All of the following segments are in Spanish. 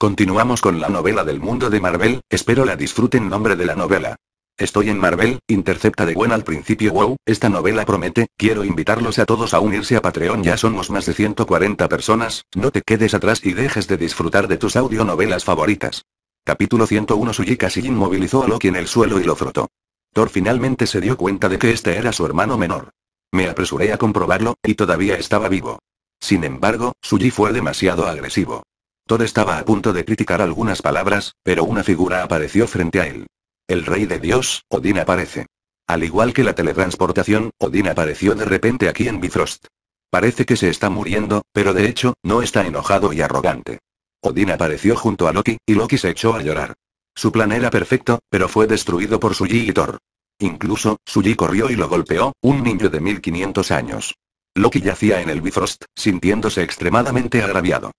Continuamos con la novela del mundo de Marvel, espero la disfruten nombre de la novela. Estoy en Marvel, intercepta de buen al principio wow, esta novela promete, quiero invitarlos a todos a unirse a Patreon ya somos más de 140 personas, no te quedes atrás y dejes de disfrutar de tus audionovelas favoritas. Capítulo 101 Suji casi movilizó a Loki en el suelo y lo frotó. Thor finalmente se dio cuenta de que este era su hermano menor. Me apresuré a comprobarlo, y todavía estaba vivo. Sin embargo, Suji fue demasiado agresivo. Thor estaba a punto de criticar algunas palabras, pero una figura apareció frente a él. El rey de Dios, Odín aparece. Al igual que la teletransportación, Odín apareció de repente aquí en Bifrost. Parece que se está muriendo, pero de hecho, no está enojado y arrogante. Odín apareció junto a Loki, y Loki se echó a llorar. Su plan era perfecto, pero fue destruido por Suji y Thor. Incluso, Suji corrió y lo golpeó, un niño de 1500 años. Loki yacía en el Bifrost, sintiéndose extremadamente agraviado.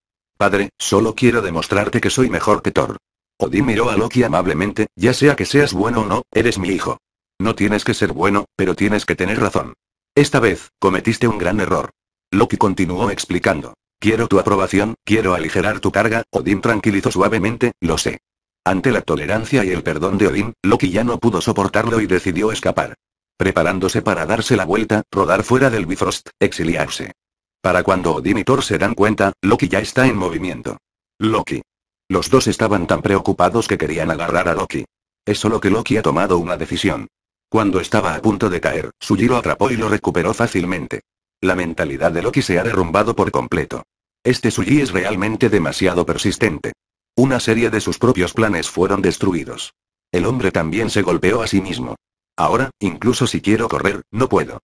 Padre, solo quiero demostrarte que soy mejor que Thor. Odín miró a Loki amablemente, ya sea que seas bueno o no, eres mi hijo. No tienes que ser bueno, pero tienes que tener razón. Esta vez, cometiste un gran error. Loki continuó explicando. Quiero tu aprobación, quiero aligerar tu carga, Odín tranquilizó suavemente, lo sé. Ante la tolerancia y el perdón de Odín, Loki ya no pudo soportarlo y decidió escapar. Preparándose para darse la vuelta, rodar fuera del Bifrost, exiliarse. Para cuando Odin y Thor se dan cuenta, Loki ya está en movimiento. Loki. Los dos estaban tan preocupados que querían agarrar a Loki. Es solo que Loki ha tomado una decisión. Cuando estaba a punto de caer, su lo atrapó y lo recuperó fácilmente. La mentalidad de Loki se ha derrumbado por completo. Este Suji es realmente demasiado persistente. Una serie de sus propios planes fueron destruidos. El hombre también se golpeó a sí mismo. Ahora, incluso si quiero correr, no puedo.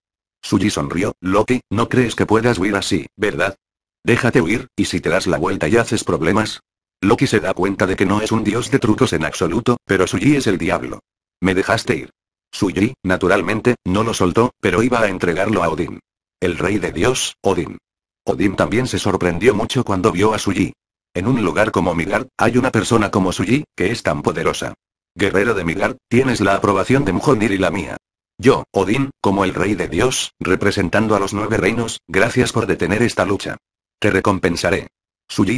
Suji sonrió, Loki, no crees que puedas huir así, ¿verdad? Déjate huir, y si te das la vuelta y haces problemas. Loki se da cuenta de que no es un dios de trucos en absoluto, pero Suji es el diablo. Me dejaste ir. Suji, naturalmente, no lo soltó, pero iba a entregarlo a Odín. El rey de Dios, Odin. Odín también se sorprendió mucho cuando vio a Suji. En un lugar como Midgard, hay una persona como Suji, que es tan poderosa. Guerrero de Midgard, tienes la aprobación de Mjolnir y la mía. Yo, Odín, como el rey de Dios, representando a los nueve reinos, gracias por detener esta lucha. Te recompensaré.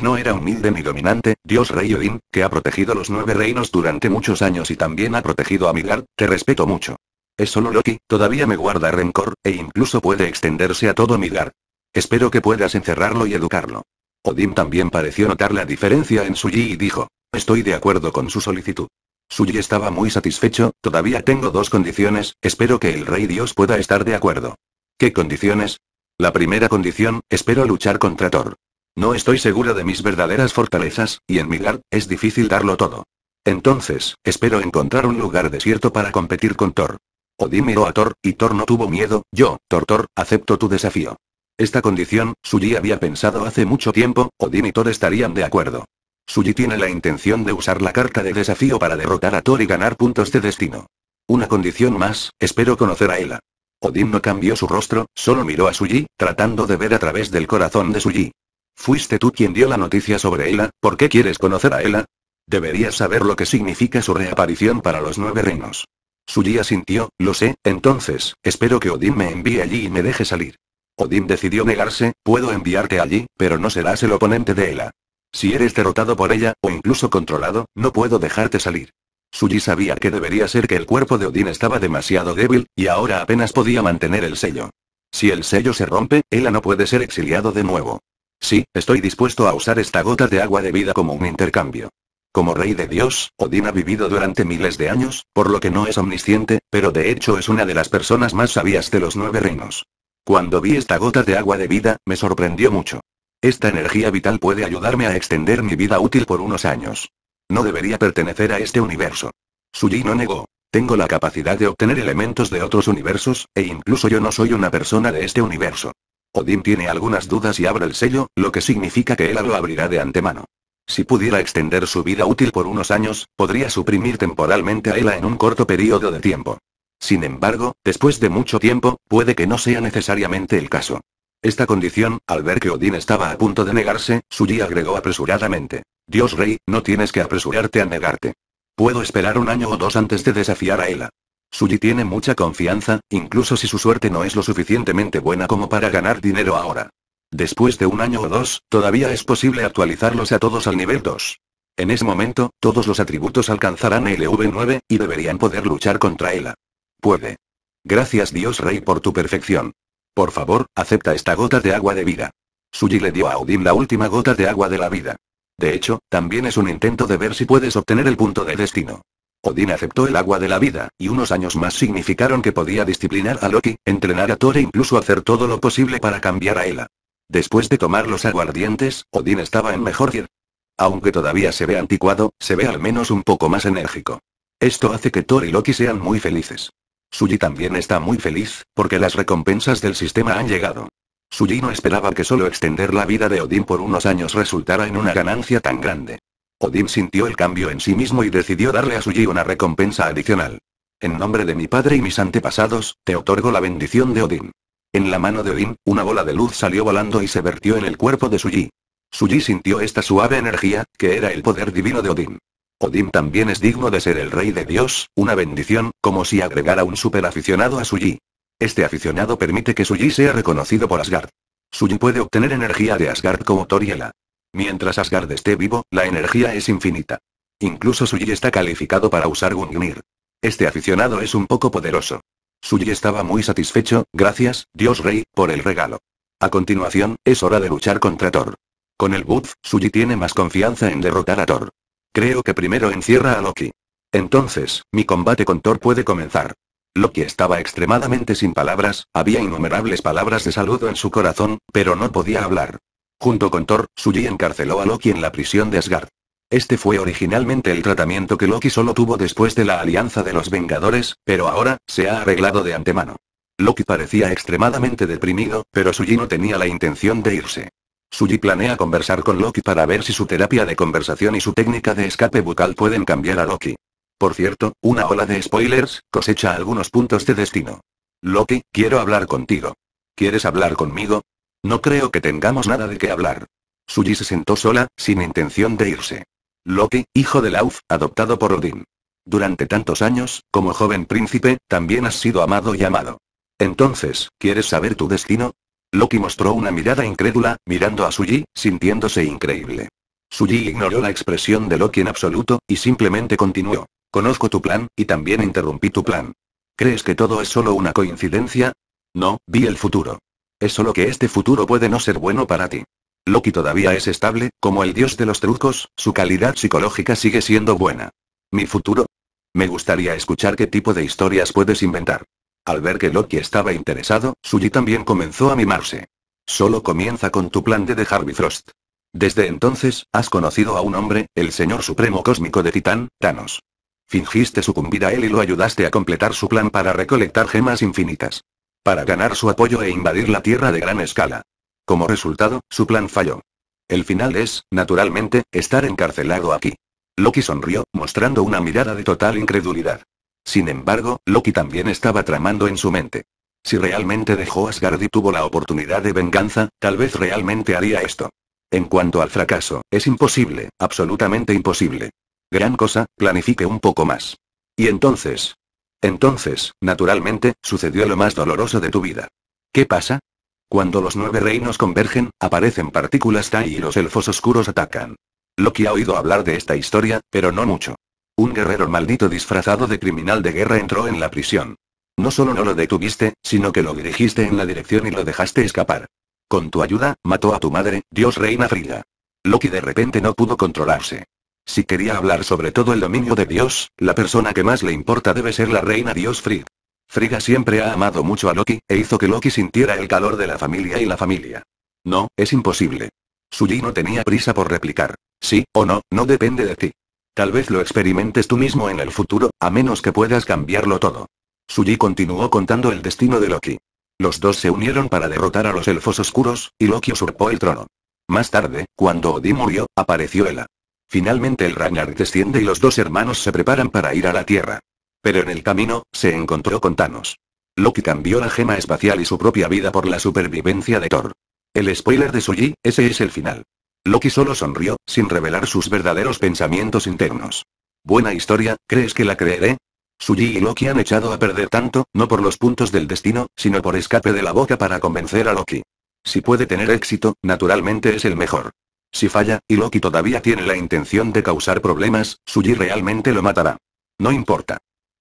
no era humilde ni dominante, Dios Rey Odín, que ha protegido los nueve reinos durante muchos años y también ha protegido a Midgard. te respeto mucho. Es solo Loki, todavía me guarda rencor, e incluso puede extenderse a todo Midgard. Espero que puedas encerrarlo y educarlo. Odín también pareció notar la diferencia en Suyi y dijo, estoy de acuerdo con su solicitud. Suji estaba muy satisfecho, todavía tengo dos condiciones, espero que el Rey Dios pueda estar de acuerdo. ¿Qué condiciones? La primera condición, espero luchar contra Thor. No estoy seguro de mis verdaderas fortalezas, y en Midgard, es difícil darlo todo. Entonces, espero encontrar un lugar desierto para competir con Thor. Odín miró a Thor, y Thor no tuvo miedo, yo, Thor Thor, acepto tu desafío. Esta condición, Suji había pensado hace mucho tiempo, Odin y Thor estarían de acuerdo. Suji tiene la intención de usar la carta de desafío para derrotar a Thor y ganar puntos de destino. Una condición más, espero conocer a Ela. Odin no cambió su rostro, solo miró a Suji, tratando de ver a través del corazón de Suji. Fuiste tú quien dio la noticia sobre Ela, ¿por qué quieres conocer a Ela? Deberías saber lo que significa su reaparición para los nueve reinos. Suji asintió, lo sé, entonces, espero que Odin me envíe allí y me deje salir. Odin decidió negarse, puedo enviarte allí, pero no serás el oponente de Ela. Si eres derrotado por ella, o incluso controlado, no puedo dejarte salir. Suji sabía que debería ser que el cuerpo de Odín estaba demasiado débil, y ahora apenas podía mantener el sello. Si el sello se rompe, ella no puede ser exiliado de nuevo. Sí, estoy dispuesto a usar esta gota de agua de vida como un intercambio. Como rey de Dios, Odín ha vivido durante miles de años, por lo que no es omnisciente, pero de hecho es una de las personas más sabias de los nueve reinos. Cuando vi esta gota de agua de vida, me sorprendió mucho. Esta energía vital puede ayudarme a extender mi vida útil por unos años. No debería pertenecer a este universo. Suji no negó. Tengo la capacidad de obtener elementos de otros universos, e incluso yo no soy una persona de este universo. Odin tiene algunas dudas y abre el sello, lo que significa que él lo abrirá de antemano. Si pudiera extender su vida útil por unos años, podría suprimir temporalmente a Ela en un corto periodo de tiempo. Sin embargo, después de mucho tiempo, puede que no sea necesariamente el caso. Esta condición, al ver que Odin estaba a punto de negarse, Suji agregó apresuradamente. Dios rey, no tienes que apresurarte a negarte. Puedo esperar un año o dos antes de desafiar a Ela. Suji tiene mucha confianza, incluso si su suerte no es lo suficientemente buena como para ganar dinero ahora. Después de un año o dos, todavía es posible actualizarlos a todos al nivel 2. En ese momento, todos los atributos alcanzarán LV9, e y deberían poder luchar contra Ela. Puede. Gracias Dios Rey por tu perfección. Por favor, acepta esta gota de agua de vida. Suji le dio a Odin la última gota de agua de la vida. De hecho, también es un intento de ver si puedes obtener el punto de destino. Odin aceptó el agua de la vida, y unos años más significaron que podía disciplinar a Loki, entrenar a Thor e incluso hacer todo lo posible para cambiar a Ela. Después de tomar los aguardientes, Odin estaba en mejor Aunque todavía se ve anticuado, se ve al menos un poco más enérgico. Esto hace que Thor y Loki sean muy felices. Suji también está muy feliz, porque las recompensas del sistema han llegado. Suji no esperaba que solo extender la vida de Odín por unos años resultara en una ganancia tan grande. Odín sintió el cambio en sí mismo y decidió darle a Suji una recompensa adicional. En nombre de mi padre y mis antepasados, te otorgo la bendición de Odín. En la mano de Odín, una bola de luz salió volando y se vertió en el cuerpo de Suji. Suji sintió esta suave energía, que era el poder divino de Odín. Odin también es digno de ser el rey de Dios, una bendición, como si agregara un superaficionado a Suji. Este aficionado permite que Suji sea reconocido por Asgard. Suji puede obtener energía de Asgard como Toriela. Mientras Asgard esté vivo, la energía es infinita. Incluso Suji está calificado para usar Gungnir. Este aficionado es un poco poderoso. Suji estaba muy satisfecho, gracias, Dios Rey, por el regalo. A continuación, es hora de luchar contra Thor. Con el Buff, Suji tiene más confianza en derrotar a Thor. Creo que primero encierra a Loki. Entonces, mi combate con Thor puede comenzar. Loki estaba extremadamente sin palabras, había innumerables palabras de saludo en su corazón, pero no podía hablar. Junto con Thor, Suji encarceló a Loki en la prisión de Asgard. Este fue originalmente el tratamiento que Loki solo tuvo después de la alianza de los Vengadores, pero ahora, se ha arreglado de antemano. Loki parecía extremadamente deprimido, pero Suji no tenía la intención de irse. Suji planea conversar con Loki para ver si su terapia de conversación y su técnica de escape bucal pueden cambiar a Loki. Por cierto, una ola de spoilers cosecha algunos puntos de destino. Loki, quiero hablar contigo. ¿Quieres hablar conmigo? No creo que tengamos nada de qué hablar. Suji se sentó sola, sin intención de irse. Loki, hijo de Lauf, adoptado por Odin. Durante tantos años, como joven príncipe, también has sido amado y amado. Entonces, ¿quieres saber tu destino? Loki mostró una mirada incrédula, mirando a Suji, sintiéndose increíble. Suji ignoró la expresión de Loki en absoluto, y simplemente continuó. Conozco tu plan, y también interrumpí tu plan. ¿Crees que todo es solo una coincidencia? No, vi el futuro. Es solo que este futuro puede no ser bueno para ti. Loki todavía es estable, como el dios de los trucos, su calidad psicológica sigue siendo buena. ¿Mi futuro? Me gustaría escuchar qué tipo de historias puedes inventar. Al ver que Loki estaba interesado, Suji también comenzó a mimarse. Solo comienza con tu plan de dejar Bifrost. Desde entonces, has conocido a un hombre, el señor supremo cósmico de Titán, Thanos. Fingiste sucumbir a él y lo ayudaste a completar su plan para recolectar gemas infinitas. Para ganar su apoyo e invadir la Tierra de gran escala. Como resultado, su plan falló. El final es, naturalmente, estar encarcelado aquí. Loki sonrió, mostrando una mirada de total incredulidad. Sin embargo, Loki también estaba tramando en su mente. Si realmente dejó Asgard y tuvo la oportunidad de venganza, tal vez realmente haría esto. En cuanto al fracaso, es imposible, absolutamente imposible. Gran cosa, planifique un poco más. Y entonces. Entonces, naturalmente, sucedió lo más doloroso de tu vida. ¿Qué pasa? Cuando los nueve reinos convergen, aparecen partículas Tai y los elfos oscuros atacan. Loki ha oído hablar de esta historia, pero no mucho. Un guerrero maldito disfrazado de criminal de guerra entró en la prisión. No solo no lo detuviste, sino que lo dirigiste en la dirección y lo dejaste escapar. Con tu ayuda, mató a tu madre, Dios Reina Frida. Loki de repente no pudo controlarse. Si quería hablar sobre todo el dominio de Dios, la persona que más le importa debe ser la reina Dios Frigg. Frigga siempre ha amado mucho a Loki, e hizo que Loki sintiera el calor de la familia y la familia. No, es imposible. Suji no tenía prisa por replicar. Sí o no, no depende de ti. Tal vez lo experimentes tú mismo en el futuro, a menos que puedas cambiarlo todo. Suji continuó contando el destino de Loki. Los dos se unieron para derrotar a los elfos oscuros, y Loki usurpó el trono. Más tarde, cuando Odín murió, apareció Ela. Finalmente el Ragnar desciende y los dos hermanos se preparan para ir a la Tierra. Pero en el camino, se encontró con Thanos. Loki cambió la gema espacial y su propia vida por la supervivencia de Thor. El spoiler de Suji, ese es el final. Loki solo sonrió, sin revelar sus verdaderos pensamientos internos. Buena historia, ¿crees que la creeré? Suji y Loki han echado a perder tanto, no por los puntos del destino, sino por escape de la boca para convencer a Loki. Si puede tener éxito, naturalmente es el mejor. Si falla, y Loki todavía tiene la intención de causar problemas, Suji realmente lo matará. No importa.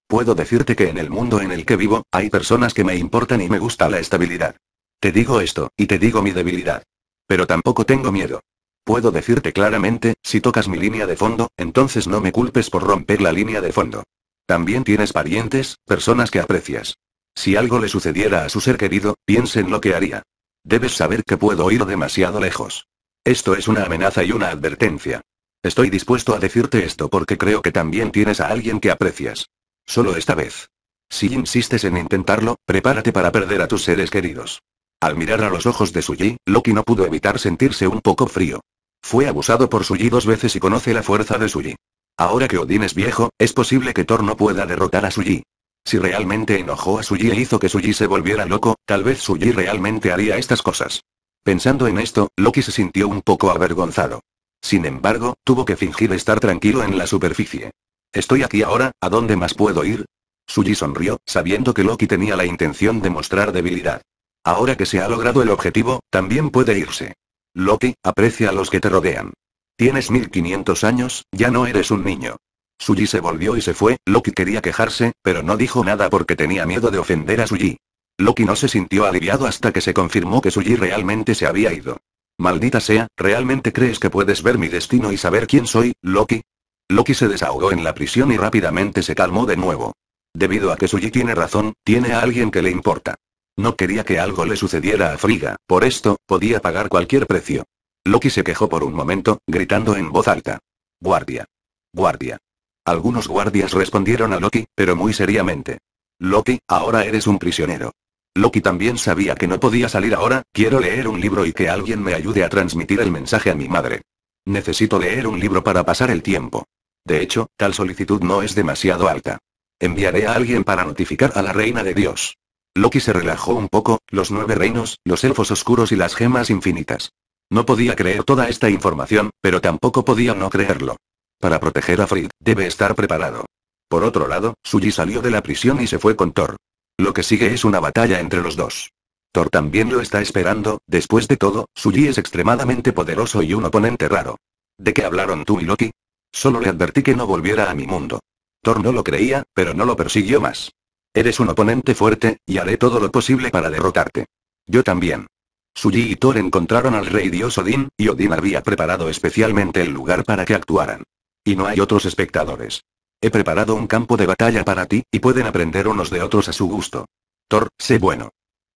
Puedo decirte que en el mundo en el que vivo, hay personas que me importan y me gusta la estabilidad. Te digo esto, y te digo mi debilidad. Pero tampoco tengo miedo. Puedo decirte claramente, si tocas mi línea de fondo, entonces no me culpes por romper la línea de fondo. También tienes parientes, personas que aprecias. Si algo le sucediera a su ser querido, piensa en lo que haría. Debes saber que puedo ir demasiado lejos. Esto es una amenaza y una advertencia. Estoy dispuesto a decirte esto porque creo que también tienes a alguien que aprecias. Solo esta vez. Si insistes en intentarlo, prepárate para perder a tus seres queridos. Al mirar a los ojos de Suji, Loki no pudo evitar sentirse un poco frío. Fue abusado por Sully dos veces y conoce la fuerza de Sully. Ahora que Odín es viejo, es posible que Thor no pueda derrotar a Sully. Si realmente enojó a Suji e hizo que Suji se volviera loco, tal vez Suji realmente haría estas cosas. Pensando en esto, Loki se sintió un poco avergonzado. Sin embargo, tuvo que fingir estar tranquilo en la superficie. Estoy aquí ahora, ¿a dónde más puedo ir? Suji sonrió, sabiendo que Loki tenía la intención de mostrar debilidad. Ahora que se ha logrado el objetivo, también puede irse. Loki, aprecia a los que te rodean. Tienes 1500 años, ya no eres un niño. Suji se volvió y se fue, Loki quería quejarse, pero no dijo nada porque tenía miedo de ofender a Suji. Loki no se sintió aliviado hasta que se confirmó que Suji realmente se había ido. Maldita sea, ¿realmente crees que puedes ver mi destino y saber quién soy, Loki? Loki se desahogó en la prisión y rápidamente se calmó de nuevo. Debido a que Suji tiene razón, tiene a alguien que le importa. No quería que algo le sucediera a Friga, por esto, podía pagar cualquier precio. Loki se quejó por un momento, gritando en voz alta. Guardia. Guardia. Algunos guardias respondieron a Loki, pero muy seriamente. Loki, ahora eres un prisionero. Loki también sabía que no podía salir ahora, quiero leer un libro y que alguien me ayude a transmitir el mensaje a mi madre. Necesito leer un libro para pasar el tiempo. De hecho, tal solicitud no es demasiado alta. Enviaré a alguien para notificar a la reina de Dios. Loki se relajó un poco, los nueve reinos, los elfos oscuros y las gemas infinitas. No podía creer toda esta información, pero tampoco podía no creerlo. Para proteger a Frid, debe estar preparado. Por otro lado, Suji salió de la prisión y se fue con Thor. Lo que sigue es una batalla entre los dos. Thor también lo está esperando, después de todo, Suji es extremadamente poderoso y un oponente raro. ¿De qué hablaron tú y Loki? Solo le advertí que no volviera a mi mundo. Thor no lo creía, pero no lo persiguió más. Eres un oponente fuerte, y haré todo lo posible para derrotarte. Yo también. Suji y Thor encontraron al rey dios Odin y Odin había preparado especialmente el lugar para que actuaran. Y no hay otros espectadores. He preparado un campo de batalla para ti, y pueden aprender unos de otros a su gusto. Thor, sé bueno.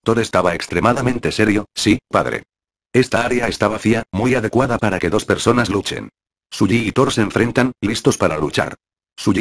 Thor estaba extremadamente serio, sí, padre. Esta área está vacía, muy adecuada para que dos personas luchen. Suji y Thor se enfrentan, listos para luchar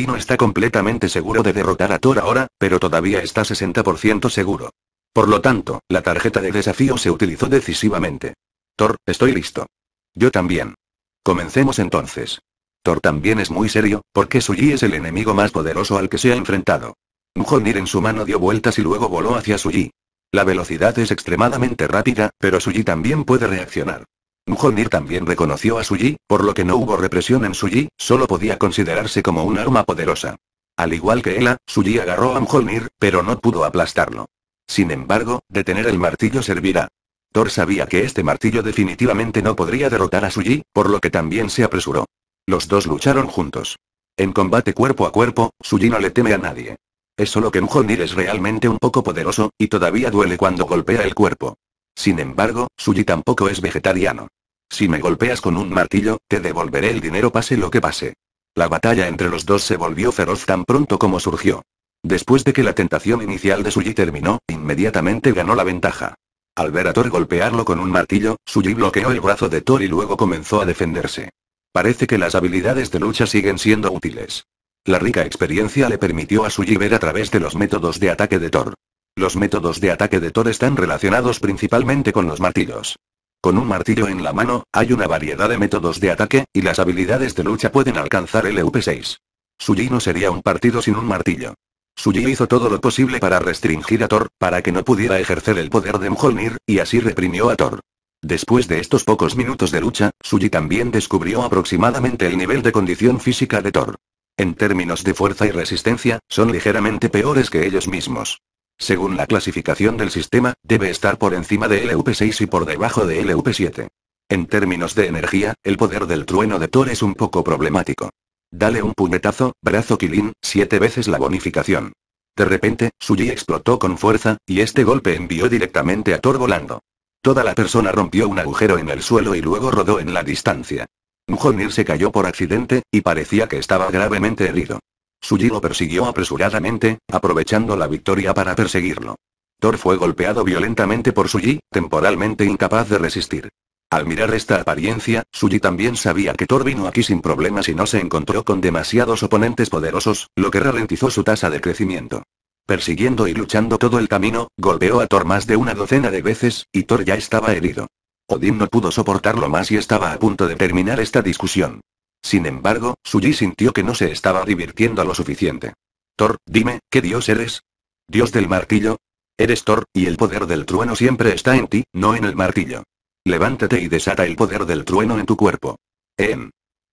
no está completamente seguro de derrotar a Thor ahora, pero todavía está 60% seguro. Por lo tanto, la tarjeta de desafío se utilizó decisivamente. Thor, estoy listo. Yo también. Comencemos entonces. Thor también es muy serio, porque Suji es el enemigo más poderoso al que se ha enfrentado. Mujonir en su mano dio vueltas y luego voló hacia Suji. La velocidad es extremadamente rápida, pero Suji también puede reaccionar. Mjolnir también reconoció a Suji, por lo que no hubo represión en Suji, solo podía considerarse como un arma poderosa. Al igual que Ela, Suji agarró a Mjolnir, pero no pudo aplastarlo. Sin embargo, detener el martillo servirá. Thor sabía que este martillo definitivamente no podría derrotar a Suji, por lo que también se apresuró. Los dos lucharon juntos. En combate cuerpo a cuerpo, Suji no le teme a nadie. Es solo que Mjolnir es realmente un poco poderoso, y todavía duele cuando golpea el cuerpo. Sin embargo, Suji tampoco es vegetariano. Si me golpeas con un martillo, te devolveré el dinero pase lo que pase. La batalla entre los dos se volvió feroz tan pronto como surgió. Después de que la tentación inicial de Suji terminó, inmediatamente ganó la ventaja. Al ver a Thor golpearlo con un martillo, Suji bloqueó el brazo de Thor y luego comenzó a defenderse. Parece que las habilidades de lucha siguen siendo útiles. La rica experiencia le permitió a Suji ver a través de los métodos de ataque de Thor. Los métodos de ataque de Thor están relacionados principalmente con los martillos. Con un martillo en la mano, hay una variedad de métodos de ataque, y las habilidades de lucha pueden alcanzar el UP6. Suji no sería un partido sin un martillo. Suji hizo todo lo posible para restringir a Thor, para que no pudiera ejercer el poder de Mjolnir, y así reprimió a Thor. Después de estos pocos minutos de lucha, Suji también descubrió aproximadamente el nivel de condición física de Thor. En términos de fuerza y resistencia, son ligeramente peores que ellos mismos. Según la clasificación del sistema, debe estar por encima de LV6 y por debajo de LV7. En términos de energía, el poder del trueno de Thor es un poco problemático. Dale un puñetazo, brazo Kilin, siete veces la bonificación. De repente, Suji explotó con fuerza, y este golpe envió directamente a Thor volando. Toda la persona rompió un agujero en el suelo y luego rodó en la distancia. Mjolnir se cayó por accidente, y parecía que estaba gravemente herido. Suji lo persiguió apresuradamente, aprovechando la victoria para perseguirlo. Thor fue golpeado violentamente por Suji, temporalmente incapaz de resistir. Al mirar esta apariencia, Suji también sabía que Thor vino aquí sin problemas y no se encontró con demasiados oponentes poderosos, lo que ralentizó su tasa de crecimiento. Persiguiendo y luchando todo el camino, golpeó a Thor más de una docena de veces, y Thor ya estaba herido. Odín no pudo soportarlo más y estaba a punto de terminar esta discusión. Sin embargo, Suji sintió que no se estaba divirtiendo lo suficiente. Thor, dime, ¿qué dios eres? ¿Dios del martillo? Eres Thor, y el poder del trueno siempre está en ti, no en el martillo. Levántate y desata el poder del trueno en tu cuerpo. En. Em".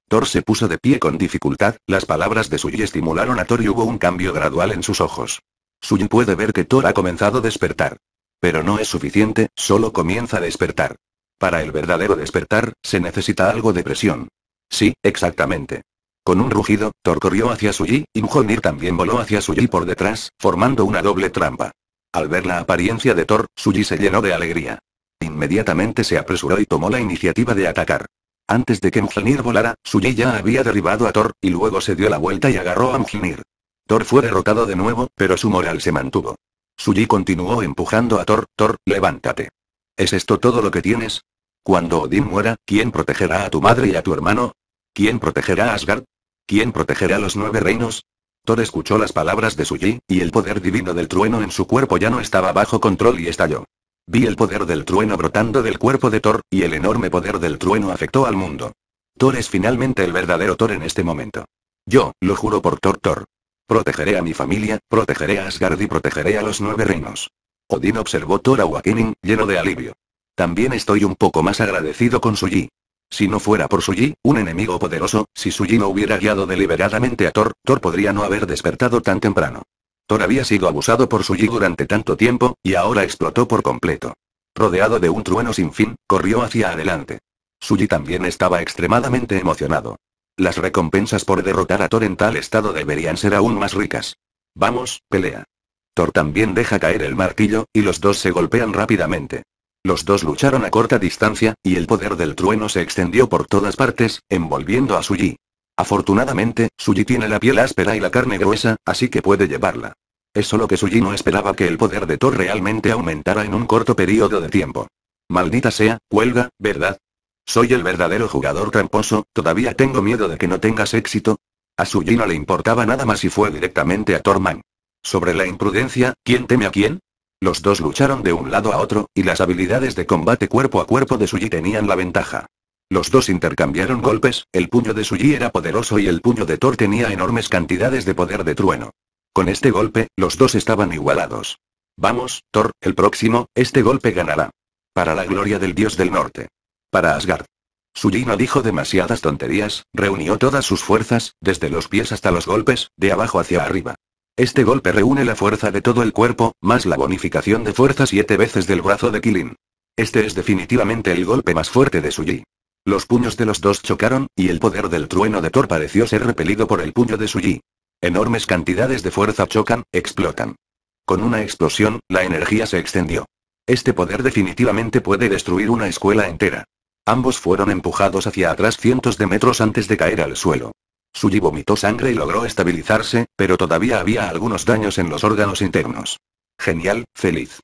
Thor se puso de pie con dificultad, las palabras de Suji estimularon a Thor y hubo un cambio gradual en sus ojos. Suji puede ver que Thor ha comenzado a despertar. Pero no es suficiente, solo comienza a despertar. Para el verdadero despertar, se necesita algo de presión. Sí, exactamente. Con un rugido, Thor corrió hacia Suyi, y Mjolnir también voló hacia Suyi por detrás, formando una doble trampa. Al ver la apariencia de Thor, Suyi se llenó de alegría. Inmediatamente se apresuró y tomó la iniciativa de atacar. Antes de que Mjolnir volara, Suyi ya había derribado a Thor, y luego se dio la vuelta y agarró a Mjolnir. Thor fue derrotado de nuevo, pero su moral se mantuvo. Suyi continuó empujando a Thor, Thor, levántate. ¿Es esto todo lo que tienes? Cuando Odin muera, ¿quién protegerá a tu madre y a tu hermano? ¿Quién protegerá a Asgard? ¿Quién protegerá los nueve reinos? Thor escuchó las palabras de Suji, y el poder divino del trueno en su cuerpo ya no estaba bajo control y estalló. Vi el poder del trueno brotando del cuerpo de Thor, y el enorme poder del trueno afectó al mundo. Thor es finalmente el verdadero Thor en este momento. Yo, lo juro por Thor Thor. Protegeré a mi familia, protegeré a Asgard y protegeré a los nueve reinos. Odín observó Thor a Wakening, lleno de alivio. También estoy un poco más agradecido con Suji. Si no fuera por Suji, un enemigo poderoso, si Suji no hubiera guiado deliberadamente a Thor, Thor podría no haber despertado tan temprano. Thor había sido abusado por Suji durante tanto tiempo, y ahora explotó por completo. Rodeado de un trueno sin fin, corrió hacia adelante. Suji también estaba extremadamente emocionado. Las recompensas por derrotar a Thor en tal estado deberían ser aún más ricas. Vamos, pelea. Thor también deja caer el martillo, y los dos se golpean rápidamente. Los dos lucharon a corta distancia, y el poder del trueno se extendió por todas partes, envolviendo a Suji. Afortunadamente, Suji tiene la piel áspera y la carne gruesa, así que puede llevarla. Es solo que Suji no esperaba que el poder de Thor realmente aumentara en un corto periodo de tiempo. Maldita sea, cuelga, ¿verdad? Soy el verdadero jugador tramposo, todavía tengo miedo de que no tengas éxito. A Suji no le importaba nada más y fue directamente a Thorman. Sobre la imprudencia, ¿quién teme a quién? Los dos lucharon de un lado a otro, y las habilidades de combate cuerpo a cuerpo de Suji tenían la ventaja. Los dos intercambiaron golpes, el puño de Suji era poderoso y el puño de Thor tenía enormes cantidades de poder de trueno. Con este golpe, los dos estaban igualados. Vamos, Thor, el próximo, este golpe ganará. Para la gloria del dios del norte. Para Asgard. Suji no dijo demasiadas tonterías, reunió todas sus fuerzas, desde los pies hasta los golpes, de abajo hacia arriba. Este golpe reúne la fuerza de todo el cuerpo, más la bonificación de fuerza siete veces del brazo de Kilin. Este es definitivamente el golpe más fuerte de Suji. Los puños de los dos chocaron, y el poder del trueno de Thor pareció ser repelido por el puño de Suji. Enormes cantidades de fuerza chocan, explotan. Con una explosión, la energía se extendió. Este poder definitivamente puede destruir una escuela entera. Ambos fueron empujados hacia atrás cientos de metros antes de caer al suelo. Suji vomitó sangre y logró estabilizarse, pero todavía había algunos daños en los órganos internos. Genial, feliz.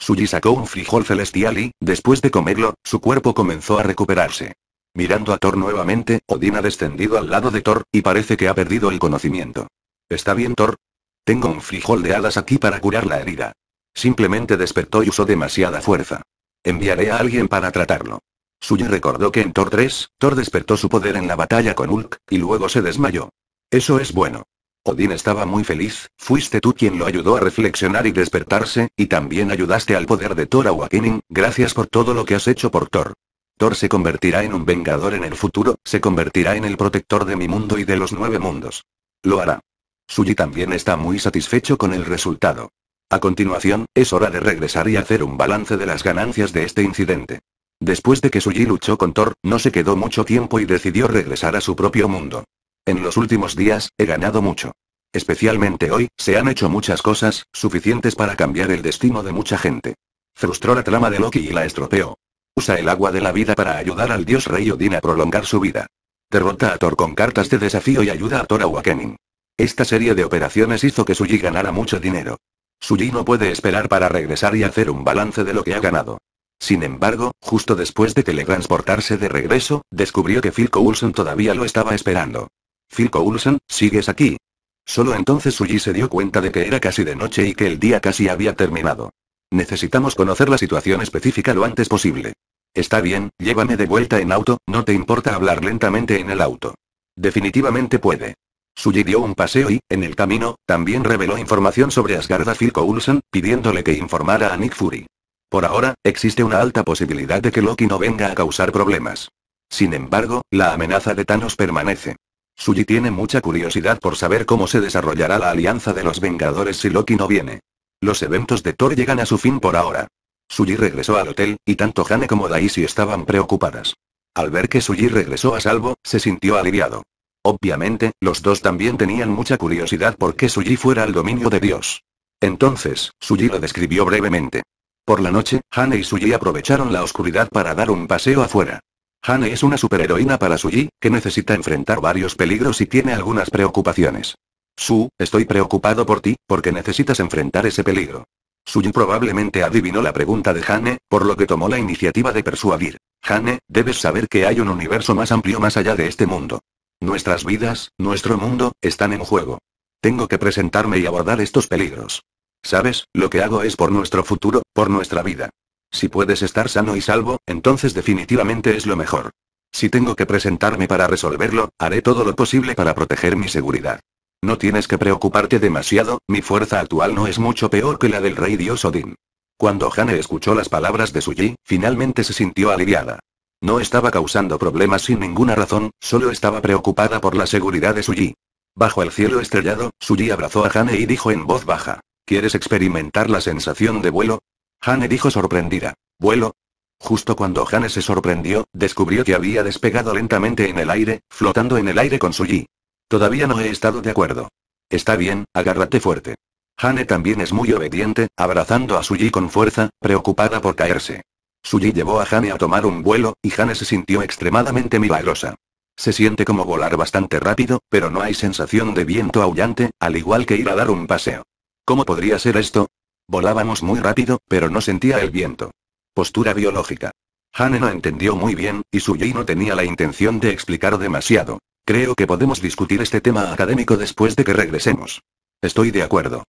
Suji sacó un frijol celestial y, después de comerlo, su cuerpo comenzó a recuperarse. Mirando a Thor nuevamente, Odín ha descendido al lado de Thor, y parece que ha perdido el conocimiento. ¿Está bien Thor? Tengo un frijol de hadas aquí para curar la herida. Simplemente despertó y usó demasiada fuerza. Enviaré a alguien para tratarlo. Suji recordó que en Thor 3, Thor despertó su poder en la batalla con Hulk, y luego se desmayó. Eso es bueno. Odín estaba muy feliz, fuiste tú quien lo ayudó a reflexionar y despertarse, y también ayudaste al poder de Thor a Awakening, gracias por todo lo que has hecho por Thor. Thor se convertirá en un vengador en el futuro, se convertirá en el protector de mi mundo y de los nueve mundos. Lo hará. Suji también está muy satisfecho con el resultado. A continuación, es hora de regresar y hacer un balance de las ganancias de este incidente. Después de que Suji luchó con Thor, no se quedó mucho tiempo y decidió regresar a su propio mundo. En los últimos días, he ganado mucho. Especialmente hoy, se han hecho muchas cosas, suficientes para cambiar el destino de mucha gente. Frustró la trama de Loki y la estropeó. Usa el agua de la vida para ayudar al dios rey Odin a prolongar su vida. Derrota a Thor con cartas de desafío y ayuda a Thor a Wakening. Esta serie de operaciones hizo que Suji ganara mucho dinero. Suji no puede esperar para regresar y hacer un balance de lo que ha ganado. Sin embargo, justo después de teletransportarse de regreso, descubrió que Phil Coulson todavía lo estaba esperando. Phil Coulson, ¿sigues aquí? Solo entonces Suji se dio cuenta de que era casi de noche y que el día casi había terminado. Necesitamos conocer la situación específica lo antes posible. Está bien, llévame de vuelta en auto, no te importa hablar lentamente en el auto. Definitivamente puede. Suji dio un paseo y, en el camino, también reveló información sobre Asgarda Phil Coulson, pidiéndole que informara a Nick Fury. Por ahora, existe una alta posibilidad de que Loki no venga a causar problemas. Sin embargo, la amenaza de Thanos permanece. Suji tiene mucha curiosidad por saber cómo se desarrollará la alianza de los Vengadores si Loki no viene. Los eventos de Thor llegan a su fin por ahora. Suji regresó al hotel, y tanto Hane como Daisy estaban preocupadas. Al ver que Suji regresó a salvo, se sintió aliviado. Obviamente, los dos también tenían mucha curiosidad por qué Suji fuera al dominio de Dios. Entonces, Suji lo describió brevemente. Por la noche, Hane y Suji aprovecharon la oscuridad para dar un paseo afuera. Hane es una superheroína para Suji, que necesita enfrentar varios peligros y tiene algunas preocupaciones. Su, estoy preocupado por ti, porque necesitas enfrentar ese peligro. Suji probablemente adivinó la pregunta de Hane, por lo que tomó la iniciativa de persuadir. Hane, debes saber que hay un universo más amplio más allá de este mundo. Nuestras vidas, nuestro mundo, están en juego. Tengo que presentarme y abordar estos peligros. Sabes, lo que hago es por nuestro futuro, por nuestra vida. Si puedes estar sano y salvo, entonces definitivamente es lo mejor. Si tengo que presentarme para resolverlo, haré todo lo posible para proteger mi seguridad. No tienes que preocuparte demasiado, mi fuerza actual no es mucho peor que la del rey dios Odin. Cuando Hane escuchó las palabras de Suji, finalmente se sintió aliviada. No estaba causando problemas sin ninguna razón, solo estaba preocupada por la seguridad de Suji. Bajo el cielo estrellado, Suji abrazó a Hane y dijo en voz baja. ¿Quieres experimentar la sensación de vuelo? Hane dijo sorprendida. ¿Vuelo? Justo cuando Hane se sorprendió, descubrió que había despegado lentamente en el aire, flotando en el aire con su Yi. Todavía no he estado de acuerdo. Está bien, agárrate fuerte. Hane también es muy obediente, abrazando a su Yi con fuerza, preocupada por caerse. Su Yi llevó a Hane a tomar un vuelo, y Hane se sintió extremadamente milagrosa. Se siente como volar bastante rápido, pero no hay sensación de viento aullante, al igual que ir a dar un paseo. ¿Cómo podría ser esto? Volábamos muy rápido, pero no sentía el viento. Postura biológica. Hane no entendió muy bien, y Suji no tenía la intención de explicar demasiado. Creo que podemos discutir este tema académico después de que regresemos. Estoy de acuerdo.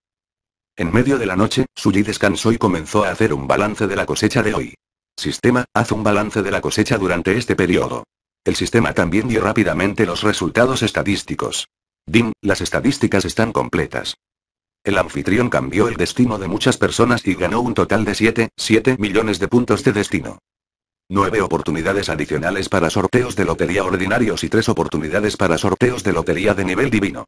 En medio de la noche, Suji descansó y comenzó a hacer un balance de la cosecha de hoy. Sistema, haz un balance de la cosecha durante este periodo. El sistema también dio rápidamente los resultados estadísticos. Dim, las estadísticas están completas. El anfitrión cambió el destino de muchas personas y ganó un total de 7, millones de puntos de destino. 9 oportunidades adicionales para sorteos de lotería ordinarios y 3 oportunidades para sorteos de lotería de nivel divino.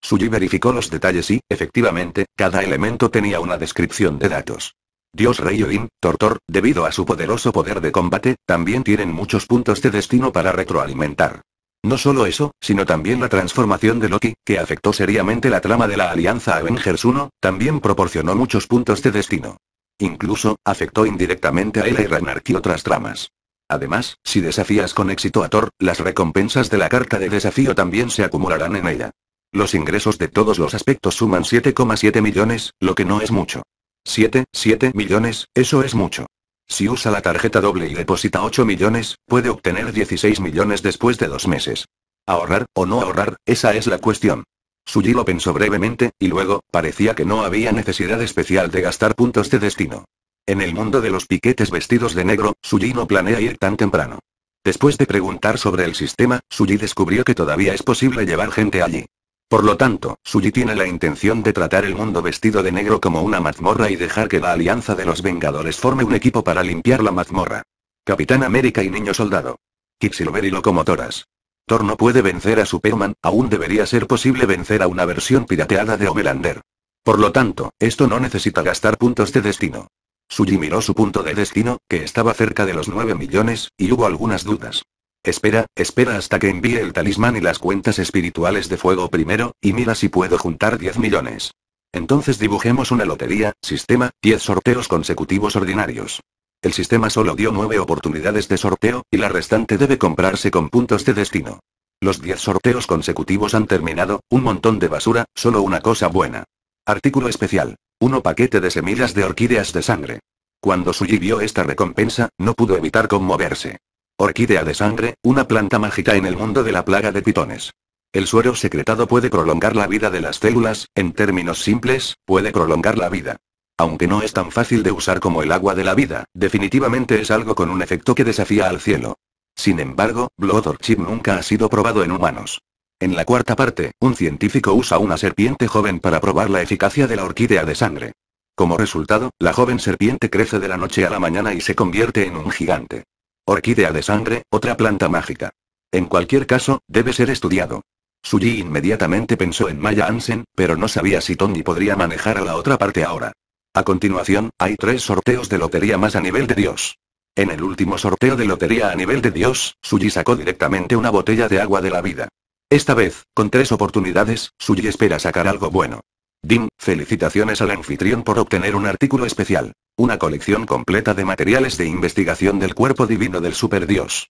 Suji verificó los detalles y, efectivamente, cada elemento tenía una descripción de datos. Dios Rey Oin, Tortor, debido a su poderoso poder de combate, también tienen muchos puntos de destino para retroalimentar. No solo eso, sino también la transformación de Loki, que afectó seriamente la trama de la Alianza Avengers 1, también proporcionó muchos puntos de destino. Incluso, afectó indirectamente a él y Ragnarok y otras tramas. Además, si desafías con éxito a Thor, las recompensas de la carta de desafío también se acumularán en ella. Los ingresos de todos los aspectos suman 7,7 millones, lo que no es mucho. 7,7 millones, eso es mucho. Si usa la tarjeta doble y deposita 8 millones, puede obtener 16 millones después de dos meses. Ahorrar, o no ahorrar, esa es la cuestión. Suji lo pensó brevemente, y luego, parecía que no había necesidad especial de gastar puntos de destino. En el mundo de los piquetes vestidos de negro, Suji no planea ir tan temprano. Después de preguntar sobre el sistema, Suji descubrió que todavía es posible llevar gente allí. Por lo tanto, Suji tiene la intención de tratar el mundo vestido de negro como una mazmorra y dejar que la alianza de los Vengadores forme un equipo para limpiar la mazmorra. Capitán América y Niño Soldado. Quicksilver y Locomotoras. Thor no puede vencer a Superman, aún debería ser posible vencer a una versión pirateada de Homelander. Por lo tanto, esto no necesita gastar puntos de destino. Suji miró su punto de destino, que estaba cerca de los 9 millones, y hubo algunas dudas. Espera, espera hasta que envíe el talismán y las cuentas espirituales de fuego primero, y mira si puedo juntar 10 millones. Entonces dibujemos una lotería, sistema, 10 sorteos consecutivos ordinarios. El sistema solo dio 9 oportunidades de sorteo, y la restante debe comprarse con puntos de destino. Los 10 sorteos consecutivos han terminado, un montón de basura, solo una cosa buena. Artículo especial. uno paquete de semillas de orquídeas de sangre. Cuando Suji vio esta recompensa, no pudo evitar conmoverse. Orquídea de sangre, una planta mágica en el mundo de la plaga de pitones. El suero secretado puede prolongar la vida de las células, en términos simples, puede prolongar la vida. Aunque no es tan fácil de usar como el agua de la vida, definitivamente es algo con un efecto que desafía al cielo. Sin embargo, Blood Orchid nunca ha sido probado en humanos. En la cuarta parte, un científico usa una serpiente joven para probar la eficacia de la orquídea de sangre. Como resultado, la joven serpiente crece de la noche a la mañana y se convierte en un gigante. Orquídea de sangre, otra planta mágica. En cualquier caso, debe ser estudiado. Suji inmediatamente pensó en Maya Ansen, pero no sabía si Tony podría manejar a la otra parte ahora. A continuación, hay tres sorteos de lotería más a nivel de Dios. En el último sorteo de lotería a nivel de Dios, Suji sacó directamente una botella de agua de la vida. Esta vez, con tres oportunidades, Suji espera sacar algo bueno. Dim, felicitaciones al anfitrión por obtener un artículo especial. Una colección completa de materiales de investigación del cuerpo divino del superdios.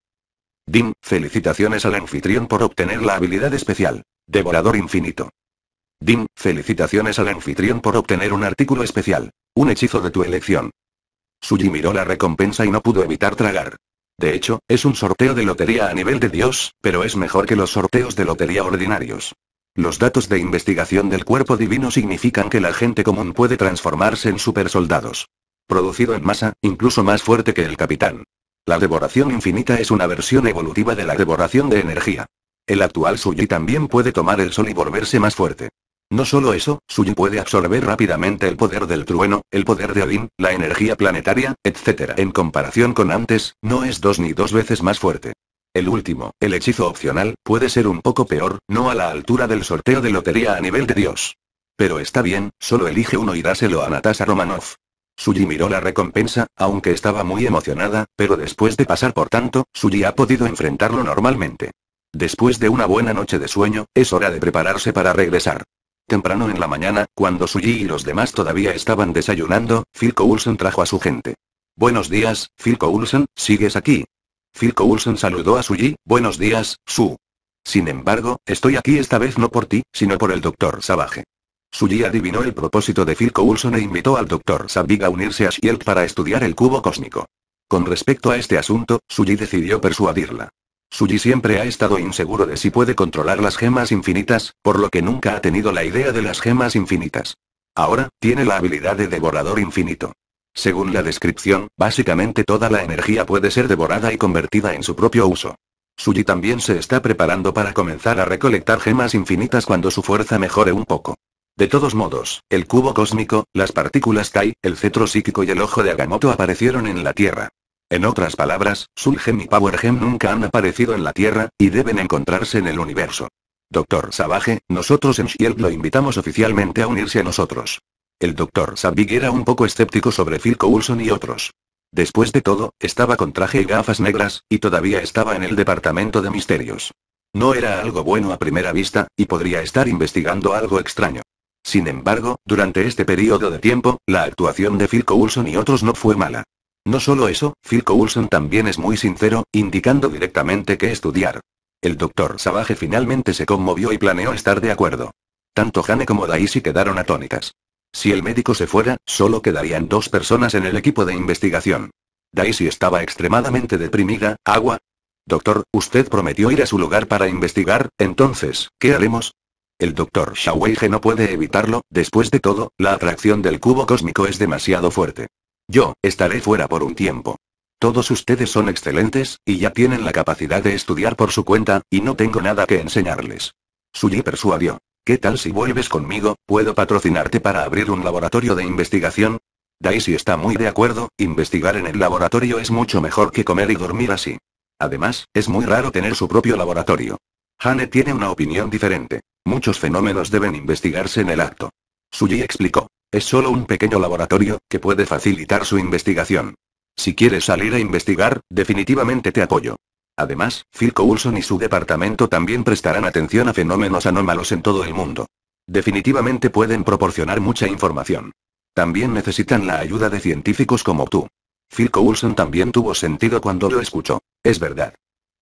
Dim, felicitaciones al anfitrión por obtener la habilidad especial. Devorador infinito. Dim, felicitaciones al anfitrión por obtener un artículo especial. Un hechizo de tu elección. Suji miró la recompensa y no pudo evitar tragar. De hecho, es un sorteo de lotería a nivel de Dios, pero es mejor que los sorteos de lotería ordinarios. Los datos de investigación del cuerpo divino significan que la gente común puede transformarse en supersoldados. Producido en masa, incluso más fuerte que el capitán. La devoración infinita es una versión evolutiva de la devoración de energía. El actual Suyi también puede tomar el sol y volverse más fuerte. No solo eso, Suyi puede absorber rápidamente el poder del trueno, el poder de Odin, la energía planetaria, etc. En comparación con antes, no es dos ni dos veces más fuerte. El último, el hechizo opcional, puede ser un poco peor, no a la altura del sorteo de lotería a nivel de Dios. Pero está bien, solo elige uno y dáselo a Natasha Romanoff. Suji miró la recompensa, aunque estaba muy emocionada, pero después de pasar por tanto, Suji ha podido enfrentarlo normalmente. Después de una buena noche de sueño, es hora de prepararse para regresar. Temprano en la mañana, cuando Suji y los demás todavía estaban desayunando, Phil Coulson trajo a su gente. Buenos días, Phil Coulson, ¿sigues aquí? Phil Coulson saludó a Suji, buenos días, Su. Sin embargo, estoy aquí esta vez no por ti, sino por el Dr. Savage. Suji adivinó el propósito de Phil Coulson e invitó al Doctor Savage a unirse a Shield para estudiar el cubo cósmico. Con respecto a este asunto, Suji decidió persuadirla. Suji siempre ha estado inseguro de si puede controlar las gemas infinitas, por lo que nunca ha tenido la idea de las gemas infinitas. Ahora, tiene la habilidad de devorador infinito. Según la descripción, básicamente toda la energía puede ser devorada y convertida en su propio uso. Suji también se está preparando para comenzar a recolectar gemas infinitas cuando su fuerza mejore un poco. De todos modos, el cubo cósmico, las partículas Kai, el cetro psíquico y el ojo de Agamotto aparecieron en la Tierra. En otras palabras, Gem y Power Gem nunca han aparecido en la Tierra, y deben encontrarse en el universo. Doctor Savage, nosotros en Shield lo invitamos oficialmente a unirse a nosotros. El doctor Sabig era un poco escéptico sobre Phil Coulson y otros. Después de todo, estaba con traje y gafas negras, y todavía estaba en el departamento de misterios. No era algo bueno a primera vista, y podría estar investigando algo extraño. Sin embargo, durante este periodo de tiempo, la actuación de Phil Coulson y otros no fue mala. No solo eso, Phil Coulson también es muy sincero, indicando directamente que estudiar. El doctor Savage finalmente se conmovió y planeó estar de acuerdo. Tanto Jane como Daisy quedaron atónitas. Si el médico se fuera, solo quedarían dos personas en el equipo de investigación. Daisy estaba extremadamente deprimida. Agua. Doctor, usted prometió ir a su lugar para investigar, entonces, ¿qué haremos? El doctor Shaweige no puede evitarlo, después de todo, la atracción del cubo cósmico es demasiado fuerte. Yo, estaré fuera por un tiempo. Todos ustedes son excelentes, y ya tienen la capacidad de estudiar por su cuenta, y no tengo nada que enseñarles. Suji persuadió. ¿Qué tal si vuelves conmigo? ¿Puedo patrocinarte para abrir un laboratorio de investigación? Daisy está muy de acuerdo, investigar en el laboratorio es mucho mejor que comer y dormir así. Además, es muy raro tener su propio laboratorio. Hane tiene una opinión diferente. Muchos fenómenos deben investigarse en el acto. Suji explicó. Es solo un pequeño laboratorio, que puede facilitar su investigación. Si quieres salir a investigar, definitivamente te apoyo. Además, Phil Coulson y su departamento también prestarán atención a fenómenos anómalos en todo el mundo. Definitivamente pueden proporcionar mucha información. También necesitan la ayuda de científicos como tú. Phil Coulson también tuvo sentido cuando lo escuchó. Es verdad.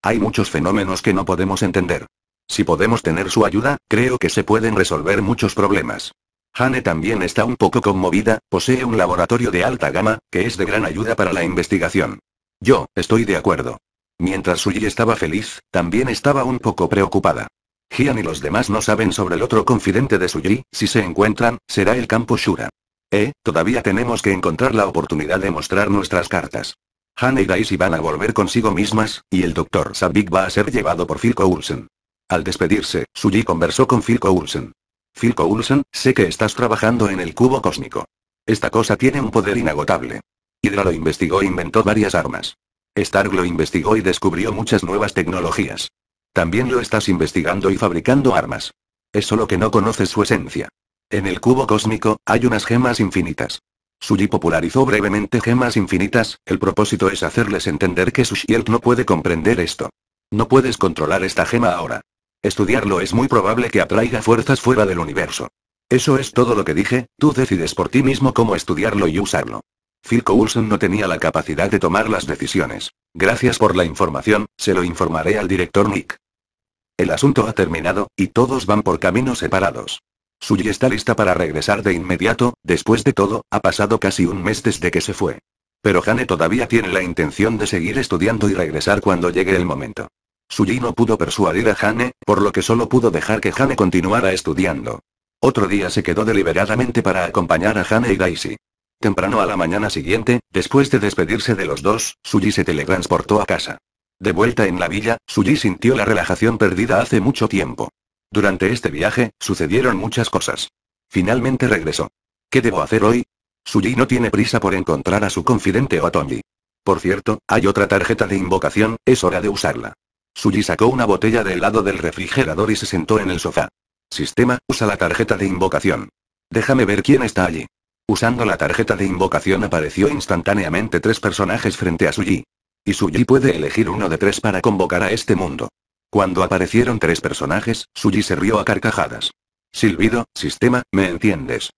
Hay muchos fenómenos que no podemos entender. Si podemos tener su ayuda, creo que se pueden resolver muchos problemas. Hane también está un poco conmovida, posee un laboratorio de alta gama, que es de gran ayuda para la investigación. Yo, estoy de acuerdo. Mientras Suji estaba feliz, también estaba un poco preocupada. Gian y los demás no saben sobre el otro confidente de Suji, si se encuentran, será el campo Shura. Eh, todavía tenemos que encontrar la oportunidad de mostrar nuestras cartas. Han y Daisy van a volver consigo mismas, y el doctor Sabik va a ser llevado por Phil Coulson. Al despedirse, Suji conversó con Phil Coulson. Phil Coulson, sé que estás trabajando en el cubo cósmico. Esta cosa tiene un poder inagotable. Hydra lo investigó e inventó varias armas. Stark lo investigó y descubrió muchas nuevas tecnologías. También lo estás investigando y fabricando armas. Es solo que no conoces su esencia. En el cubo cósmico, hay unas gemas infinitas. Suji popularizó brevemente gemas infinitas, el propósito es hacerles entender que su no puede comprender esto. No puedes controlar esta gema ahora. Estudiarlo es muy probable que atraiga fuerzas fuera del universo. Eso es todo lo que dije, tú decides por ti mismo cómo estudiarlo y usarlo. Phil Coulson no tenía la capacidad de tomar las decisiones. Gracias por la información, se lo informaré al director Nick. El asunto ha terminado, y todos van por caminos separados. Suji está lista para regresar de inmediato, después de todo, ha pasado casi un mes desde que se fue. Pero Hane todavía tiene la intención de seguir estudiando y regresar cuando llegue el momento. Suji no pudo persuadir a Hane, por lo que solo pudo dejar que Hane continuara estudiando. Otro día se quedó deliberadamente para acompañar a Hane y Daisy. Temprano a la mañana siguiente, después de despedirse de los dos, Suji se teletransportó a casa. De vuelta en la villa, Suji sintió la relajación perdida hace mucho tiempo. Durante este viaje, sucedieron muchas cosas. Finalmente regresó. ¿Qué debo hacer hoy? Suji no tiene prisa por encontrar a su confidente o Por cierto, hay otra tarjeta de invocación, es hora de usarla. Suji sacó una botella de helado del refrigerador y se sentó en el sofá. Sistema, usa la tarjeta de invocación. Déjame ver quién está allí. Usando la tarjeta de invocación apareció instantáneamente tres personajes frente a Suji. Y Suji puede elegir uno de tres para convocar a este mundo. Cuando aparecieron tres personajes, Suji se rió a carcajadas. Silbido, sistema, ¿me entiendes?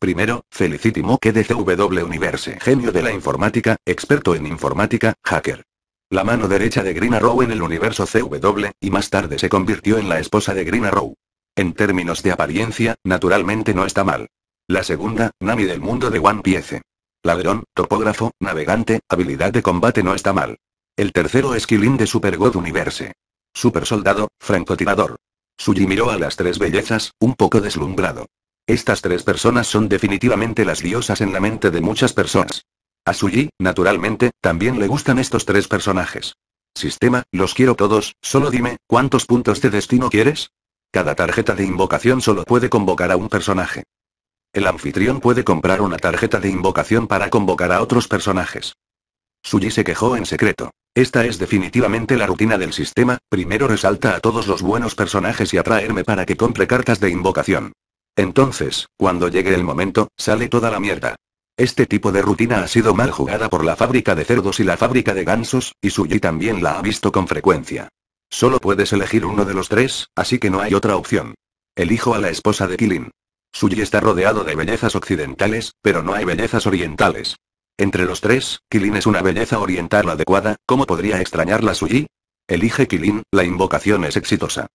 Primero, Felicity que de CW Universe, genio de la informática, experto en informática, hacker. La mano derecha de Green Arrow en el universo CW, y más tarde se convirtió en la esposa de Green Arrow. En términos de apariencia, naturalmente no está mal. La segunda, Nami del mundo de One Piece. Ladrón, topógrafo, navegante, habilidad de combate no está mal. El tercero es Killin de Super God Universe. Super soldado, francotirador. Suji miró a las tres bellezas, un poco deslumbrado. Estas tres personas son definitivamente las diosas en la mente de muchas personas. A Suji, naturalmente, también le gustan estos tres personajes. Sistema, los quiero todos, solo dime, ¿cuántos puntos de destino quieres? Cada tarjeta de invocación solo puede convocar a un personaje. El anfitrión puede comprar una tarjeta de invocación para convocar a otros personajes. Suji se quejó en secreto. Esta es definitivamente la rutina del sistema, primero resalta a todos los buenos personajes y atraerme para que compre cartas de invocación. Entonces, cuando llegue el momento, sale toda la mierda. Este tipo de rutina ha sido mal jugada por la fábrica de cerdos y la fábrica de gansos, y Suji también la ha visto con frecuencia. Solo puedes elegir uno de los tres, así que no hay otra opción. Elijo a la esposa de Kilin. Suji está rodeado de bellezas occidentales, pero no hay bellezas orientales. Entre los tres, Kilin es una belleza oriental adecuada, ¿cómo podría extrañarla Suji? Elige Kilin, la invocación es exitosa.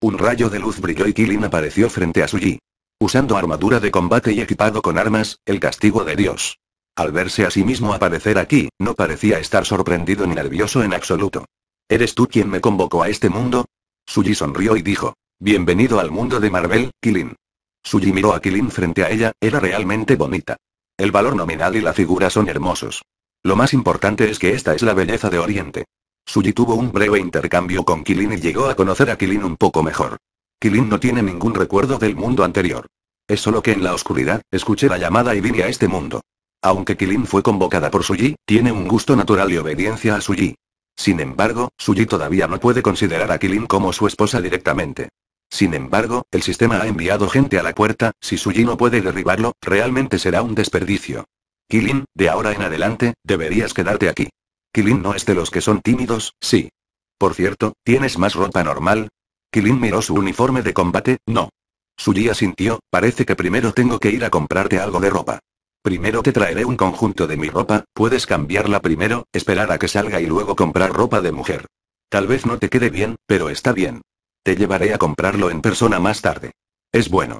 Un rayo de luz brilló y Kilin apareció frente a Suji. Usando armadura de combate y equipado con armas, el castigo de Dios. Al verse a sí mismo aparecer aquí, no parecía estar sorprendido ni nervioso en absoluto. ¿Eres tú quien me convocó a este mundo? Suji sonrió y dijo. Bienvenido al mundo de Marvel, Kilin. Suji miró a Kilin frente a ella, era realmente bonita. El valor nominal y la figura son hermosos. Lo más importante es que esta es la belleza de Oriente. Suji tuvo un breve intercambio con Kilin y llegó a conocer a Kilin un poco mejor. Kilin no tiene ningún recuerdo del mundo anterior. Es solo que en la oscuridad, escuché la llamada y vine a este mundo. Aunque Kilin fue convocada por Suji, tiene un gusto natural y obediencia a Suji. Sin embargo, Suji todavía no puede considerar a Kilin como su esposa directamente. Sin embargo, el sistema ha enviado gente a la puerta, si Suji no puede derribarlo, realmente será un desperdicio. Kilin, de ahora en adelante, deberías quedarte aquí. Kilin no es de los que son tímidos, sí. Por cierto, ¿tienes más ropa normal? Kilin miró su uniforme de combate, no. Suji asintió, parece que primero tengo que ir a comprarte algo de ropa. Primero te traeré un conjunto de mi ropa, puedes cambiarla primero, esperar a que salga y luego comprar ropa de mujer. Tal vez no te quede bien, pero está bien llevaré a comprarlo en persona más tarde. Es bueno.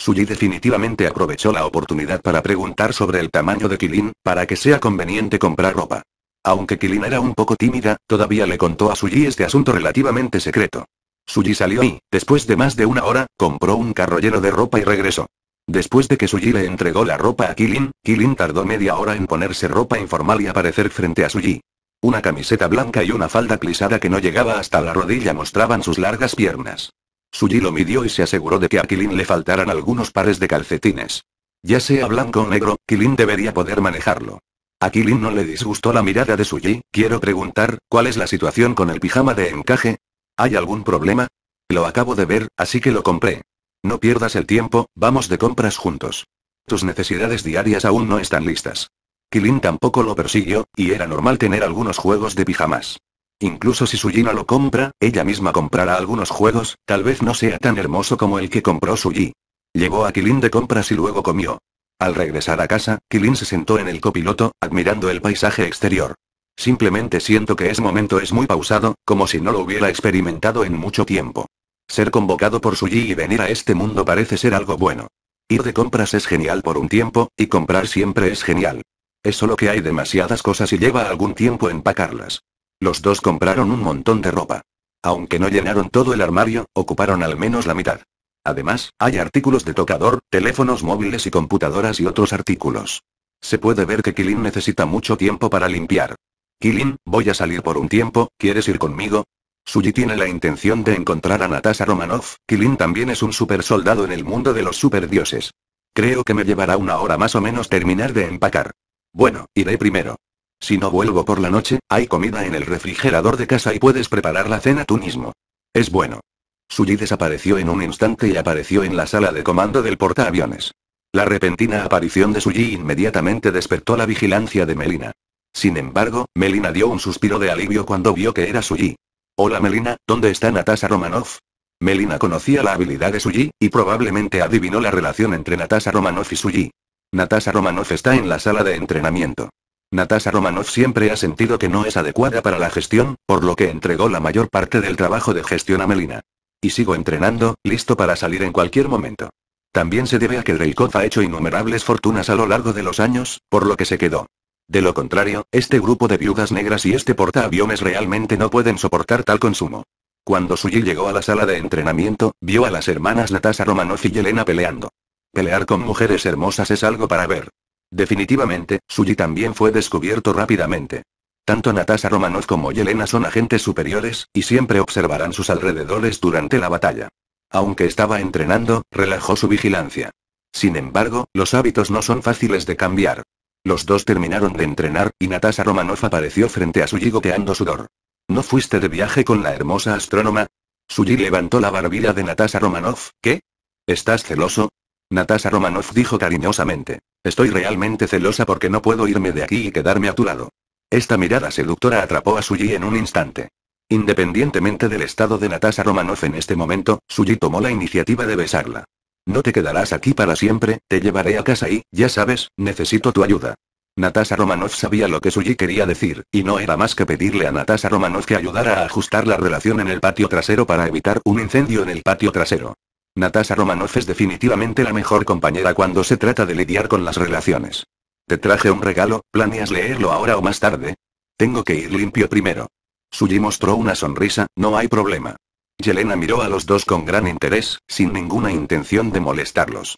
Suji definitivamente aprovechó la oportunidad para preguntar sobre el tamaño de Kilin, para que sea conveniente comprar ropa. Aunque Kilin era un poco tímida, todavía le contó a Suji este asunto relativamente secreto. Suji salió y, después de más de una hora, compró un carro lleno de ropa y regresó. Después de que Suji le entregó la ropa a Kilin, Kilin tardó media hora en ponerse ropa informal y aparecer frente a Suji. Una camiseta blanca y una falda plisada que no llegaba hasta la rodilla mostraban sus largas piernas. Suji lo midió y se aseguró de que a Kilin le faltaran algunos pares de calcetines. Ya sea blanco o negro, Kilin debería poder manejarlo. A Kilin no le disgustó la mirada de Suji, quiero preguntar, ¿cuál es la situación con el pijama de encaje? ¿Hay algún problema? Lo acabo de ver, así que lo compré. No pierdas el tiempo, vamos de compras juntos. Tus necesidades diarias aún no están listas. Kilin tampoco lo persiguió, y era normal tener algunos juegos de pijamas. Incluso si no lo compra, ella misma comprará algunos juegos, tal vez no sea tan hermoso como el que compró Suji. Llegó a Kilin de compras y luego comió. Al regresar a casa, Kilin se sentó en el copiloto, admirando el paisaje exterior. Simplemente siento que ese momento es muy pausado, como si no lo hubiera experimentado en mucho tiempo. Ser convocado por Suji y venir a este mundo parece ser algo bueno. Ir de compras es genial por un tiempo, y comprar siempre es genial. Es solo que hay demasiadas cosas y lleva algún tiempo empacarlas. Los dos compraron un montón de ropa. Aunque no llenaron todo el armario, ocuparon al menos la mitad. Además, hay artículos de tocador, teléfonos móviles y computadoras y otros artículos. Se puede ver que Kilin necesita mucho tiempo para limpiar. Kilin, voy a salir por un tiempo, ¿quieres ir conmigo? Suji tiene la intención de encontrar a Natasha Romanoff, Kilin también es un super soldado en el mundo de los dioses. Creo que me llevará una hora más o menos terminar de empacar. Bueno, iré primero. Si no vuelvo por la noche, hay comida en el refrigerador de casa y puedes preparar la cena tú mismo. Es bueno. Suji desapareció en un instante y apareció en la sala de comando del portaaviones. La repentina aparición de Suji inmediatamente despertó la vigilancia de Melina. Sin embargo, Melina dio un suspiro de alivio cuando vio que era Suji. Hola Melina, ¿dónde está Natasha Romanoff? Melina conocía la habilidad de Suji, y probablemente adivinó la relación entre Natasha Romanoff y Suji. Natasha Romanoff está en la sala de entrenamiento. Natasha Romanoff siempre ha sentido que no es adecuada para la gestión, por lo que entregó la mayor parte del trabajo de gestión a Melina. Y sigo entrenando, listo para salir en cualquier momento. También se debe a que Dreykov ha hecho innumerables fortunas a lo largo de los años, por lo que se quedó. De lo contrario, este grupo de viudas negras y este portaaviones realmente no pueden soportar tal consumo. Cuando Suji llegó a la sala de entrenamiento, vio a las hermanas Natasha Romanoff y Elena peleando. Pelear con mujeres hermosas es algo para ver. Definitivamente, Suji también fue descubierto rápidamente. Tanto Natasha Romanov como Yelena son agentes superiores, y siempre observarán sus alrededores durante la batalla. Aunque estaba entrenando, relajó su vigilancia. Sin embargo, los hábitos no son fáciles de cambiar. Los dos terminaron de entrenar, y Natasha Romanov apareció frente a Suji goteando sudor. ¿No fuiste de viaje con la hermosa astrónoma? Suji levantó la barbilla de Natasha Romanov, ¿qué? ¿Estás celoso? Natasha Romanov dijo cariñosamente. Estoy realmente celosa porque no puedo irme de aquí y quedarme a tu lado. Esta mirada seductora atrapó a Suji en un instante. Independientemente del estado de Natasha Romanov en este momento, Suji tomó la iniciativa de besarla. No te quedarás aquí para siempre, te llevaré a casa y, ya sabes, necesito tu ayuda. Natasha Romanov sabía lo que Suji quería decir, y no era más que pedirle a Natasha Romanov que ayudara a ajustar la relación en el patio trasero para evitar un incendio en el patio trasero. Natasha Romanov es definitivamente la mejor compañera cuando se trata de lidiar con las relaciones. Te traje un regalo, ¿planeas leerlo ahora o más tarde? Tengo que ir limpio primero. Suji mostró una sonrisa, no hay problema. Yelena miró a los dos con gran interés, sin ninguna intención de molestarlos.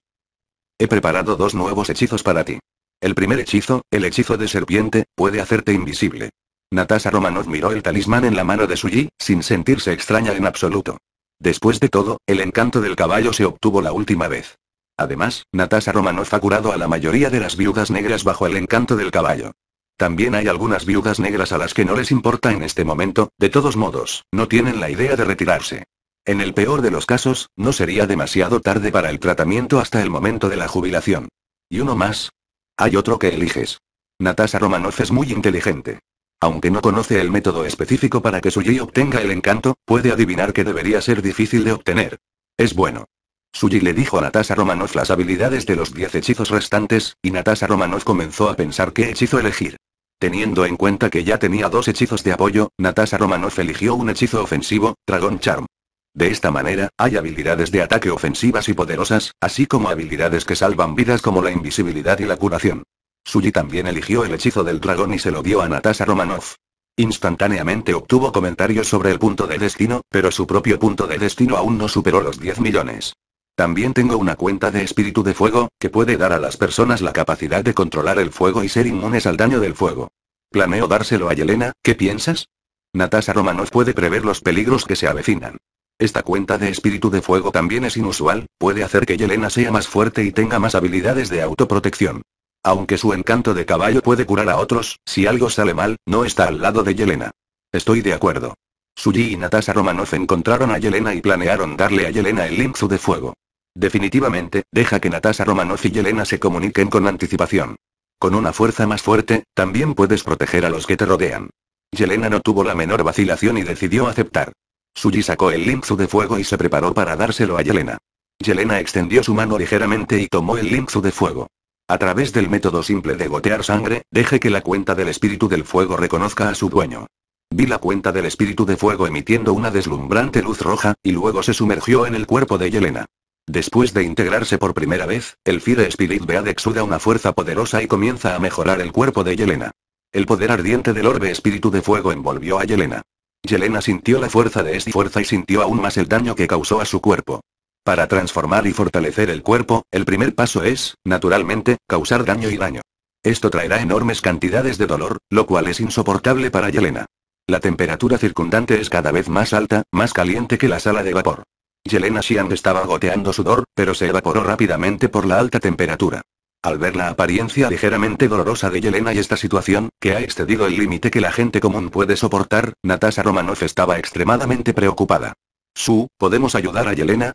He preparado dos nuevos hechizos para ti. El primer hechizo, el hechizo de serpiente, puede hacerte invisible. Natasha Romanov miró el talismán en la mano de Suji, sin sentirse extraña en absoluto. Después de todo, el encanto del caballo se obtuvo la última vez. Además, Natasha Romanoff ha curado a la mayoría de las viudas negras bajo el encanto del caballo. También hay algunas viudas negras a las que no les importa en este momento, de todos modos, no tienen la idea de retirarse. En el peor de los casos, no sería demasiado tarde para el tratamiento hasta el momento de la jubilación. ¿Y uno más? Hay otro que eliges. Natasha Romanoff es muy inteligente. Aunque no conoce el método específico para que Suji obtenga el encanto, puede adivinar que debería ser difícil de obtener. Es bueno. Suji le dijo a Natasha Romanoff las habilidades de los 10 hechizos restantes, y Natasha Romanoff comenzó a pensar qué hechizo elegir. Teniendo en cuenta que ya tenía dos hechizos de apoyo, Natasha Romanoff eligió un hechizo ofensivo, Dragon Charm. De esta manera, hay habilidades de ataque ofensivas y poderosas, así como habilidades que salvan vidas como la invisibilidad y la curación. Sully también eligió el hechizo del dragón y se lo dio a Natasha Romanoff. Instantáneamente obtuvo comentarios sobre el punto de destino, pero su propio punto de destino aún no superó los 10 millones. También tengo una cuenta de espíritu de fuego, que puede dar a las personas la capacidad de controlar el fuego y ser inmunes al daño del fuego. Planeo dárselo a Yelena, ¿qué piensas? Natasha Romanoff puede prever los peligros que se avecinan. Esta cuenta de espíritu de fuego también es inusual, puede hacer que Yelena sea más fuerte y tenga más habilidades de autoprotección. Aunque su encanto de caballo puede curar a otros, si algo sale mal, no está al lado de Yelena. Estoy de acuerdo. Suji y Natasha Romanoff encontraron a Yelena y planearon darle a Yelena el linzu de fuego. Definitivamente, deja que Natasha Romanoff y Yelena se comuniquen con anticipación. Con una fuerza más fuerte, también puedes proteger a los que te rodean. Yelena no tuvo la menor vacilación y decidió aceptar. Suji sacó el linzu de fuego y se preparó para dárselo a Yelena. Yelena extendió su mano ligeramente y tomó el linzu de fuego. A través del método simple de gotear sangre, deje que la cuenta del espíritu del fuego reconozca a su dueño. Vi la cuenta del espíritu de fuego emitiendo una deslumbrante luz roja, y luego se sumergió en el cuerpo de Yelena. Después de integrarse por primera vez, el Fire Spirit Bead exuda una fuerza poderosa y comienza a mejorar el cuerpo de Yelena. El poder ardiente del orbe espíritu de fuego envolvió a Yelena. Yelena sintió la fuerza de esta fuerza y sintió aún más el daño que causó a su cuerpo. Para transformar y fortalecer el cuerpo, el primer paso es, naturalmente, causar daño y daño. Esto traerá enormes cantidades de dolor, lo cual es insoportable para Yelena. La temperatura circundante es cada vez más alta, más caliente que la sala de vapor. Yelena Xiang estaba goteando sudor, pero se evaporó rápidamente por la alta temperatura. Al ver la apariencia ligeramente dolorosa de Yelena y esta situación, que ha excedido el límite que la gente común puede soportar, Natasha Romanoff estaba extremadamente preocupada. Su, ¿podemos ayudar a Yelena?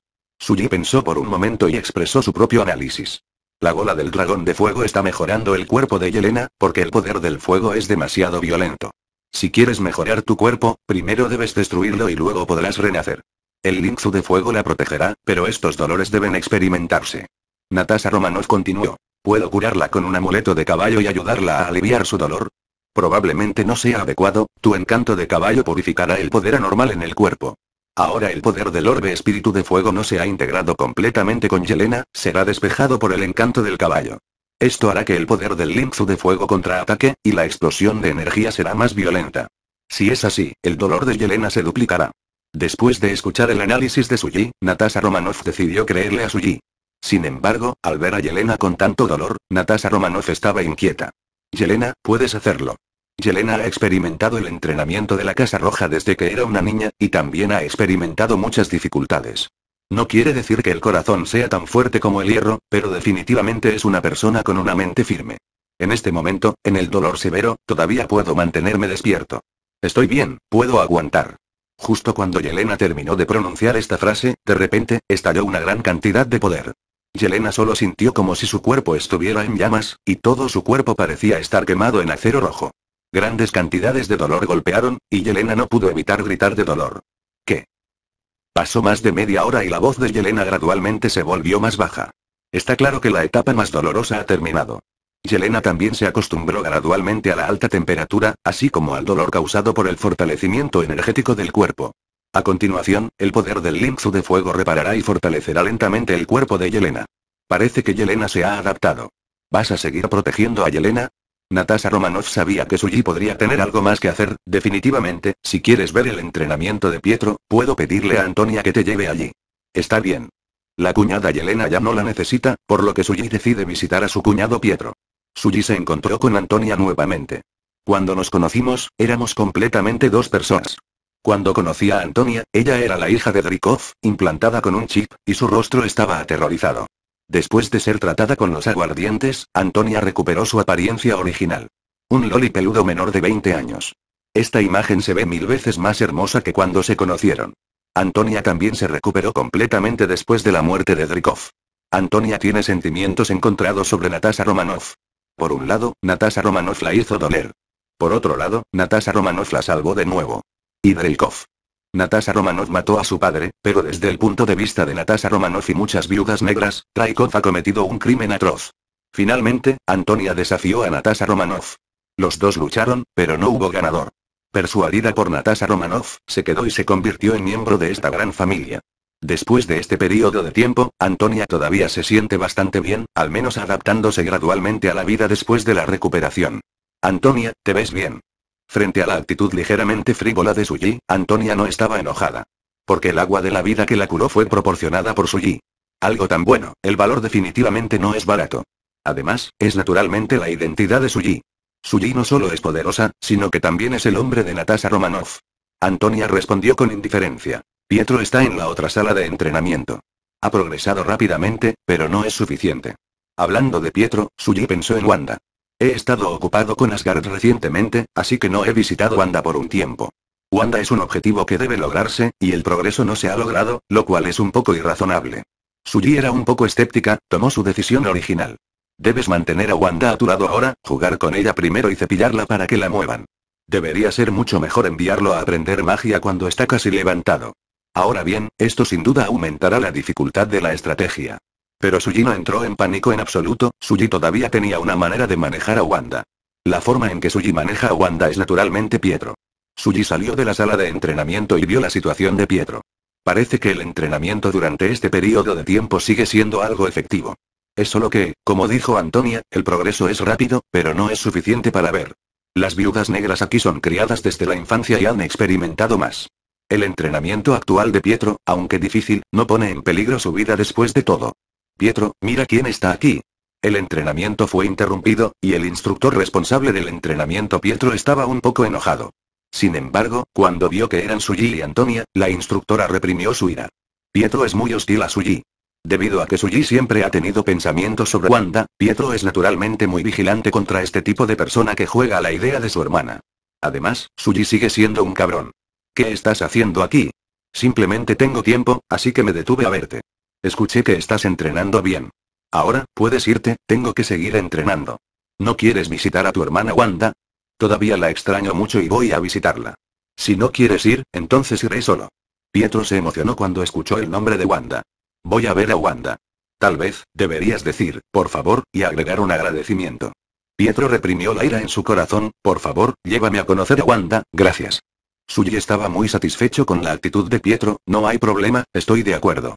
Suji pensó por un momento y expresó su propio análisis. La Gola del dragón de fuego está mejorando el cuerpo de Yelena, porque el poder del fuego es demasiado violento. Si quieres mejorar tu cuerpo, primero debes destruirlo y luego podrás renacer. El linzu de fuego la protegerá, pero estos dolores deben experimentarse. Natasha Romanov continuó. ¿Puedo curarla con un amuleto de caballo y ayudarla a aliviar su dolor? Probablemente no sea adecuado, tu encanto de caballo purificará el poder anormal en el cuerpo. Ahora el poder del orbe espíritu de fuego no se ha integrado completamente con Yelena, será despejado por el encanto del caballo. Esto hará que el poder del linzu de fuego contraataque, y la explosión de energía será más violenta. Si es así, el dolor de Yelena se duplicará. Después de escuchar el análisis de Suji, Natasha Romanoff decidió creerle a Suji. Sin embargo, al ver a Yelena con tanto dolor, Natasha Romanoff estaba inquieta. Yelena, puedes hacerlo. Yelena ha experimentado el entrenamiento de la Casa Roja desde que era una niña, y también ha experimentado muchas dificultades. No quiere decir que el corazón sea tan fuerte como el hierro, pero definitivamente es una persona con una mente firme. En este momento, en el dolor severo, todavía puedo mantenerme despierto. Estoy bien, puedo aguantar. Justo cuando Yelena terminó de pronunciar esta frase, de repente, estalló una gran cantidad de poder. Yelena solo sintió como si su cuerpo estuviera en llamas, y todo su cuerpo parecía estar quemado en acero rojo. Grandes cantidades de dolor golpearon, y Yelena no pudo evitar gritar de dolor. ¿Qué? Pasó más de media hora y la voz de Yelena gradualmente se volvió más baja. Está claro que la etapa más dolorosa ha terminado. Yelena también se acostumbró gradualmente a la alta temperatura, así como al dolor causado por el fortalecimiento energético del cuerpo. A continuación, el poder del Linzu de fuego reparará y fortalecerá lentamente el cuerpo de Yelena. Parece que Yelena se ha adaptado. ¿Vas a seguir protegiendo a Yelena? Natasha Romanov sabía que Suji podría tener algo más que hacer, definitivamente, si quieres ver el entrenamiento de Pietro, puedo pedirle a Antonia que te lleve allí. Está bien. La cuñada Yelena ya no la necesita, por lo que Suji decide visitar a su cuñado Pietro. Suji se encontró con Antonia nuevamente. Cuando nos conocimos, éramos completamente dos personas. Cuando conocí a Antonia, ella era la hija de Drikov, implantada con un chip, y su rostro estaba aterrorizado. Después de ser tratada con los aguardientes, Antonia recuperó su apariencia original. Un loli peludo menor de 20 años. Esta imagen se ve mil veces más hermosa que cuando se conocieron. Antonia también se recuperó completamente después de la muerte de Drikov. Antonia tiene sentimientos encontrados sobre Natasha Romanov. Por un lado, Natasha Romanoff la hizo doler. Por otro lado, Natasha Romanov la salvó de nuevo. Y Drikov. Natasha Romanov mató a su padre, pero desde el punto de vista de Natasha Romanov y muchas viudas negras, Traikov ha cometido un crimen atroz. Finalmente, Antonia desafió a Natasha Romanov. Los dos lucharon, pero no hubo ganador. Persuadida por Natasha Romanov, se quedó y se convirtió en miembro de esta gran familia. Después de este periodo de tiempo, Antonia todavía se siente bastante bien, al menos adaptándose gradualmente a la vida después de la recuperación. Antonia, te ves bien. Frente a la actitud ligeramente frívola de Suyi, Antonia no estaba enojada. Porque el agua de la vida que la curó fue proporcionada por Suyi. Algo tan bueno, el valor definitivamente no es barato. Además, es naturalmente la identidad de Suyi. Suyi no solo es poderosa, sino que también es el hombre de Natasha Romanov. Antonia respondió con indiferencia. Pietro está en la otra sala de entrenamiento. Ha progresado rápidamente, pero no es suficiente. Hablando de Pietro, Suyi pensó en Wanda. He estado ocupado con Asgard recientemente, así que no he visitado Wanda por un tiempo. Wanda es un objetivo que debe lograrse, y el progreso no se ha logrado, lo cual es un poco irrazonable. Suji era un poco escéptica, tomó su decisión original. Debes mantener a Wanda a ahora, jugar con ella primero y cepillarla para que la muevan. Debería ser mucho mejor enviarlo a aprender magia cuando está casi levantado. Ahora bien, esto sin duda aumentará la dificultad de la estrategia. Pero Suji no entró en pánico en absoluto, Suji todavía tenía una manera de manejar a Wanda. La forma en que Suji maneja a Wanda es naturalmente Pietro. Suji salió de la sala de entrenamiento y vio la situación de Pietro. Parece que el entrenamiento durante este periodo de tiempo sigue siendo algo efectivo. Es solo que, como dijo Antonia, el progreso es rápido, pero no es suficiente para ver. Las viudas negras aquí son criadas desde la infancia y han experimentado más. El entrenamiento actual de Pietro, aunque difícil, no pone en peligro su vida después de todo. Pietro, mira quién está aquí. El entrenamiento fue interrumpido, y el instructor responsable del entrenamiento Pietro estaba un poco enojado. Sin embargo, cuando vio que eran Suji y Antonia, la instructora reprimió su ira. Pietro es muy hostil a Suji. Debido a que Suji siempre ha tenido pensamientos sobre Wanda, Pietro es naturalmente muy vigilante contra este tipo de persona que juega a la idea de su hermana. Además, Suji sigue siendo un cabrón. ¿Qué estás haciendo aquí? Simplemente tengo tiempo, así que me detuve a verte. Escuché que estás entrenando bien. Ahora, puedes irte, tengo que seguir entrenando. ¿No quieres visitar a tu hermana Wanda? Todavía la extraño mucho y voy a visitarla. Si no quieres ir, entonces iré solo. Pietro se emocionó cuando escuchó el nombre de Wanda. Voy a ver a Wanda. Tal vez, deberías decir, por favor, y agregar un agradecimiento. Pietro reprimió la ira en su corazón, por favor, llévame a conocer a Wanda, gracias. Suyi estaba muy satisfecho con la actitud de Pietro, no hay problema, estoy de acuerdo.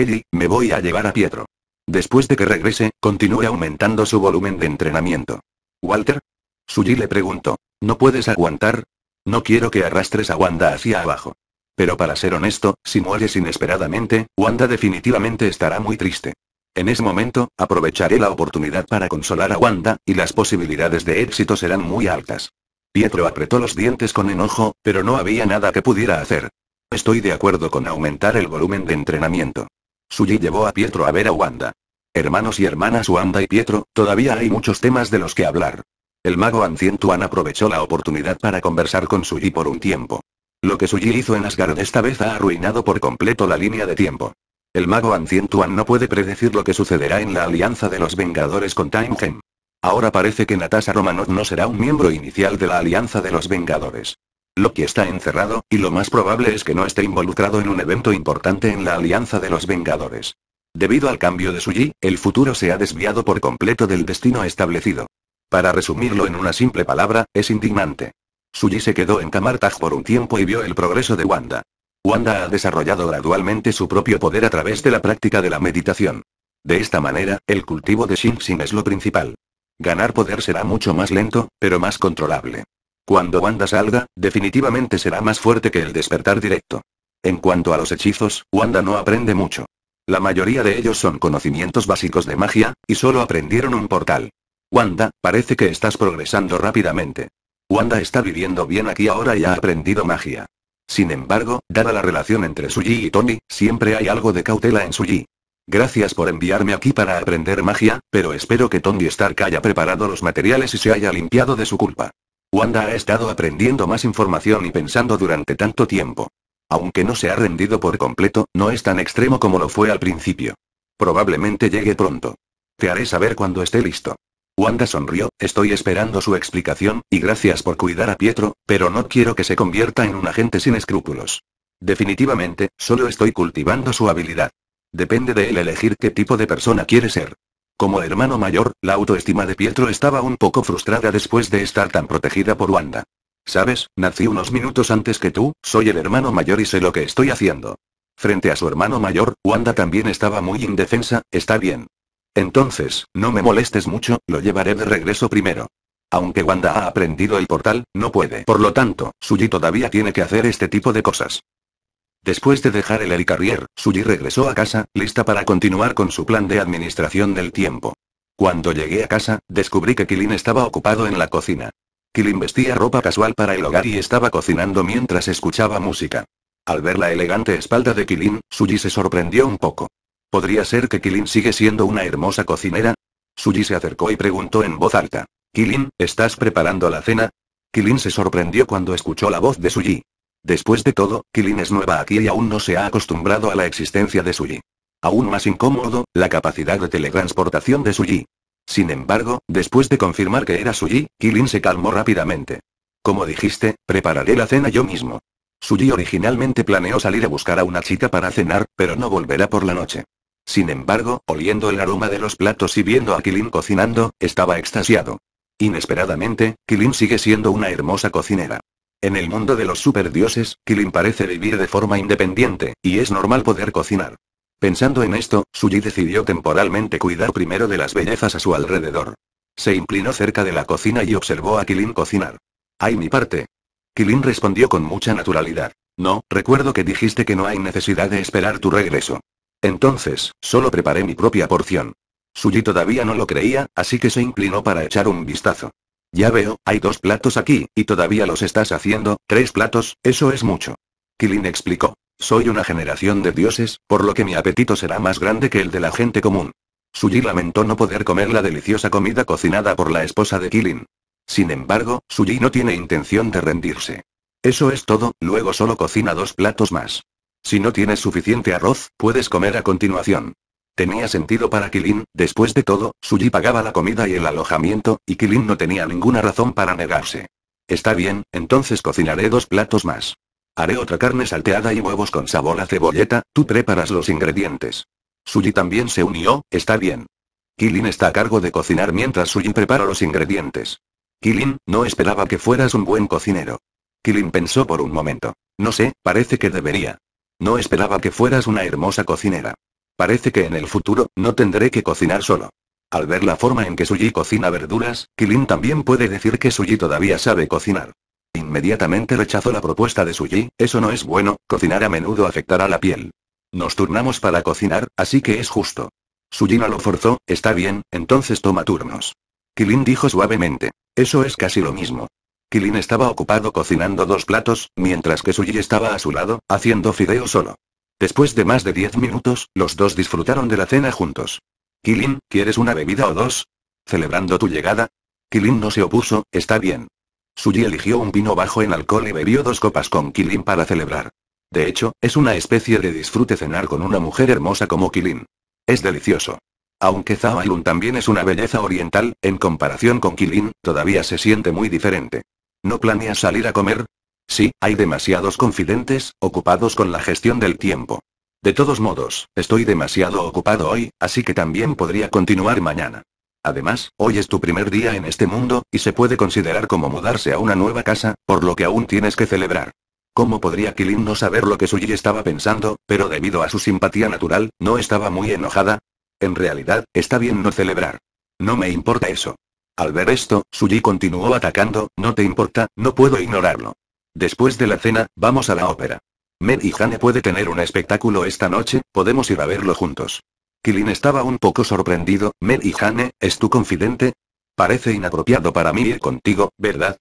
Kelly, me voy a llevar a Pietro. Después de que regrese, continúe aumentando su volumen de entrenamiento. ¿Walter? Suji le preguntó. ¿No puedes aguantar? No quiero que arrastres a Wanda hacia abajo. Pero para ser honesto, si mueres inesperadamente, Wanda definitivamente estará muy triste. En ese momento, aprovecharé la oportunidad para consolar a Wanda, y las posibilidades de éxito serán muy altas. Pietro apretó los dientes con enojo, pero no había nada que pudiera hacer. Estoy de acuerdo con aumentar el volumen de entrenamiento. Suji llevó a Pietro a ver a Wanda. Hermanos y hermanas Wanda y Pietro, todavía hay muchos temas de los que hablar. El mago Ancientuan aprovechó la oportunidad para conversar con Suji por un tiempo. Lo que Suji hizo en Asgard esta vez ha arruinado por completo la línea de tiempo. El mago Ancientuan no puede predecir lo que sucederá en la alianza de los Vengadores con Time Gem. Ahora parece que Natasha Romanoff no será un miembro inicial de la alianza de los Vengadores que está encerrado, y lo más probable es que no esté involucrado en un evento importante en la Alianza de los Vengadores. Debido al cambio de Suji, el futuro se ha desviado por completo del destino establecido. Para resumirlo en una simple palabra, es indignante. Suji se quedó en Kamartaj por un tiempo y vio el progreso de Wanda. Wanda ha desarrollado gradualmente su propio poder a través de la práctica de la meditación. De esta manera, el cultivo de Shin-Sin es lo principal. Ganar poder será mucho más lento, pero más controlable. Cuando Wanda salga, definitivamente será más fuerte que el despertar directo. En cuanto a los hechizos, Wanda no aprende mucho. La mayoría de ellos son conocimientos básicos de magia, y solo aprendieron un portal. Wanda, parece que estás progresando rápidamente. Wanda está viviendo bien aquí ahora y ha aprendido magia. Sin embargo, dada la relación entre Suji y Tony, siempre hay algo de cautela en Suji. Gracias por enviarme aquí para aprender magia, pero espero que Tony Stark haya preparado los materiales y se haya limpiado de su culpa. Wanda ha estado aprendiendo más información y pensando durante tanto tiempo. Aunque no se ha rendido por completo, no es tan extremo como lo fue al principio. Probablemente llegue pronto. Te haré saber cuando esté listo. Wanda sonrió, estoy esperando su explicación, y gracias por cuidar a Pietro, pero no quiero que se convierta en un agente sin escrúpulos. Definitivamente, solo estoy cultivando su habilidad. Depende de él elegir qué tipo de persona quiere ser. Como hermano mayor, la autoestima de Pietro estaba un poco frustrada después de estar tan protegida por Wanda. Sabes, nací unos minutos antes que tú, soy el hermano mayor y sé lo que estoy haciendo. Frente a su hermano mayor, Wanda también estaba muy indefensa, está bien. Entonces, no me molestes mucho, lo llevaré de regreso primero. Aunque Wanda ha aprendido el portal, no puede. Por lo tanto, Suji todavía tiene que hacer este tipo de cosas. Después de dejar el Helicarrier, Suji regresó a casa, lista para continuar con su plan de administración del tiempo. Cuando llegué a casa, descubrí que Kilin estaba ocupado en la cocina. Kilin vestía ropa casual para el hogar y estaba cocinando mientras escuchaba música. Al ver la elegante espalda de Kilin, Suji se sorprendió un poco. ¿Podría ser que Kilin sigue siendo una hermosa cocinera? Suji se acercó y preguntó en voz alta. Kilin, ¿estás preparando la cena? Kilin se sorprendió cuando escuchó la voz de Suji. Después de todo, Kilin es nueva aquí y aún no se ha acostumbrado a la existencia de Suji. Aún más incómodo, la capacidad de teletransportación de Suji. Sin embargo, después de confirmar que era Suji, Kilin se calmó rápidamente. Como dijiste, prepararé la cena yo mismo. Suji originalmente planeó salir a buscar a una chica para cenar, pero no volverá por la noche. Sin embargo, oliendo el aroma de los platos y viendo a Kilin cocinando, estaba extasiado. Inesperadamente, Kilin sigue siendo una hermosa cocinera. En el mundo de los superdioses, Kilin parece vivir de forma independiente, y es normal poder cocinar. Pensando en esto, Suji decidió temporalmente cuidar primero de las bellezas a su alrededor. Se inclinó cerca de la cocina y observó a Kilin cocinar. Hay mi parte. Kilin respondió con mucha naturalidad. No, recuerdo que dijiste que no hay necesidad de esperar tu regreso. Entonces, solo preparé mi propia porción. Suji todavía no lo creía, así que se inclinó para echar un vistazo. Ya veo, hay dos platos aquí, y todavía los estás haciendo, tres platos, eso es mucho. Kilin explicó. Soy una generación de dioses, por lo que mi apetito será más grande que el de la gente común. Suji lamentó no poder comer la deliciosa comida cocinada por la esposa de Kilin. Sin embargo, Suji no tiene intención de rendirse. Eso es todo, luego solo cocina dos platos más. Si no tienes suficiente arroz, puedes comer a continuación. Tenía sentido para Kilin, después de todo, Suji pagaba la comida y el alojamiento, y Kilin no tenía ninguna razón para negarse. Está bien, entonces cocinaré dos platos más. Haré otra carne salteada y huevos con sabor a cebolleta, tú preparas los ingredientes. Suji también se unió, está bien. Kilin está a cargo de cocinar mientras Suji prepara los ingredientes. Kilin, no esperaba que fueras un buen cocinero. Kilin pensó por un momento. No sé, parece que debería. No esperaba que fueras una hermosa cocinera. Parece que en el futuro, no tendré que cocinar solo. Al ver la forma en que Suji cocina verduras, Kilin también puede decir que Suji todavía sabe cocinar. Inmediatamente rechazó la propuesta de Suji, eso no es bueno, cocinar a menudo afectará la piel. Nos turnamos para cocinar, así que es justo. Suji no lo forzó, está bien, entonces toma turnos. Kilin dijo suavemente. Eso es casi lo mismo. Kilin estaba ocupado cocinando dos platos, mientras que Suji estaba a su lado, haciendo fideo solo. Después de más de diez minutos, los dos disfrutaron de la cena juntos. Kilin, ¿quieres una bebida o dos? ¿Celebrando tu llegada? Kilin no se opuso, está bien. Suji eligió un vino bajo en alcohol y bebió dos copas con Kilin para celebrar. De hecho, es una especie de disfrute cenar con una mujer hermosa como Kilin. Es delicioso. Aunque Zamailun también es una belleza oriental, en comparación con Kilin, todavía se siente muy diferente. ¿No planeas salir a comer? Sí, hay demasiados confidentes, ocupados con la gestión del tiempo. De todos modos, estoy demasiado ocupado hoy, así que también podría continuar mañana. Además, hoy es tu primer día en este mundo, y se puede considerar como mudarse a una nueva casa, por lo que aún tienes que celebrar. ¿Cómo podría Kilin no saber lo que Suji estaba pensando, pero debido a su simpatía natural, no estaba muy enojada? En realidad, está bien no celebrar. No me importa eso. Al ver esto, Suji continuó atacando, no te importa, no puedo ignorarlo. Después de la cena, vamos a la ópera. Mel y Jane puede tener un espectáculo esta noche, podemos ir a verlo juntos. Kilin estaba un poco sorprendido, Mel y Jane, ¿es tu confidente? Parece inapropiado para mí ir contigo, ¿verdad?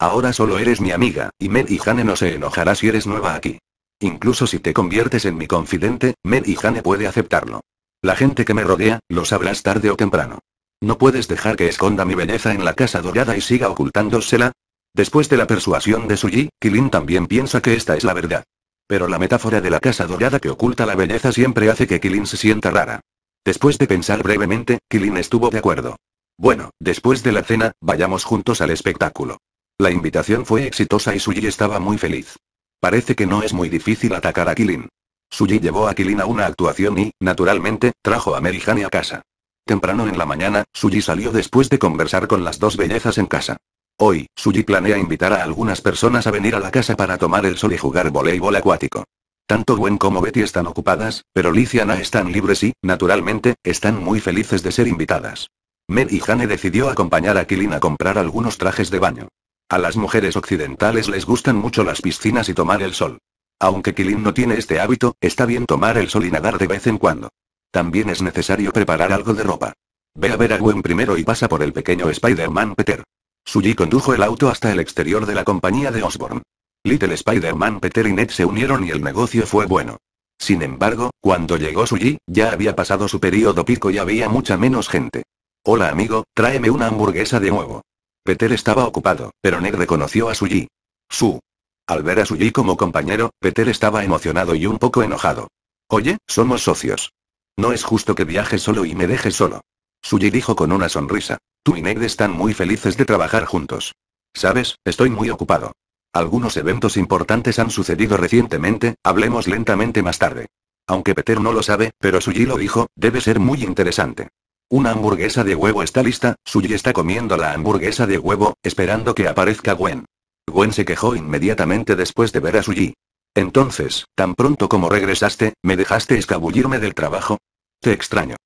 Ahora solo eres mi amiga, y Mel y Jane no se enojará si eres nueva aquí. Incluso si te conviertes en mi confidente, Mel y Jane puede aceptarlo. La gente que me rodea, lo sabrás tarde o temprano. No puedes dejar que esconda mi belleza en la casa dorada y siga ocultándosela, Después de la persuasión de Suji, Kilin también piensa que esta es la verdad. Pero la metáfora de la casa dorada que oculta la belleza siempre hace que Kilin se sienta rara. Después de pensar brevemente, Kilin estuvo de acuerdo. Bueno, después de la cena, vayamos juntos al espectáculo. La invitación fue exitosa y Suji estaba muy feliz. Parece que no es muy difícil atacar a Kilin. Suji llevó a Kilin a una actuación y, naturalmente, trajo a Mary a casa. Temprano en la mañana, Suji salió después de conversar con las dos bellezas en casa. Hoy, Suji planea invitar a algunas personas a venir a la casa para tomar el sol y jugar voleibol acuático. Tanto Gwen como Betty están ocupadas, pero Liz y Anna están libres y, naturalmente, están muy felices de ser invitadas. Mer y Jane decidió acompañar a Kilin a comprar algunos trajes de baño. A las mujeres occidentales les gustan mucho las piscinas y tomar el sol. Aunque Kilin no tiene este hábito, está bien tomar el sol y nadar de vez en cuando. También es necesario preparar algo de ropa. Ve a ver a Gwen primero y pasa por el pequeño Spider-Man Peter. Suji condujo el auto hasta el exterior de la compañía de Osborne. Little Spider-Man Peter y Ned se unieron y el negocio fue bueno. Sin embargo, cuando llegó Suji, ya había pasado su periodo pico y había mucha menos gente. Hola amigo, tráeme una hamburguesa de nuevo. Peter estaba ocupado, pero Ned reconoció a Suji. Su. Al ver a Suji como compañero, Peter estaba emocionado y un poco enojado. Oye, somos socios. No es justo que viaje solo y me dejes solo. Suji dijo con una sonrisa. Tú y Ned están muy felices de trabajar juntos. Sabes, estoy muy ocupado. Algunos eventos importantes han sucedido recientemente, hablemos lentamente más tarde. Aunque Peter no lo sabe, pero Suji lo dijo, debe ser muy interesante. Una hamburguesa de huevo está lista, Suji está comiendo la hamburguesa de huevo, esperando que aparezca Gwen. Gwen se quejó inmediatamente después de ver a Suji. Entonces, tan pronto como regresaste, ¿me dejaste escabullirme del trabajo? Te extraño.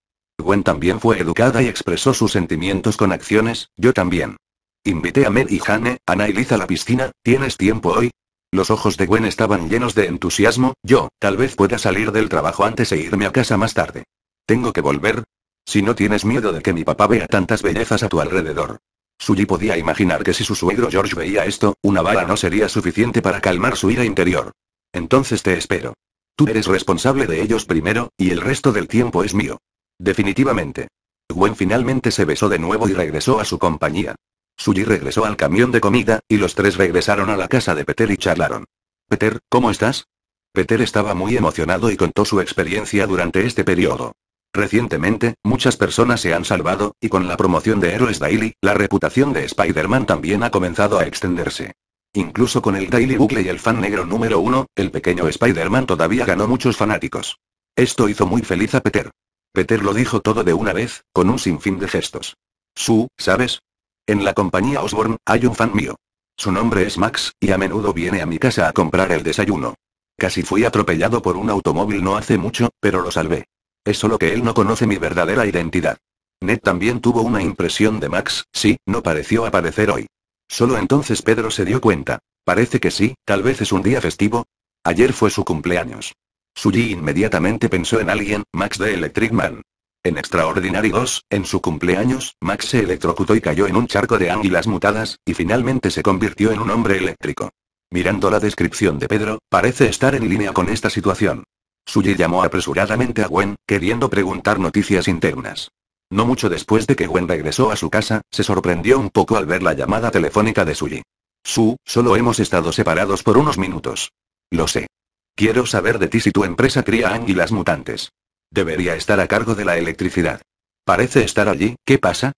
Gwen también fue educada y expresó sus sentimientos con acciones, yo también. Invité a Mel y Jane, Ana y Liz a la piscina, ¿tienes tiempo hoy? Los ojos de Gwen estaban llenos de entusiasmo, yo, tal vez pueda salir del trabajo antes e irme a casa más tarde. ¿Tengo que volver? Si no tienes miedo de que mi papá vea tantas bellezas a tu alrededor. Sully podía imaginar que si su suegro George veía esto, una bala no sería suficiente para calmar su ira interior. Entonces te espero. Tú eres responsable de ellos primero, y el resto del tiempo es mío. Definitivamente. Gwen finalmente se besó de nuevo y regresó a su compañía. Suji regresó al camión de comida, y los tres regresaron a la casa de Peter y charlaron. Peter, ¿cómo estás? Peter estaba muy emocionado y contó su experiencia durante este periodo. Recientemente, muchas personas se han salvado, y con la promoción de Héroes Daily, la reputación de Spider-Man también ha comenzado a extenderse. Incluso con el Daily Bugle y el fan negro número uno, el pequeño Spider-Man todavía ganó muchos fanáticos. Esto hizo muy feliz a Peter. Peter lo dijo todo de una vez, con un sinfín de gestos. Su, ¿sabes? En la compañía Osborne, hay un fan mío. Su nombre es Max, y a menudo viene a mi casa a comprar el desayuno. Casi fui atropellado por un automóvil no hace mucho, pero lo salvé. Es solo que él no conoce mi verdadera identidad. Ned también tuvo una impresión de Max, sí, no pareció aparecer hoy. Solo entonces Pedro se dio cuenta. Parece que sí, tal vez es un día festivo. Ayer fue su cumpleaños. Suji inmediatamente pensó en alguien, Max de Electric Man. En Extraordinary 2, en su cumpleaños, Max se electrocutó y cayó en un charco de águilas mutadas, y finalmente se convirtió en un hombre eléctrico. Mirando la descripción de Pedro, parece estar en línea con esta situación. Suji llamó apresuradamente a Gwen, queriendo preguntar noticias internas. No mucho después de que Gwen regresó a su casa, se sorprendió un poco al ver la llamada telefónica de Suji. Su, solo hemos estado separados por unos minutos. Lo sé. Quiero saber de ti si tu empresa cría ánguilas mutantes. Debería estar a cargo de la electricidad. Parece estar allí, ¿qué pasa?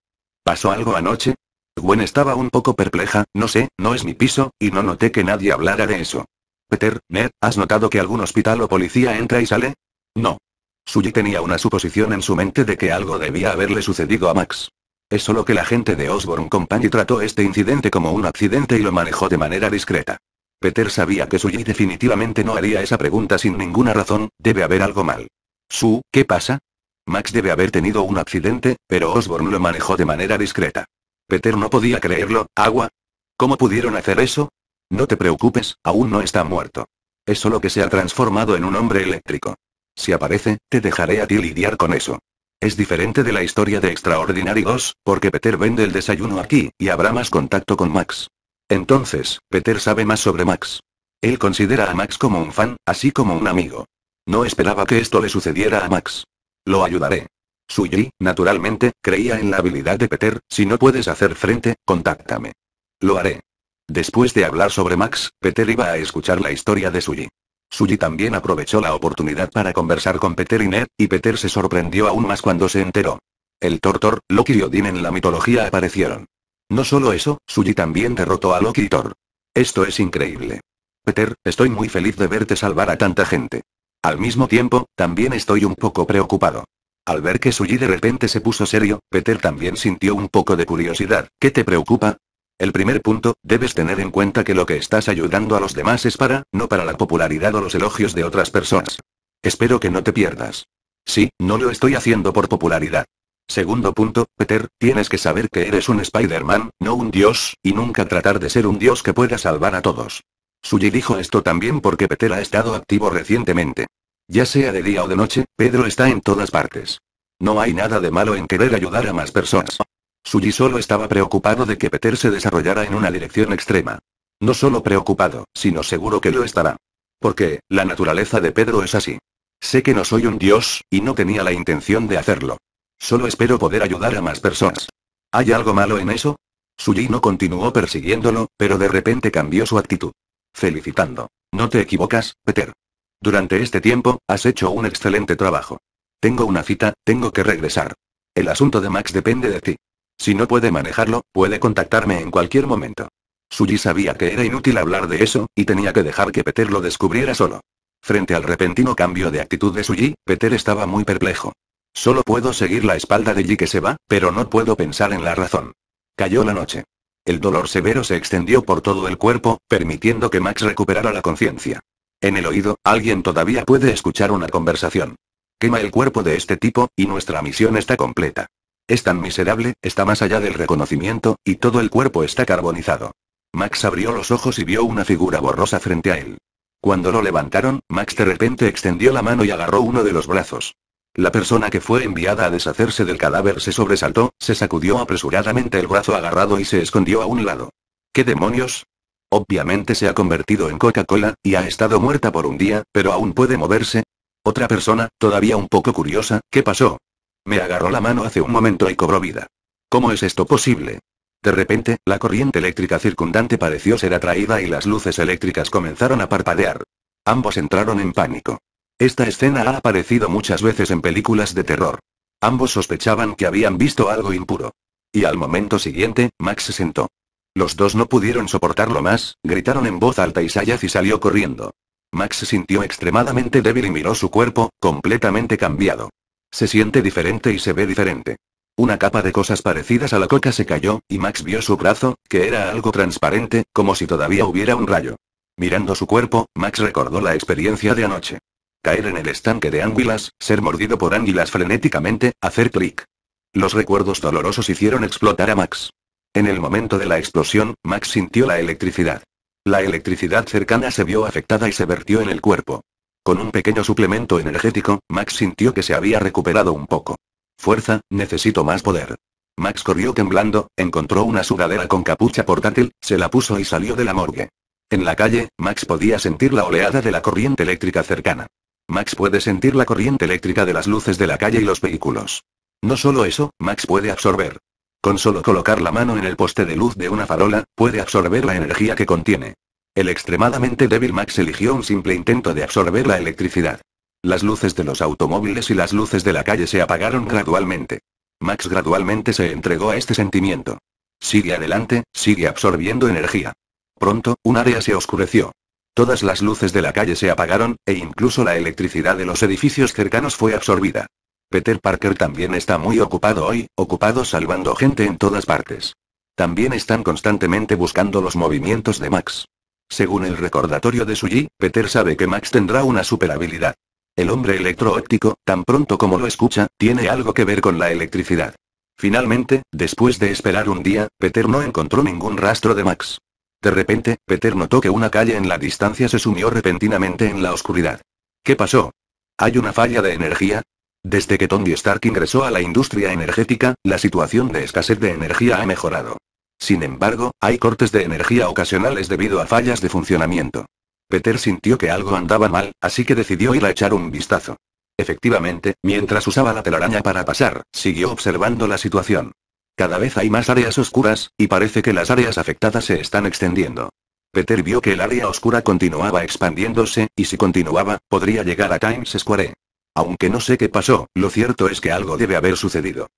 ¿Pasó algo anoche? Gwen estaba un poco perpleja, no sé, no es mi piso, y no noté que nadie hablara de eso. Peter, Ned, ¿has notado que algún hospital o policía entra y sale? No. Suji tenía una suposición en su mente de que algo debía haberle sucedido a Max. Es solo que la gente de Osborne Company trató este incidente como un accidente y lo manejó de manera discreta. Peter sabía que Suji definitivamente no haría esa pregunta sin ninguna razón, debe haber algo mal. Su, ¿qué pasa? Max debe haber tenido un accidente, pero Osborne lo manejó de manera discreta. Peter no podía creerlo, agua. ¿Cómo pudieron hacer eso? No te preocupes, aún no está muerto. Es solo que se ha transformado en un hombre eléctrico. Si aparece, te dejaré a ti lidiar con eso. Es diferente de la historia de Extraordinary 2, porque Peter vende el desayuno aquí, y habrá más contacto con Max. Entonces, Peter sabe más sobre Max. Él considera a Max como un fan, así como un amigo. No esperaba que esto le sucediera a Max. Lo ayudaré. Suji, naturalmente, creía en la habilidad de Peter, si no puedes hacer frente, contáctame. Lo haré. Después de hablar sobre Max, Peter iba a escuchar la historia de Suji. Suji también aprovechó la oportunidad para conversar con Peter y Ned, y Peter se sorprendió aún más cuando se enteró. El Tortor, Loki y Odín en la mitología aparecieron. No solo eso, Suji también derrotó a Loki Thor. Esto es increíble. Peter, estoy muy feliz de verte salvar a tanta gente. Al mismo tiempo, también estoy un poco preocupado. Al ver que Suji de repente se puso serio, Peter también sintió un poco de curiosidad. ¿Qué te preocupa? El primer punto, debes tener en cuenta que lo que estás ayudando a los demás es para, no para la popularidad o los elogios de otras personas. Espero que no te pierdas. Sí, no lo estoy haciendo por popularidad. Segundo punto, Peter, tienes que saber que eres un Spider-Man, no un dios, y nunca tratar de ser un dios que pueda salvar a todos. Suji dijo esto también porque Peter ha estado activo recientemente. Ya sea de día o de noche, Pedro está en todas partes. No hay nada de malo en querer ayudar a más personas. Suji solo estaba preocupado de que Peter se desarrollara en una dirección extrema. No solo preocupado, sino seguro que lo estará. Porque, la naturaleza de Pedro es así. Sé que no soy un dios, y no tenía la intención de hacerlo. Solo espero poder ayudar a más personas. ¿Hay algo malo en eso? Suji no continuó persiguiéndolo, pero de repente cambió su actitud. Felicitando. No te equivocas, Peter. Durante este tiempo, has hecho un excelente trabajo. Tengo una cita, tengo que regresar. El asunto de Max depende de ti. Si no puede manejarlo, puede contactarme en cualquier momento. Suji sabía que era inútil hablar de eso, y tenía que dejar que Peter lo descubriera solo. Frente al repentino cambio de actitud de Suji, Peter estaba muy perplejo. Solo puedo seguir la espalda de allí que se va, pero no puedo pensar en la razón. Cayó la noche. El dolor severo se extendió por todo el cuerpo, permitiendo que Max recuperara la conciencia. En el oído, alguien todavía puede escuchar una conversación. Quema el cuerpo de este tipo, y nuestra misión está completa. Es tan miserable, está más allá del reconocimiento, y todo el cuerpo está carbonizado. Max abrió los ojos y vio una figura borrosa frente a él. Cuando lo levantaron, Max de repente extendió la mano y agarró uno de los brazos. La persona que fue enviada a deshacerse del cadáver se sobresaltó, se sacudió apresuradamente el brazo agarrado y se escondió a un lado. ¿Qué demonios? Obviamente se ha convertido en Coca-Cola, y ha estado muerta por un día, pero aún puede moverse. Otra persona, todavía un poco curiosa, ¿qué pasó? Me agarró la mano hace un momento y cobró vida. ¿Cómo es esto posible? De repente, la corriente eléctrica circundante pareció ser atraída y las luces eléctricas comenzaron a parpadear. Ambos entraron en pánico. Esta escena ha aparecido muchas veces en películas de terror. Ambos sospechaban que habían visto algo impuro. Y al momento siguiente, Max se sentó. Los dos no pudieron soportarlo más, gritaron en voz alta y Sayaz y salió corriendo. Max se sintió extremadamente débil y miró su cuerpo, completamente cambiado. Se siente diferente y se ve diferente. Una capa de cosas parecidas a la coca se cayó, y Max vio su brazo, que era algo transparente, como si todavía hubiera un rayo. Mirando su cuerpo, Max recordó la experiencia de anoche. Caer en el estanque de ánguilas, ser mordido por ánguilas frenéticamente, hacer clic. Los recuerdos dolorosos hicieron explotar a Max. En el momento de la explosión, Max sintió la electricidad. La electricidad cercana se vio afectada y se vertió en el cuerpo. Con un pequeño suplemento energético, Max sintió que se había recuperado un poco. Fuerza, necesito más poder. Max corrió temblando, encontró una sudadera con capucha portátil, se la puso y salió de la morgue. En la calle, Max podía sentir la oleada de la corriente eléctrica cercana. Max puede sentir la corriente eléctrica de las luces de la calle y los vehículos. No solo eso, Max puede absorber. Con solo colocar la mano en el poste de luz de una farola, puede absorber la energía que contiene. El extremadamente débil Max eligió un simple intento de absorber la electricidad. Las luces de los automóviles y las luces de la calle se apagaron gradualmente. Max gradualmente se entregó a este sentimiento. Sigue adelante, sigue absorbiendo energía. Pronto, un área se oscureció. Todas las luces de la calle se apagaron, e incluso la electricidad de los edificios cercanos fue absorbida. Peter Parker también está muy ocupado hoy, ocupado salvando gente en todas partes. También están constantemente buscando los movimientos de Max. Según el recordatorio de Suji, Peter sabe que Max tendrá una super habilidad. El hombre electroóptico, tan pronto como lo escucha, tiene algo que ver con la electricidad. Finalmente, después de esperar un día, Peter no encontró ningún rastro de Max. De repente, Peter notó que una calle en la distancia se sumió repentinamente en la oscuridad. ¿Qué pasó? ¿Hay una falla de energía? Desde que Tony Stark ingresó a la industria energética, la situación de escasez de energía ha mejorado. Sin embargo, hay cortes de energía ocasionales debido a fallas de funcionamiento. Peter sintió que algo andaba mal, así que decidió ir a echar un vistazo. Efectivamente, mientras usaba la telaraña para pasar, siguió observando la situación. Cada vez hay más áreas oscuras, y parece que las áreas afectadas se están extendiendo. Peter vio que el área oscura continuaba expandiéndose, y si continuaba, podría llegar a Times Square. Aunque no sé qué pasó, lo cierto es que algo debe haber sucedido.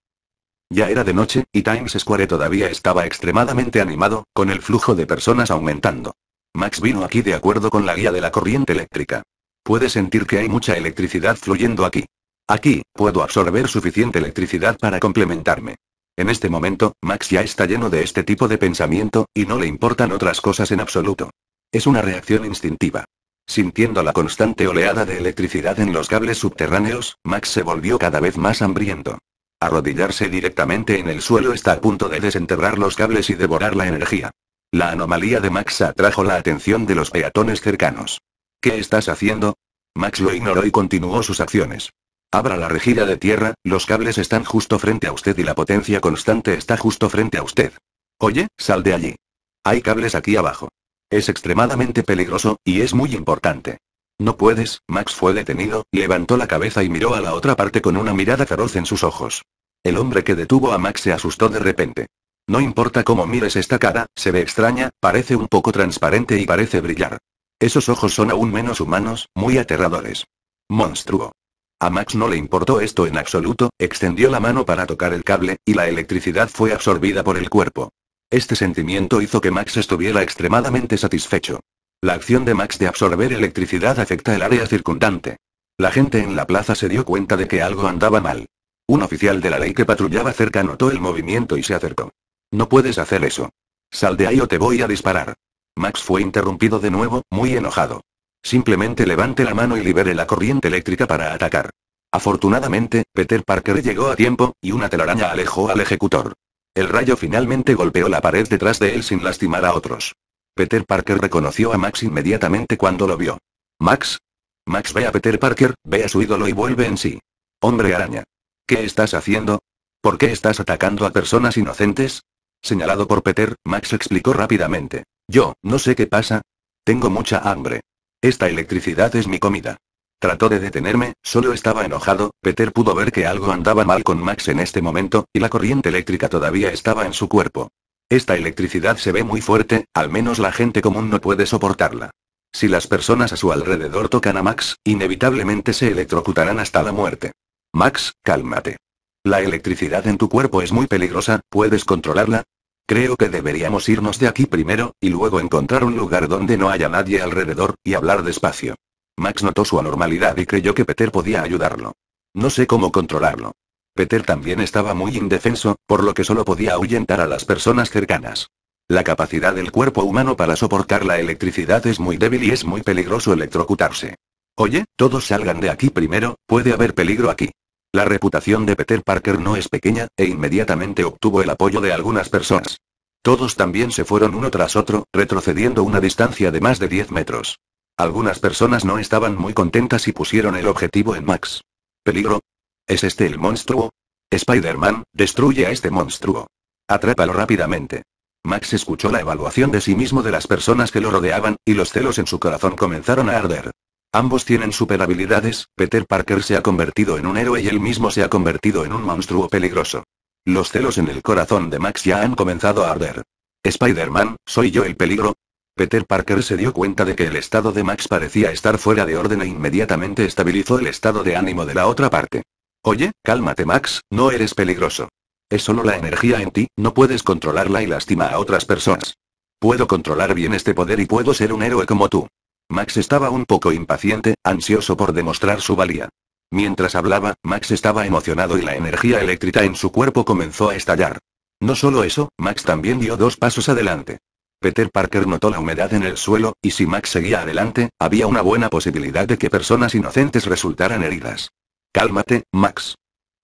Ya era de noche, y Times Square todavía estaba extremadamente animado, con el flujo de personas aumentando. Max vino aquí de acuerdo con la guía de la corriente eléctrica. Puede sentir que hay mucha electricidad fluyendo aquí. Aquí, puedo absorber suficiente electricidad para complementarme. En este momento, Max ya está lleno de este tipo de pensamiento, y no le importan otras cosas en absoluto. Es una reacción instintiva. Sintiendo la constante oleada de electricidad en los cables subterráneos, Max se volvió cada vez más hambriento. Arrodillarse directamente en el suelo está a punto de desenterrar los cables y devorar la energía. La anomalía de Max atrajo la atención de los peatones cercanos. ¿Qué estás haciendo? Max lo ignoró y continuó sus acciones. Abra la rejilla de tierra, los cables están justo frente a usted y la potencia constante está justo frente a usted. Oye, sal de allí. Hay cables aquí abajo. Es extremadamente peligroso, y es muy importante. No puedes, Max fue detenido, levantó la cabeza y miró a la otra parte con una mirada feroz en sus ojos. El hombre que detuvo a Max se asustó de repente. No importa cómo mires esta cara, se ve extraña, parece un poco transparente y parece brillar. Esos ojos son aún menos humanos, muy aterradores. Monstruo. A Max no le importó esto en absoluto, extendió la mano para tocar el cable, y la electricidad fue absorbida por el cuerpo. Este sentimiento hizo que Max estuviera extremadamente satisfecho. La acción de Max de absorber electricidad afecta el área circundante. La gente en la plaza se dio cuenta de que algo andaba mal. Un oficial de la ley que patrullaba cerca notó el movimiento y se acercó. No puedes hacer eso. Sal de ahí o te voy a disparar. Max fue interrumpido de nuevo, muy enojado. Simplemente levante la mano y libere la corriente eléctrica para atacar. Afortunadamente, Peter Parker llegó a tiempo, y una telaraña alejó al ejecutor. El rayo finalmente golpeó la pared detrás de él sin lastimar a otros. Peter Parker reconoció a Max inmediatamente cuando lo vio. ¿Max? Max ve a Peter Parker, ve a su ídolo y vuelve en sí. Hombre araña. ¿Qué estás haciendo? ¿Por qué estás atacando a personas inocentes? Señalado por Peter, Max explicó rápidamente. Yo, no sé qué pasa. Tengo mucha hambre. Esta electricidad es mi comida. Trató de detenerme, solo estaba enojado, Peter pudo ver que algo andaba mal con Max en este momento, y la corriente eléctrica todavía estaba en su cuerpo. Esta electricidad se ve muy fuerte, al menos la gente común no puede soportarla. Si las personas a su alrededor tocan a Max, inevitablemente se electrocutarán hasta la muerte. Max, cálmate. La electricidad en tu cuerpo es muy peligrosa, ¿puedes controlarla? Creo que deberíamos irnos de aquí primero, y luego encontrar un lugar donde no haya nadie alrededor, y hablar despacio. Max notó su anormalidad y creyó que Peter podía ayudarlo. No sé cómo controlarlo. Peter también estaba muy indefenso, por lo que solo podía ahuyentar a las personas cercanas. La capacidad del cuerpo humano para soportar la electricidad es muy débil y es muy peligroso electrocutarse. Oye, todos salgan de aquí primero, puede haber peligro aquí. La reputación de Peter Parker no es pequeña, e inmediatamente obtuvo el apoyo de algunas personas. Todos también se fueron uno tras otro, retrocediendo una distancia de más de 10 metros. Algunas personas no estaban muy contentas y pusieron el objetivo en Max. ¿Peligro? ¿Es este el monstruo? Spider-Man, destruye a este monstruo. Atrápalo rápidamente. Max escuchó la evaluación de sí mismo de las personas que lo rodeaban, y los celos en su corazón comenzaron a arder. Ambos tienen habilidades, Peter Parker se ha convertido en un héroe y él mismo se ha convertido en un monstruo peligroso. Los celos en el corazón de Max ya han comenzado a arder. Spider-Man, ¿soy yo el peligro? Peter Parker se dio cuenta de que el estado de Max parecía estar fuera de orden e inmediatamente estabilizó el estado de ánimo de la otra parte. Oye, cálmate Max, no eres peligroso. Es solo la energía en ti, no puedes controlarla y lastima a otras personas. Puedo controlar bien este poder y puedo ser un héroe como tú. Max estaba un poco impaciente, ansioso por demostrar su valía. Mientras hablaba, Max estaba emocionado y la energía eléctrica en su cuerpo comenzó a estallar. No solo eso, Max también dio dos pasos adelante. Peter Parker notó la humedad en el suelo, y si Max seguía adelante, había una buena posibilidad de que personas inocentes resultaran heridas. Cálmate, Max.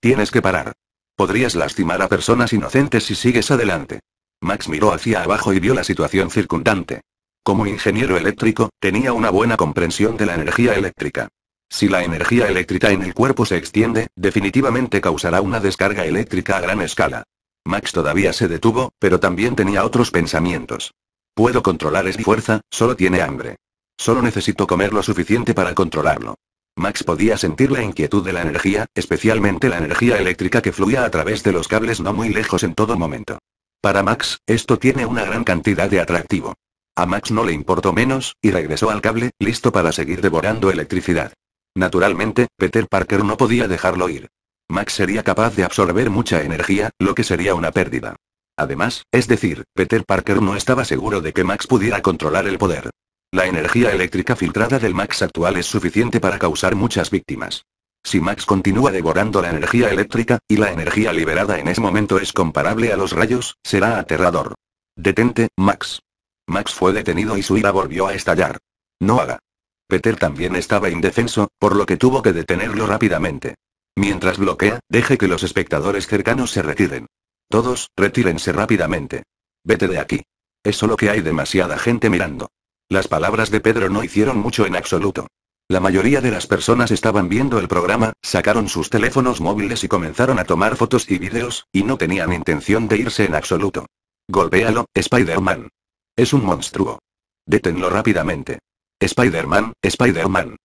Tienes que parar. Podrías lastimar a personas inocentes si sigues adelante. Max miró hacia abajo y vio la situación circundante. Como ingeniero eléctrico, tenía una buena comprensión de la energía eléctrica. Si la energía eléctrica en el cuerpo se extiende, definitivamente causará una descarga eléctrica a gran escala. Max todavía se detuvo, pero también tenía otros pensamientos. Puedo controlar esa fuerza, solo tiene hambre. Solo necesito comer lo suficiente para controlarlo. Max podía sentir la inquietud de la energía, especialmente la energía eléctrica que fluía a través de los cables no muy lejos en todo momento. Para Max, esto tiene una gran cantidad de atractivo. A Max no le importó menos, y regresó al cable, listo para seguir devorando electricidad. Naturalmente, Peter Parker no podía dejarlo ir. Max sería capaz de absorber mucha energía, lo que sería una pérdida. Además, es decir, Peter Parker no estaba seguro de que Max pudiera controlar el poder. La energía eléctrica filtrada del Max actual es suficiente para causar muchas víctimas. Si Max continúa devorando la energía eléctrica, y la energía liberada en ese momento es comparable a los rayos, será aterrador. Detente, Max. Max fue detenido y su ira volvió a estallar. No haga. Peter también estaba indefenso, por lo que tuvo que detenerlo rápidamente. Mientras bloquea, deje que los espectadores cercanos se retiren. Todos, retírense rápidamente. Vete de aquí. Es solo que hay demasiada gente mirando. Las palabras de Pedro no hicieron mucho en absoluto. La mayoría de las personas estaban viendo el programa, sacaron sus teléfonos móviles y comenzaron a tomar fotos y vídeos, y no tenían intención de irse en absoluto. Golpéalo, Spider-Man. Es un monstruo. Deténlo rápidamente. Spider-Man, Spider-Man.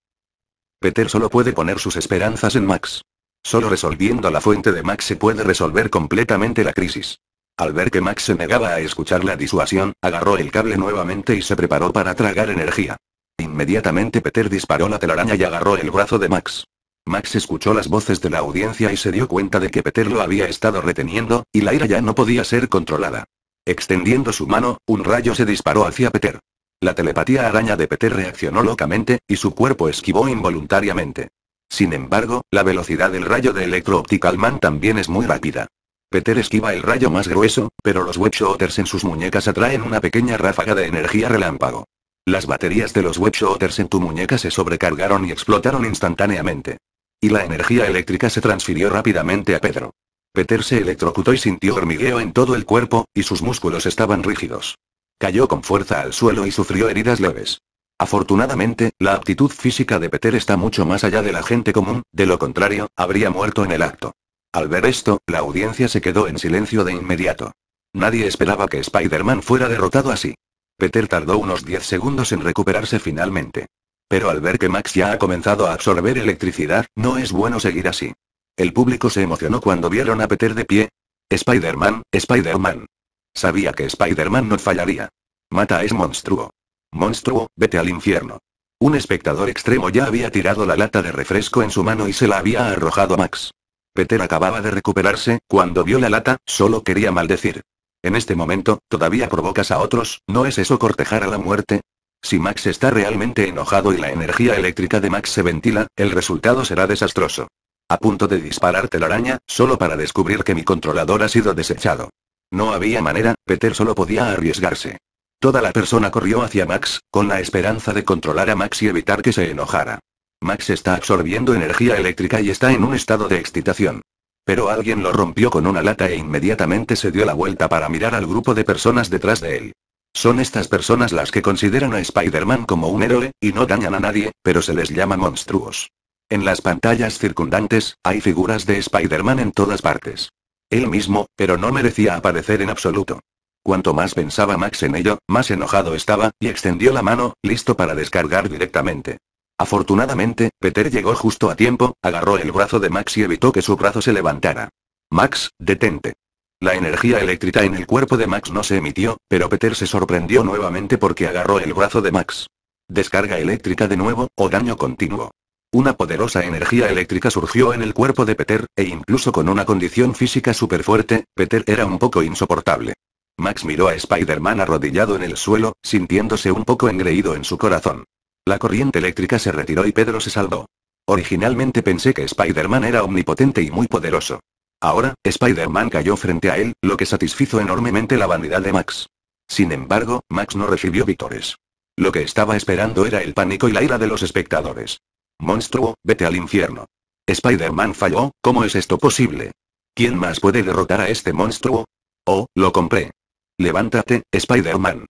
Peter solo puede poner sus esperanzas en Max. Solo resolviendo la fuente de Max se puede resolver completamente la crisis. Al ver que Max se negaba a escuchar la disuasión, agarró el cable nuevamente y se preparó para tragar energía. Inmediatamente Peter disparó la telaraña y agarró el brazo de Max. Max escuchó las voces de la audiencia y se dio cuenta de que Peter lo había estado reteniendo, y la ira ya no podía ser controlada. Extendiendo su mano, un rayo se disparó hacia Peter. La telepatía araña de Peter reaccionó locamente, y su cuerpo esquivó involuntariamente. Sin embargo, la velocidad del rayo de Electro-Optical Man también es muy rápida. Peter esquiva el rayo más grueso, pero los Web Shooters en sus muñecas atraen una pequeña ráfaga de energía relámpago. Las baterías de los Web Shooters en tu muñeca se sobrecargaron y explotaron instantáneamente. Y la energía eléctrica se transfirió rápidamente a Pedro. Peter se electrocutó y sintió hormigueo en todo el cuerpo, y sus músculos estaban rígidos. Cayó con fuerza al suelo y sufrió heridas leves. Afortunadamente, la aptitud física de Peter está mucho más allá de la gente común, de lo contrario, habría muerto en el acto. Al ver esto, la audiencia se quedó en silencio de inmediato. Nadie esperaba que Spider-Man fuera derrotado así. Peter tardó unos 10 segundos en recuperarse finalmente. Pero al ver que Max ya ha comenzado a absorber electricidad, no es bueno seguir así. El público se emocionó cuando vieron a Peter de pie. Spider-Man, Spider-Man. Sabía que Spider-Man no fallaría. Mata es monstruo. Monstruo, vete al infierno. Un espectador extremo ya había tirado la lata de refresco en su mano y se la había arrojado a Max. Peter acababa de recuperarse, cuando vio la lata, solo quería maldecir. En este momento, todavía provocas a otros, ¿no es eso cortejar a la muerte? Si Max está realmente enojado y la energía eléctrica de Max se ventila, el resultado será desastroso. A punto de dispararte la araña, solo para descubrir que mi controlador ha sido desechado. No había manera, Peter solo podía arriesgarse. Toda la persona corrió hacia Max, con la esperanza de controlar a Max y evitar que se enojara. Max está absorbiendo energía eléctrica y está en un estado de excitación. Pero alguien lo rompió con una lata e inmediatamente se dio la vuelta para mirar al grupo de personas detrás de él. Son estas personas las que consideran a Spider-Man como un héroe, y no dañan a nadie, pero se les llama monstruos. En las pantallas circundantes, hay figuras de Spider-Man en todas partes. Él mismo, pero no merecía aparecer en absoluto. Cuanto más pensaba Max en ello, más enojado estaba, y extendió la mano, listo para descargar directamente. Afortunadamente, Peter llegó justo a tiempo, agarró el brazo de Max y evitó que su brazo se levantara. Max, detente. La energía eléctrica en el cuerpo de Max no se emitió, pero Peter se sorprendió nuevamente porque agarró el brazo de Max. Descarga eléctrica de nuevo, o daño continuo. Una poderosa energía eléctrica surgió en el cuerpo de Peter, e incluso con una condición física súper fuerte, Peter era un poco insoportable. Max miró a Spider-Man arrodillado en el suelo, sintiéndose un poco engreído en su corazón. La corriente eléctrica se retiró y Pedro se salvó. Originalmente pensé que Spider-Man era omnipotente y muy poderoso. Ahora, Spider-Man cayó frente a él, lo que satisfizo enormemente la vanidad de Max. Sin embargo, Max no recibió victores. Lo que estaba esperando era el pánico y la ira de los espectadores. Monstruo, vete al infierno. Spider-Man falló, ¿cómo es esto posible? ¿Quién más puede derrotar a este monstruo? Oh, lo compré. Levántate, Spider-Man.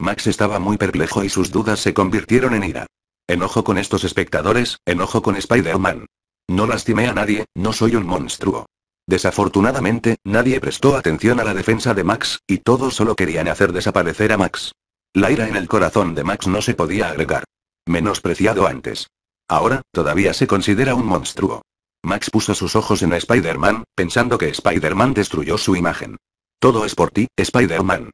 Max estaba muy perplejo y sus dudas se convirtieron en ira. Enojo con estos espectadores, enojo con Spider-Man. No lastimé a nadie, no soy un monstruo. Desafortunadamente, nadie prestó atención a la defensa de Max, y todos solo querían hacer desaparecer a Max. La ira en el corazón de Max no se podía agregar. Menospreciado antes. Ahora, todavía se considera un monstruo. Max puso sus ojos en Spider-Man, pensando que Spider-Man destruyó su imagen. Todo es por ti, Spider-Man.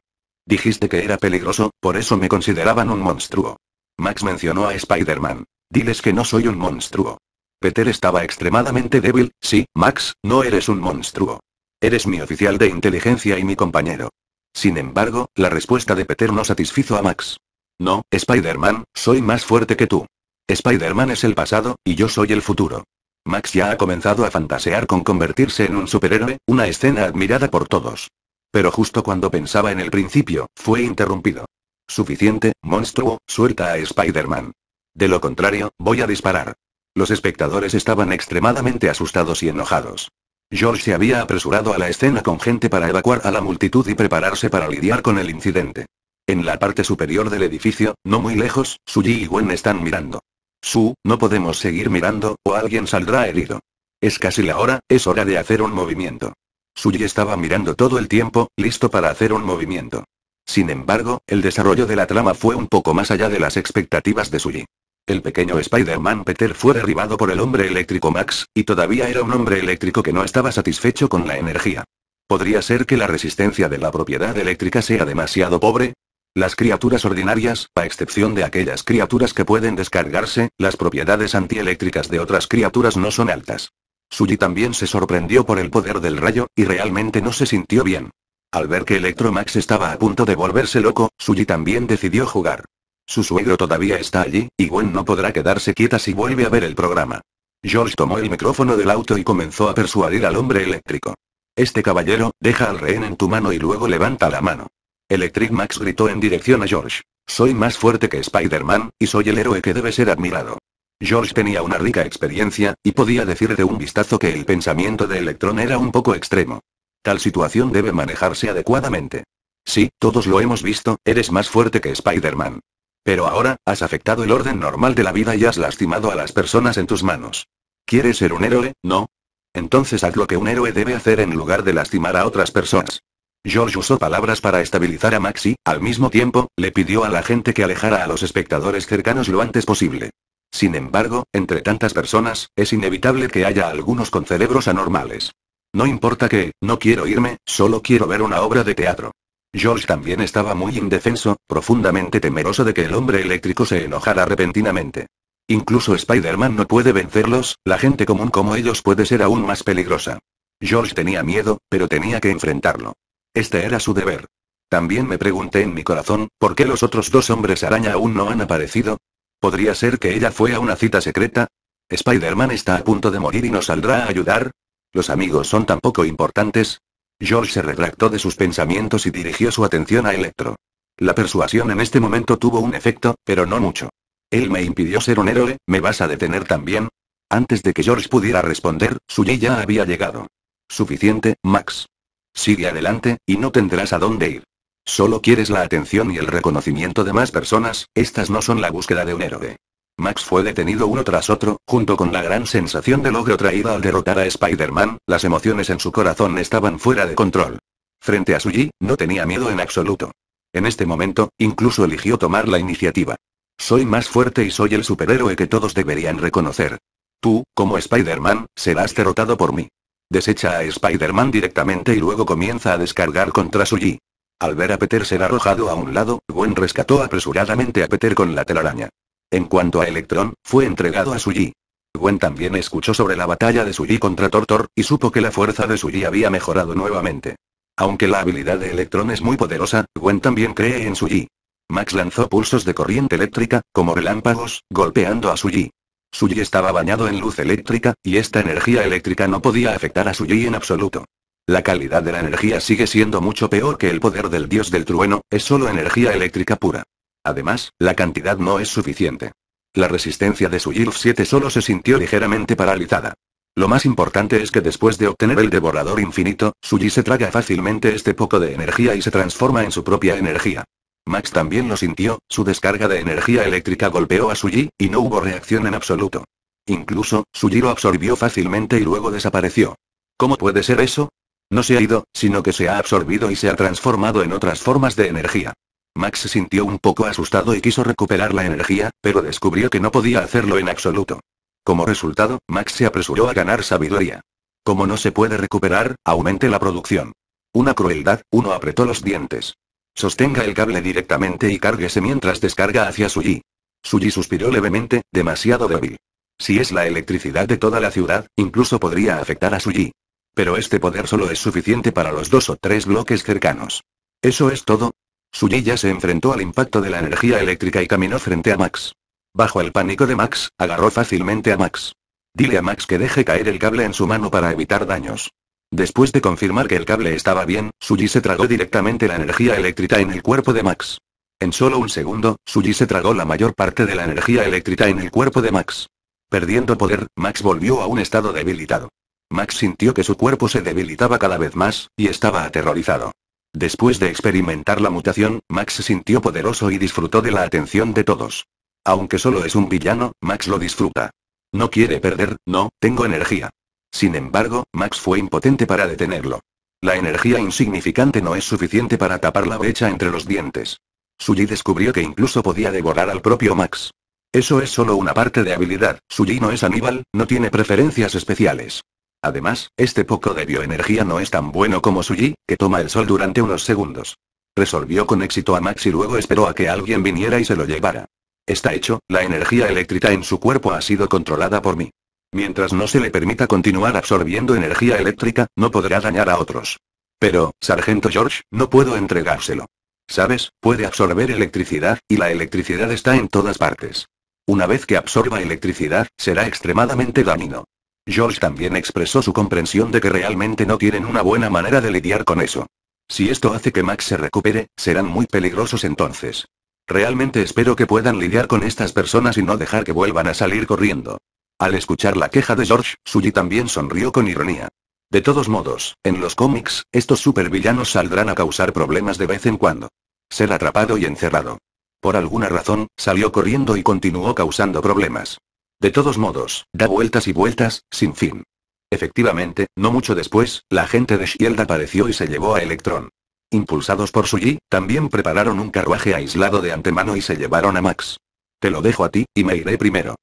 Dijiste que era peligroso, por eso me consideraban un monstruo. Max mencionó a Spider-Man. Diles que no soy un monstruo. Peter estaba extremadamente débil, sí, Max, no eres un monstruo. Eres mi oficial de inteligencia y mi compañero. Sin embargo, la respuesta de Peter no satisfizo a Max. No, Spider-Man, soy más fuerte que tú. Spider-Man es el pasado, y yo soy el futuro. Max ya ha comenzado a fantasear con convertirse en un superhéroe, una escena admirada por todos. Pero justo cuando pensaba en el principio, fue interrumpido. Suficiente, monstruo, suelta a Spider-Man. De lo contrario, voy a disparar. Los espectadores estaban extremadamente asustados y enojados. George se había apresurado a la escena con gente para evacuar a la multitud y prepararse para lidiar con el incidente. En la parte superior del edificio, no muy lejos, Suji y Gwen están mirando. Su, no podemos seguir mirando, o alguien saldrá herido. Es casi la hora, es hora de hacer un movimiento. Suji estaba mirando todo el tiempo, listo para hacer un movimiento. Sin embargo, el desarrollo de la trama fue un poco más allá de las expectativas de Suji. El pequeño Spider-Man Peter fue derribado por el hombre eléctrico Max, y todavía era un hombre eléctrico que no estaba satisfecho con la energía. ¿Podría ser que la resistencia de la propiedad eléctrica sea demasiado pobre? Las criaturas ordinarias, a excepción de aquellas criaturas que pueden descargarse, las propiedades antieléctricas de otras criaturas no son altas. Suji también se sorprendió por el poder del rayo, y realmente no se sintió bien. Al ver que Electromax estaba a punto de volverse loco, Suji también decidió jugar. Su suegro todavía está allí, y Gwen no podrá quedarse quieta si vuelve a ver el programa. George tomó el micrófono del auto y comenzó a persuadir al hombre eléctrico. Este caballero, deja al rehén en tu mano y luego levanta la mano. Electric Max gritó en dirección a George. Soy más fuerte que Spider-Man, y soy el héroe que debe ser admirado. George tenía una rica experiencia, y podía decir de un vistazo que el pensamiento de Electron era un poco extremo. Tal situación debe manejarse adecuadamente. Sí, todos lo hemos visto, eres más fuerte que Spider-Man. Pero ahora, has afectado el orden normal de la vida y has lastimado a las personas en tus manos. ¿Quieres ser un héroe, no? Entonces haz lo que un héroe debe hacer en lugar de lastimar a otras personas. George usó palabras para estabilizar a Maxi, al mismo tiempo, le pidió a la gente que alejara a los espectadores cercanos lo antes posible. Sin embargo, entre tantas personas, es inevitable que haya algunos con cerebros anormales. No importa que, no quiero irme, solo quiero ver una obra de teatro. George también estaba muy indefenso, profundamente temeroso de que el hombre eléctrico se enojara repentinamente. Incluso Spider-Man no puede vencerlos, la gente común como ellos puede ser aún más peligrosa. George tenía miedo, pero tenía que enfrentarlo. Este era su deber. También me pregunté en mi corazón, ¿por qué los otros dos hombres araña aún no han aparecido? ¿Podría ser que ella fue a una cita secreta? ¿Spider-Man está a punto de morir y no saldrá a ayudar? ¿Los amigos son tan poco importantes? George se retractó de sus pensamientos y dirigió su atención a Electro. La persuasión en este momento tuvo un efecto, pero no mucho. Él me impidió ser un héroe, ¿me vas a detener también? Antes de que George pudiera responder, Suji ya había llegado. Suficiente, Max. Sigue adelante, y no tendrás a dónde ir. Solo quieres la atención y el reconocimiento de más personas, estas no son la búsqueda de un héroe. Max fue detenido uno tras otro, junto con la gran sensación de logro traída al derrotar a Spider-Man, las emociones en su corazón estaban fuera de control. Frente a Suji, no tenía miedo en absoluto. En este momento, incluso eligió tomar la iniciativa. Soy más fuerte y soy el superhéroe que todos deberían reconocer. Tú, como Spider-Man, serás derrotado por mí. Desecha a Spider-Man directamente y luego comienza a descargar contra Suji. Al ver a Peter ser arrojado a un lado, Gwen rescató apresuradamente a Peter con la telaraña. En cuanto a Electron, fue entregado a Suji. Gwen también escuchó sobre la batalla de Suji contra Tortor, y supo que la fuerza de Suji había mejorado nuevamente. Aunque la habilidad de Electron es muy poderosa, Gwen también cree en Suji. Max lanzó pulsos de corriente eléctrica, como relámpagos, golpeando a Suji. Suji estaba bañado en luz eléctrica, y esta energía eléctrica no podía afectar a Suyi en absoluto. La calidad de la energía sigue siendo mucho peor que el poder del dios del trueno, es solo energía eléctrica pura. Además, la cantidad no es suficiente. La resistencia de Suyilf 7 solo se sintió ligeramente paralizada. Lo más importante es que después de obtener el devorador infinito, Suji se traga fácilmente este poco de energía y se transforma en su propia energía. Max también lo sintió, su descarga de energía eléctrica golpeó a Suji, y no hubo reacción en absoluto. Incluso, Suji lo absorbió fácilmente y luego desapareció. ¿Cómo puede ser eso? No se ha ido, sino que se ha absorbido y se ha transformado en otras formas de energía. Max se sintió un poco asustado y quiso recuperar la energía, pero descubrió que no podía hacerlo en absoluto. Como resultado, Max se apresuró a ganar sabiduría. Como no se puede recuperar, aumente la producción. Una crueldad, uno apretó los dientes. Sostenga el cable directamente y cárguese mientras descarga hacia Suji. Suji suspiró levemente, demasiado débil. Si es la electricidad de toda la ciudad, incluso podría afectar a Suji. Pero este poder solo es suficiente para los dos o tres bloques cercanos. ¿Eso es todo? Suji ya se enfrentó al impacto de la energía eléctrica y caminó frente a Max. Bajo el pánico de Max, agarró fácilmente a Max. Dile a Max que deje caer el cable en su mano para evitar daños. Después de confirmar que el cable estaba bien, Suji se tragó directamente la energía eléctrica en el cuerpo de Max. En solo un segundo, Suji se tragó la mayor parte de la energía eléctrica en el cuerpo de Max. Perdiendo poder, Max volvió a un estado debilitado. Max sintió que su cuerpo se debilitaba cada vez más, y estaba aterrorizado. Después de experimentar la mutación, Max se sintió poderoso y disfrutó de la atención de todos. Aunque solo es un villano, Max lo disfruta. No quiere perder, no, tengo energía. Sin embargo, Max fue impotente para detenerlo. La energía insignificante no es suficiente para tapar la brecha entre los dientes. Suji descubrió que incluso podía devorar al propio Max. Eso es solo una parte de habilidad, Suji no es Aníbal, no tiene preferencias especiales. Además, este poco de bioenergía no es tan bueno como Suji, que toma el sol durante unos segundos. Resolvió con éxito a Max y luego esperó a que alguien viniera y se lo llevara. Está hecho, la energía eléctrica en su cuerpo ha sido controlada por mí. Mientras no se le permita continuar absorbiendo energía eléctrica, no podrá dañar a otros. Pero, sargento George, no puedo entregárselo. ¿Sabes? Puede absorber electricidad, y la electricidad está en todas partes. Una vez que absorba electricidad, será extremadamente dañino. George también expresó su comprensión de que realmente no tienen una buena manera de lidiar con eso. Si esto hace que Max se recupere, serán muy peligrosos entonces. Realmente espero que puedan lidiar con estas personas y no dejar que vuelvan a salir corriendo. Al escuchar la queja de George, Sully también sonrió con ironía. De todos modos, en los cómics, estos supervillanos saldrán a causar problemas de vez en cuando. Ser atrapado y encerrado. Por alguna razón, salió corriendo y continuó causando problemas. De todos modos, da vueltas y vueltas, sin fin. Efectivamente, no mucho después, la gente de Shield apareció y se llevó a Electron. Impulsados por Suji, también prepararon un carruaje aislado de antemano y se llevaron a Max. Te lo dejo a ti, y me iré primero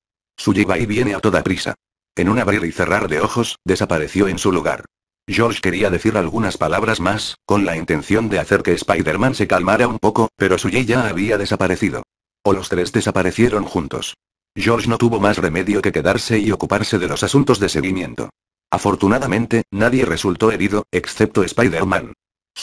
va y viene a toda prisa. En un abrir y cerrar de ojos, desapareció en su lugar. George quería decir algunas palabras más, con la intención de hacer que Spider-Man se calmara un poco, pero su ya había desaparecido. O los tres desaparecieron juntos. George no tuvo más remedio que quedarse y ocuparse de los asuntos de seguimiento. Afortunadamente, nadie resultó herido, excepto Spider-Man.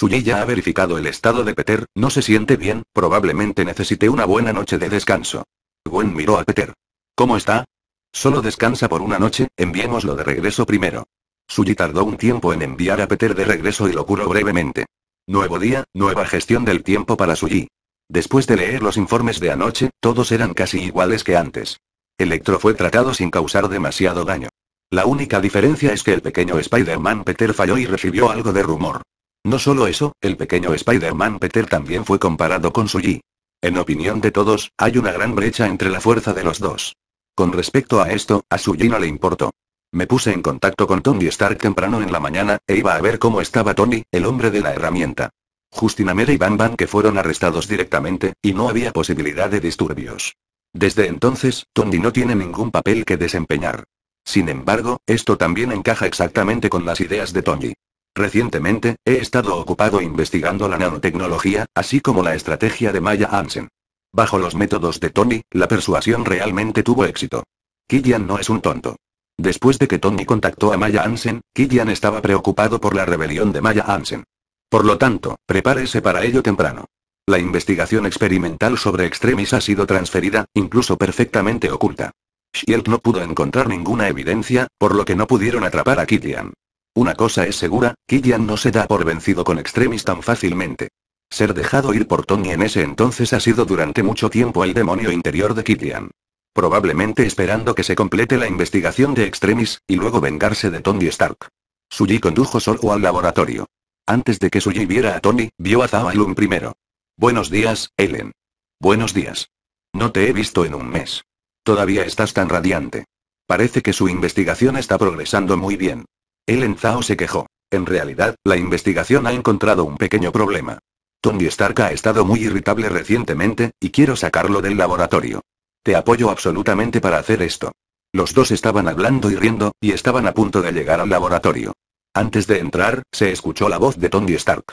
Y ya ha verificado el estado de Peter, no se siente bien, probablemente necesite una buena noche de descanso. Gwen miró a Peter. ¿Cómo está? Solo descansa por una noche, enviémoslo de regreso primero. Suji tardó un tiempo en enviar a Peter de regreso y lo curó brevemente. Nuevo día, nueva gestión del tiempo para Suji. Después de leer los informes de anoche, todos eran casi iguales que antes. Electro fue tratado sin causar demasiado daño. La única diferencia es que el pequeño Spider-Man Peter falló y recibió algo de rumor. No solo eso, el pequeño Spider-Man Peter también fue comparado con Suji. En opinión de todos, hay una gran brecha entre la fuerza de los dos. Con respecto a esto, a Suji no le importó. Me puse en contacto con Tony Stark temprano en la mañana, e iba a ver cómo estaba Tony, el hombre de la herramienta. Justin Mera y Van Van que fueron arrestados directamente, y no había posibilidad de disturbios. Desde entonces, Tony no tiene ningún papel que desempeñar. Sin embargo, esto también encaja exactamente con las ideas de Tony. Recientemente, he estado ocupado investigando la nanotecnología, así como la estrategia de Maya Hansen. Bajo los métodos de Tony, la persuasión realmente tuvo éxito. Killian no es un tonto. Después de que Tony contactó a Maya Hansen, Killian estaba preocupado por la rebelión de Maya Hansen. Por lo tanto, prepárese para ello temprano. La investigación experimental sobre Extremis ha sido transferida, incluso perfectamente oculta. Shield no pudo encontrar ninguna evidencia, por lo que no pudieron atrapar a Killian. Una cosa es segura, Killian no se da por vencido con Extremis tan fácilmente. Ser dejado ir por Tony en ese entonces ha sido durante mucho tiempo el demonio interior de Kitian. Probablemente esperando que se complete la investigación de Extremis, y luego vengarse de Tony Stark. Suji condujo solo al laboratorio. Antes de que Suji viera a Tony, vio a Zabalum primero. Buenos días, Ellen. Buenos días. No te he visto en un mes. Todavía estás tan radiante. Parece que su investigación está progresando muy bien. Ellen Zhao se quejó. En realidad, la investigación ha encontrado un pequeño problema. Tony Stark ha estado muy irritable recientemente, y quiero sacarlo del laboratorio. Te apoyo absolutamente para hacer esto. Los dos estaban hablando y riendo, y estaban a punto de llegar al laboratorio. Antes de entrar, se escuchó la voz de Tony Stark.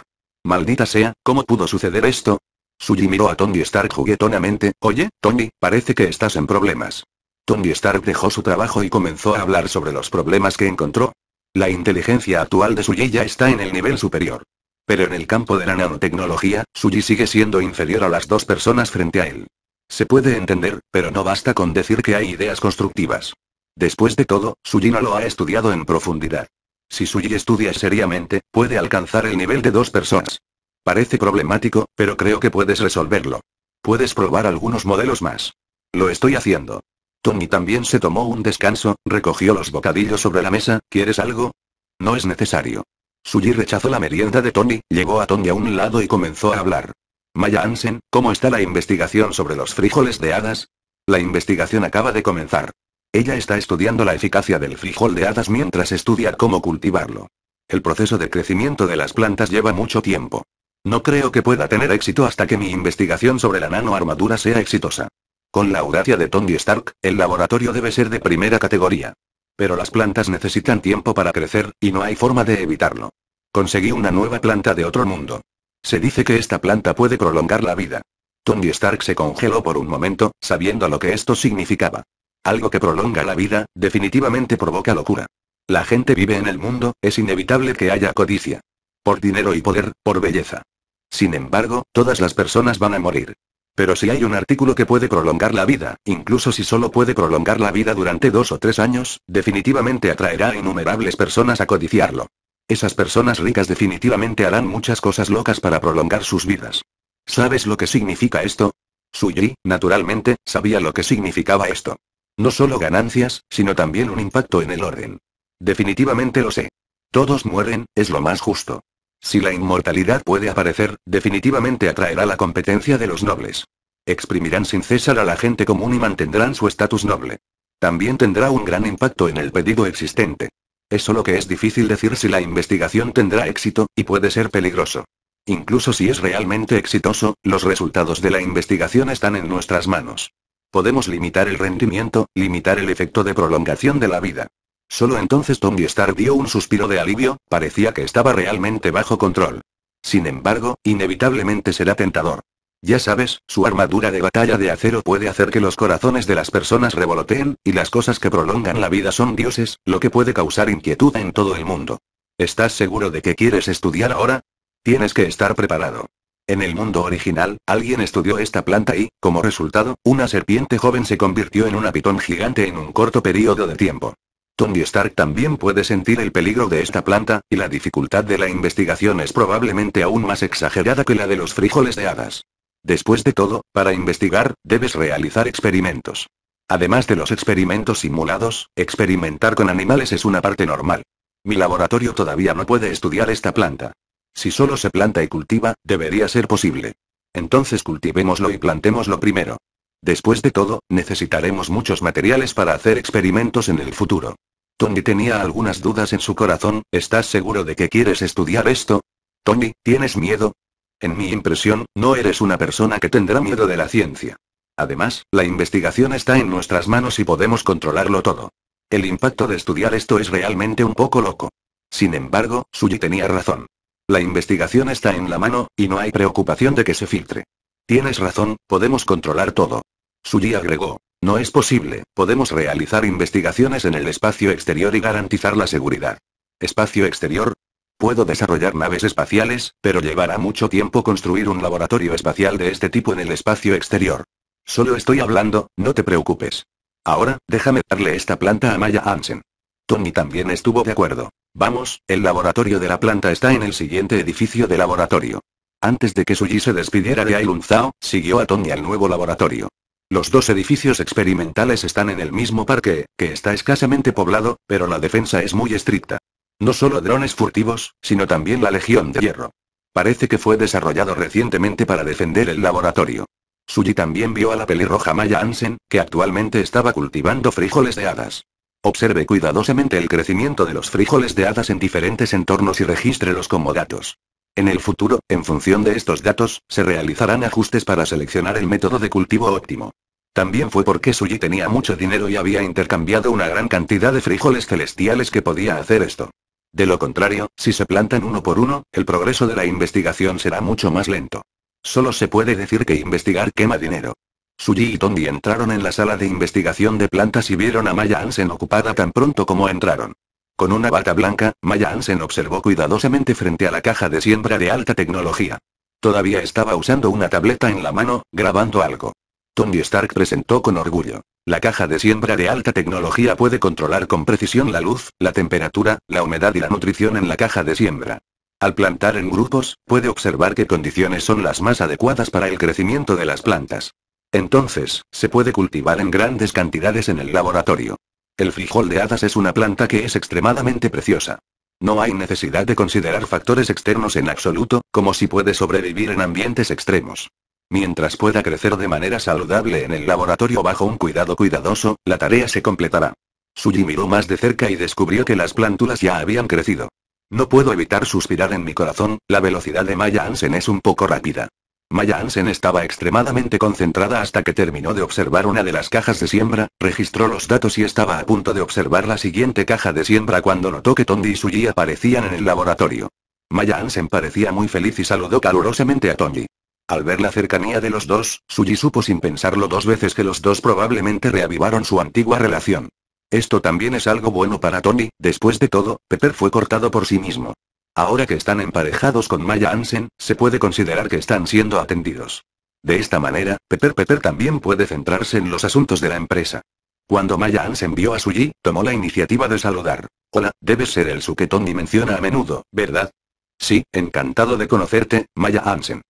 Maldita sea, ¿cómo pudo suceder esto? Suji miró a Tony Stark juguetonamente, oye, Tony, parece que estás en problemas. Tony Stark dejó su trabajo y comenzó a hablar sobre los problemas que encontró. La inteligencia actual de Suji ya está en el nivel superior. Pero en el campo de la nanotecnología, Suji sigue siendo inferior a las dos personas frente a él. Se puede entender, pero no basta con decir que hay ideas constructivas. Después de todo, Suji no lo ha estudiado en profundidad. Si Suji estudia seriamente, puede alcanzar el nivel de dos personas. Parece problemático, pero creo que puedes resolverlo. Puedes probar algunos modelos más. Lo estoy haciendo. Tony también se tomó un descanso, recogió los bocadillos sobre la mesa, ¿quieres algo? No es necesario. Sully rechazó la merienda de Tony, llegó a Tony a un lado y comenzó a hablar. Maya Hansen, ¿cómo está la investigación sobre los frijoles de hadas? La investigación acaba de comenzar. Ella está estudiando la eficacia del frijol de hadas mientras estudia cómo cultivarlo. El proceso de crecimiento de las plantas lleva mucho tiempo. No creo que pueda tener éxito hasta que mi investigación sobre la nanoarmadura sea exitosa. Con la audacia de Tony Stark, el laboratorio debe ser de primera categoría. Pero las plantas necesitan tiempo para crecer, y no hay forma de evitarlo. Conseguí una nueva planta de otro mundo. Se dice que esta planta puede prolongar la vida. Tony Stark se congeló por un momento, sabiendo lo que esto significaba. Algo que prolonga la vida, definitivamente provoca locura. La gente vive en el mundo, es inevitable que haya codicia. Por dinero y poder, por belleza. Sin embargo, todas las personas van a morir. Pero si hay un artículo que puede prolongar la vida, incluso si solo puede prolongar la vida durante dos o tres años, definitivamente atraerá a innumerables personas a codiciarlo. Esas personas ricas definitivamente harán muchas cosas locas para prolongar sus vidas. ¿Sabes lo que significa esto? Suyi, naturalmente, sabía lo que significaba esto. No solo ganancias, sino también un impacto en el orden. Definitivamente lo sé. Todos mueren, es lo más justo. Si la inmortalidad puede aparecer, definitivamente atraerá la competencia de los nobles. Exprimirán sin cesar a la gente común y mantendrán su estatus noble. También tendrá un gran impacto en el pedido existente. Es solo que es difícil decir si la investigación tendrá éxito, y puede ser peligroso. Incluso si es realmente exitoso, los resultados de la investigación están en nuestras manos. Podemos limitar el rendimiento, limitar el efecto de prolongación de la vida. Solo entonces Tommy Stark dio un suspiro de alivio, parecía que estaba realmente bajo control. Sin embargo, inevitablemente será tentador. Ya sabes, su armadura de batalla de acero puede hacer que los corazones de las personas revoloteen, y las cosas que prolongan la vida son dioses, lo que puede causar inquietud en todo el mundo. ¿Estás seguro de que quieres estudiar ahora? Tienes que estar preparado. En el mundo original, alguien estudió esta planta y, como resultado, una serpiente joven se convirtió en una pitón gigante en un corto periodo de tiempo. Tommy Stark también puede sentir el peligro de esta planta, y la dificultad de la investigación es probablemente aún más exagerada que la de los frijoles de hadas. Después de todo, para investigar, debes realizar experimentos. Además de los experimentos simulados, experimentar con animales es una parte normal. Mi laboratorio todavía no puede estudiar esta planta. Si solo se planta y cultiva, debería ser posible. Entonces cultivémoslo y plantémoslo primero. Después de todo, necesitaremos muchos materiales para hacer experimentos en el futuro. Tony tenía algunas dudas en su corazón, ¿estás seguro de que quieres estudiar esto? Tony, ¿tienes miedo? En mi impresión, no eres una persona que tendrá miedo de la ciencia. Además, la investigación está en nuestras manos y podemos controlarlo todo. El impacto de estudiar esto es realmente un poco loco. Sin embargo, Suji tenía razón. La investigación está en la mano, y no hay preocupación de que se filtre. Tienes razón, podemos controlar todo. Suji agregó. No es posible, podemos realizar investigaciones en el espacio exterior y garantizar la seguridad. ¿Espacio exterior? Puedo desarrollar naves espaciales, pero llevará mucho tiempo construir un laboratorio espacial de este tipo en el espacio exterior. Solo estoy hablando, no te preocupes. Ahora, déjame darle esta planta a Maya Hansen. Tony también estuvo de acuerdo. Vamos, el laboratorio de la planta está en el siguiente edificio de laboratorio. Antes de que Suji se despidiera de Ailun Zhao, siguió a Tony al nuevo laboratorio. Los dos edificios experimentales están en el mismo parque, que está escasamente poblado, pero la defensa es muy estricta. No solo drones furtivos, sino también la Legión de Hierro. Parece que fue desarrollado recientemente para defender el laboratorio. Suji también vio a la pelirroja Maya Ansen, que actualmente estaba cultivando frijoles de hadas. Observe cuidadosamente el crecimiento de los frijoles de hadas en diferentes entornos y regístrelos como datos. En el futuro, en función de estos datos, se realizarán ajustes para seleccionar el método de cultivo óptimo. También fue porque Suji tenía mucho dinero y había intercambiado una gran cantidad de frijoles celestiales que podía hacer esto. De lo contrario, si se plantan uno por uno, el progreso de la investigación será mucho más lento. Solo se puede decir que investigar quema dinero. Suji y Tondi entraron en la sala de investigación de plantas y vieron a Maya Ansen ocupada tan pronto como entraron. Con una bata blanca, Maya Hansen observó cuidadosamente frente a la caja de siembra de alta tecnología. Todavía estaba usando una tableta en la mano, grabando algo. Tony Stark presentó con orgullo. La caja de siembra de alta tecnología puede controlar con precisión la luz, la temperatura, la humedad y la nutrición en la caja de siembra. Al plantar en grupos, puede observar qué condiciones son las más adecuadas para el crecimiento de las plantas. Entonces, se puede cultivar en grandes cantidades en el laboratorio. El frijol de hadas es una planta que es extremadamente preciosa. No hay necesidad de considerar factores externos en absoluto, como si puede sobrevivir en ambientes extremos. Mientras pueda crecer de manera saludable en el laboratorio bajo un cuidado cuidadoso, la tarea se completará. Suji miró más de cerca y descubrió que las plántulas ya habían crecido. No puedo evitar suspirar en mi corazón, la velocidad de Maya Ansen es un poco rápida. Maya Ansen estaba extremadamente concentrada hasta que terminó de observar una de las cajas de siembra, registró los datos y estaba a punto de observar la siguiente caja de siembra cuando notó que Tondi y Suji aparecían en el laboratorio. Maya Ansen parecía muy feliz y saludó calurosamente a Tony. Al ver la cercanía de los dos, Suji supo sin pensarlo dos veces que los dos probablemente reavivaron su antigua relación. Esto también es algo bueno para Tony, después de todo, Pepper fue cortado por sí mismo. Ahora que están emparejados con Maya Ansen, se puede considerar que están siendo atendidos. De esta manera, Pepper Pepper también puede centrarse en los asuntos de la empresa. Cuando Maya Ansen vio a Suji, tomó la iniciativa de saludar. Hola, debes ser el su que Tony menciona a menudo, ¿verdad? Sí, encantado de conocerte, Maya Ansen.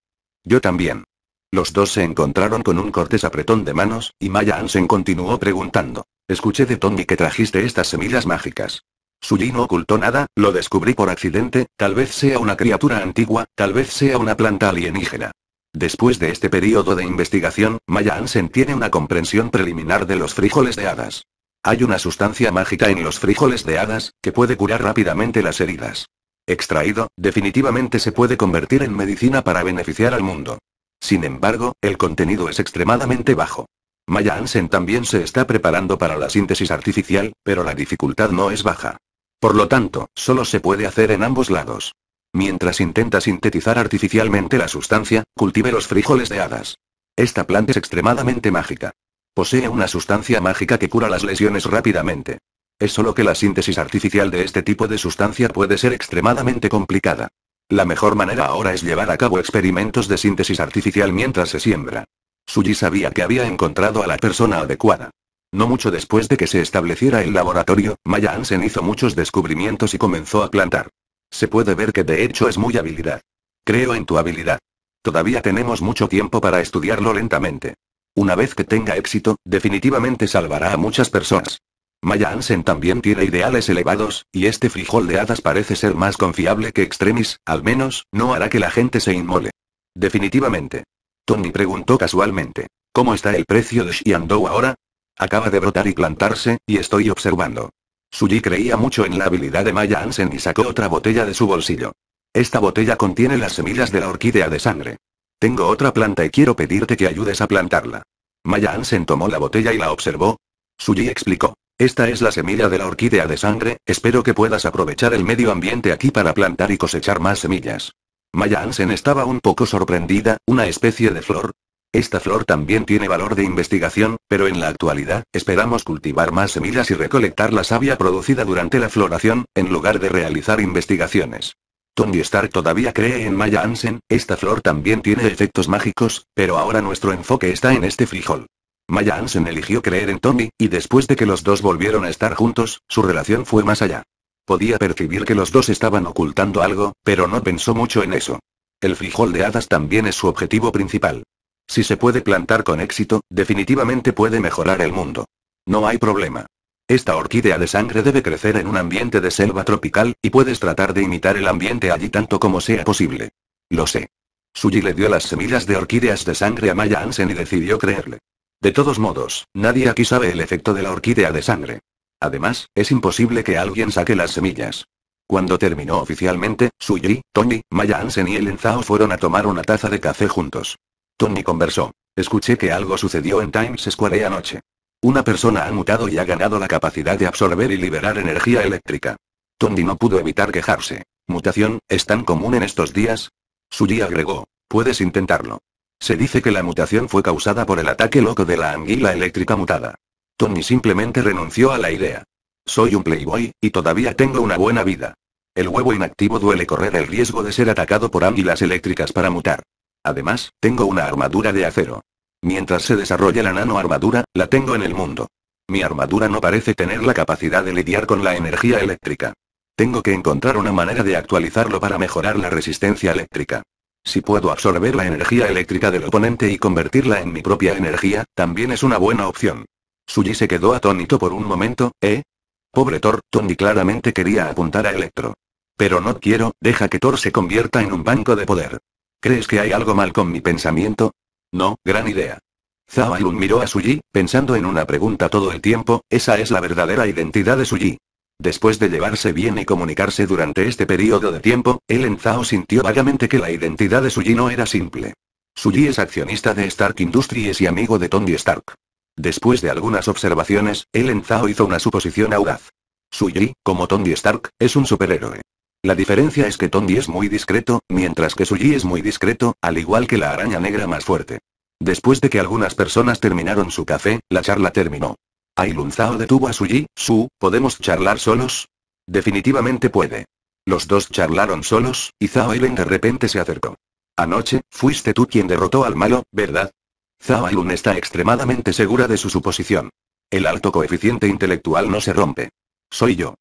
Yo también. Los dos se encontraron con un cortés apretón de manos, y Maya Ansen continuó preguntando. Escuché de Tony que trajiste estas semillas mágicas. Suyi no ocultó nada, lo descubrí por accidente, tal vez sea una criatura antigua, tal vez sea una planta alienígena. Después de este periodo de investigación, Maya Ansen tiene una comprensión preliminar de los frijoles de hadas. Hay una sustancia mágica en los frijoles de hadas, que puede curar rápidamente las heridas. Extraído, definitivamente se puede convertir en medicina para beneficiar al mundo. Sin embargo, el contenido es extremadamente bajo. Maya Ansen también se está preparando para la síntesis artificial, pero la dificultad no es baja. Por lo tanto, solo se puede hacer en ambos lados. Mientras intenta sintetizar artificialmente la sustancia, cultive los frijoles de hadas. Esta planta es extremadamente mágica. Posee una sustancia mágica que cura las lesiones rápidamente. Es solo que la síntesis artificial de este tipo de sustancia puede ser extremadamente complicada. La mejor manera ahora es llevar a cabo experimentos de síntesis artificial mientras se siembra. Suji sabía que había encontrado a la persona adecuada. No mucho después de que se estableciera el laboratorio, Maya Ansen hizo muchos descubrimientos y comenzó a plantar. Se puede ver que de hecho es muy habilidad. Creo en tu habilidad. Todavía tenemos mucho tiempo para estudiarlo lentamente. Una vez que tenga éxito, definitivamente salvará a muchas personas. Maya Ansen también tiene ideales elevados, y este frijol de hadas parece ser más confiable que Extremis, al menos, no hará que la gente se inmole. Definitivamente. Tony preguntó casualmente. ¿Cómo está el precio de Xiandou ahora? Acaba de brotar y plantarse, y estoy observando. Suji creía mucho en la habilidad de Maya Ansen y sacó otra botella de su bolsillo. Esta botella contiene las semillas de la orquídea de sangre. Tengo otra planta y quiero pedirte que ayudes a plantarla. Maya Hansen tomó la botella y la observó. Suji explicó. Esta es la semilla de la orquídea de sangre, espero que puedas aprovechar el medio ambiente aquí para plantar y cosechar más semillas. Maya Hansen estaba un poco sorprendida, una especie de flor, esta flor también tiene valor de investigación, pero en la actualidad, esperamos cultivar más semillas y recolectar la savia producida durante la floración, en lugar de realizar investigaciones. Tony Stark todavía cree en Maya Hansen, esta flor también tiene efectos mágicos, pero ahora nuestro enfoque está en este frijol. Maya Hansen eligió creer en Tommy, y después de que los dos volvieron a estar juntos, su relación fue más allá. Podía percibir que los dos estaban ocultando algo, pero no pensó mucho en eso. El frijol de hadas también es su objetivo principal. Si se puede plantar con éxito, definitivamente puede mejorar el mundo. No hay problema. Esta orquídea de sangre debe crecer en un ambiente de selva tropical, y puedes tratar de imitar el ambiente allí tanto como sea posible. Lo sé. Suji le dio las semillas de orquídeas de sangre a Maya Hansen y decidió creerle. De todos modos, nadie aquí sabe el efecto de la orquídea de sangre. Además, es imposible que alguien saque las semillas. Cuando terminó oficialmente, Suji, Tony, Maya Ansen y el Enzao fueron a tomar una taza de café juntos. Tony conversó. Escuché que algo sucedió en Times Square anoche. Una persona ha mutado y ha ganado la capacidad de absorber y liberar energía eléctrica. Tony no pudo evitar quejarse. ¿Mutación es tan común en estos días? Suji agregó. Puedes intentarlo. Se dice que la mutación fue causada por el ataque loco de la anguila eléctrica mutada. Tony simplemente renunció a la idea. Soy un playboy, y todavía tengo una buena vida. El huevo inactivo duele correr el riesgo de ser atacado por anguilas eléctricas para mutar. Además, tengo una armadura de acero. Mientras se desarrolla la nanoarmadura, la tengo en el mundo. Mi armadura no parece tener la capacidad de lidiar con la energía eléctrica. Tengo que encontrar una manera de actualizarlo para mejorar la resistencia eléctrica. Si puedo absorber la energía eléctrica del oponente y convertirla en mi propia energía, también es una buena opción. Suji se quedó atónito por un momento, ¿eh? Pobre Thor, Tony claramente quería apuntar a Electro. Pero no quiero, deja que Thor se convierta en un banco de poder. ¿Crees que hay algo mal con mi pensamiento? No, gran idea. Zhao miró a Suji, pensando en una pregunta todo el tiempo, esa es la verdadera identidad de Suji. Después de llevarse bien y comunicarse durante este periodo de tiempo, Ellen Zhao sintió vagamente que la identidad de Suji no era simple. Suji es accionista de Stark Industries y amigo de Tony Stark. Después de algunas observaciones, Ellen Zhao hizo una suposición audaz. Suji, como Tony Stark, es un superhéroe. La diferencia es que Tondi es muy discreto, mientras que Suji es muy discreto, al igual que la araña negra más fuerte. Después de que algunas personas terminaron su café, la charla terminó. Zhao detuvo a Suji, Su, ¿podemos charlar solos? Definitivamente puede. Los dos charlaron solos, y Zhao Ailun de repente se acercó. Anoche, fuiste tú quien derrotó al malo, ¿verdad? Zhao Ailun está extremadamente segura de su suposición. El alto coeficiente intelectual no se rompe. Soy yo.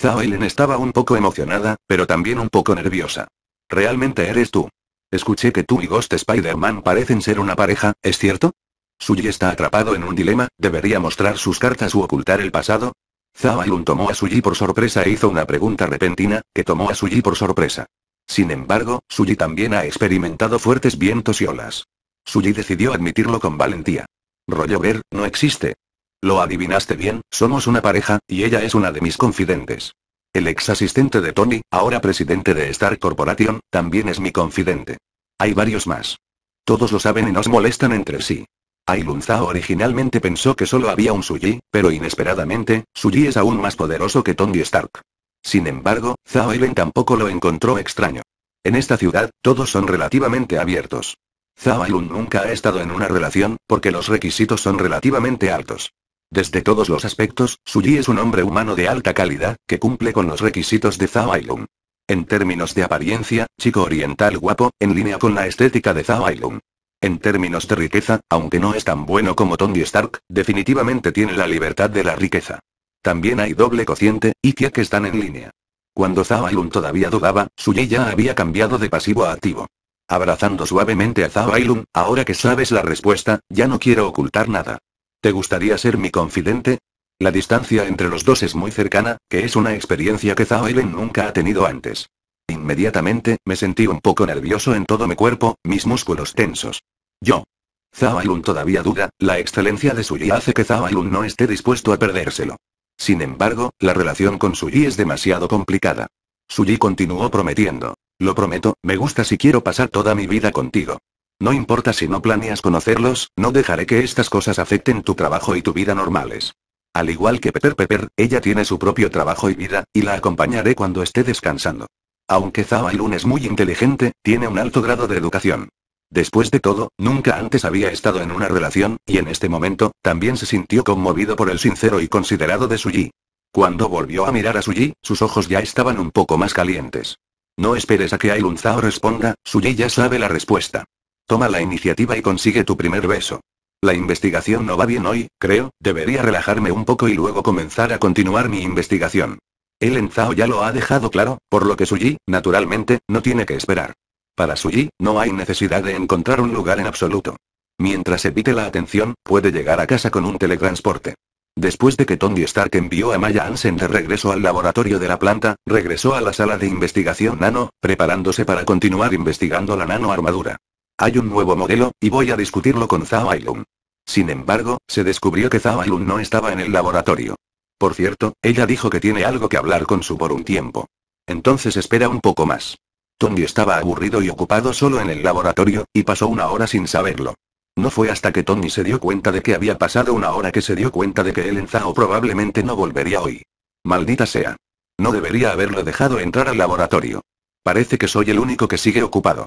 Zhao estaba un poco emocionada, pero también un poco nerviosa. Realmente eres tú. Escuché que tú y Ghost Spider-Man parecen ser una pareja, ¿es cierto? Suji está atrapado en un dilema, ¿debería mostrar sus cartas u ocultar el pasado? Zhao tomó a Suji por sorpresa e hizo una pregunta repentina, que tomó a Suji por sorpresa. Sin embargo, Suji también ha experimentado fuertes vientos y olas. Suji decidió admitirlo con valentía. Rollover, no existe, lo adivinaste bien, somos una pareja, y ella es una de mis confidentes. El ex asistente de Tony, ahora presidente de Star Corporation, también es mi confidente. Hay varios más. Todos lo saben y nos molestan entre sí. Zhao originalmente pensó que solo había un Suji, pero inesperadamente, Suji es aún más poderoso que Tony Stark. Sin embargo, Zhao Ailun tampoco lo encontró extraño. En esta ciudad, todos son relativamente abiertos. Zhao Ailun nunca ha estado en una relación, porque los requisitos son relativamente altos. Desde todos los aspectos, Suji es un hombre humano de alta calidad, que cumple con los requisitos de Zhao En términos de apariencia, chico oriental guapo, en línea con la estética de Zhao En términos de riqueza, aunque no es tan bueno como Tony Stark, definitivamente tiene la libertad de la riqueza. También hay doble cociente, y que están en línea. Cuando Zhao Ailun todavía dudaba, Suji ya había cambiado de pasivo a activo. Abrazando suavemente a Zhao ahora que sabes la respuesta, ya no quiero ocultar nada. ¿Te gustaría ser mi confidente? La distancia entre los dos es muy cercana, que es una experiencia que Zhao nunca ha tenido antes. Inmediatamente, me sentí un poco nervioso en todo mi cuerpo, mis músculos tensos. Yo. Zhao todavía duda, la excelencia de Suyi hace que Zhao no esté dispuesto a perdérselo. Sin embargo, la relación con Suyi es demasiado complicada. Suyi continuó prometiendo. Lo prometo, me gusta si quiero pasar toda mi vida contigo. No importa si no planeas conocerlos, no dejaré que estas cosas afecten tu trabajo y tu vida normales. Al igual que Pepper Pepper, ella tiene su propio trabajo y vida, y la acompañaré cuando esté descansando. Aunque Zao Ailun es muy inteligente, tiene un alto grado de educación. Después de todo, nunca antes había estado en una relación, y en este momento, también se sintió conmovido por el sincero y considerado de Suji. Cuando volvió a mirar a Suji, sus ojos ya estaban un poco más calientes. No esperes a que Ailun Zao responda, Suji ya sabe la respuesta. Toma la iniciativa y consigue tu primer beso. La investigación no va bien hoy, creo, debería relajarme un poco y luego comenzar a continuar mi investigación. El Enzao ya lo ha dejado claro, por lo que Suji, naturalmente, no tiene que esperar. Para Suji, no hay necesidad de encontrar un lugar en absoluto. Mientras evite la atención, puede llegar a casa con un teletransporte. Después de que Tony Stark envió a Maya Hansen de regreso al laboratorio de la planta, regresó a la sala de investigación nano, preparándose para continuar investigando la nano armadura. Hay un nuevo modelo, y voy a discutirlo con Zhao Ailun. Sin embargo, se descubrió que Zhao Ailun no estaba en el laboratorio. Por cierto, ella dijo que tiene algo que hablar con su por un tiempo. Entonces espera un poco más. Tony estaba aburrido y ocupado solo en el laboratorio, y pasó una hora sin saberlo. No fue hasta que Tony se dio cuenta de que había pasado una hora que se dio cuenta de que en Zhao probablemente no volvería hoy. Maldita sea. No debería haberlo dejado entrar al laboratorio. Parece que soy el único que sigue ocupado.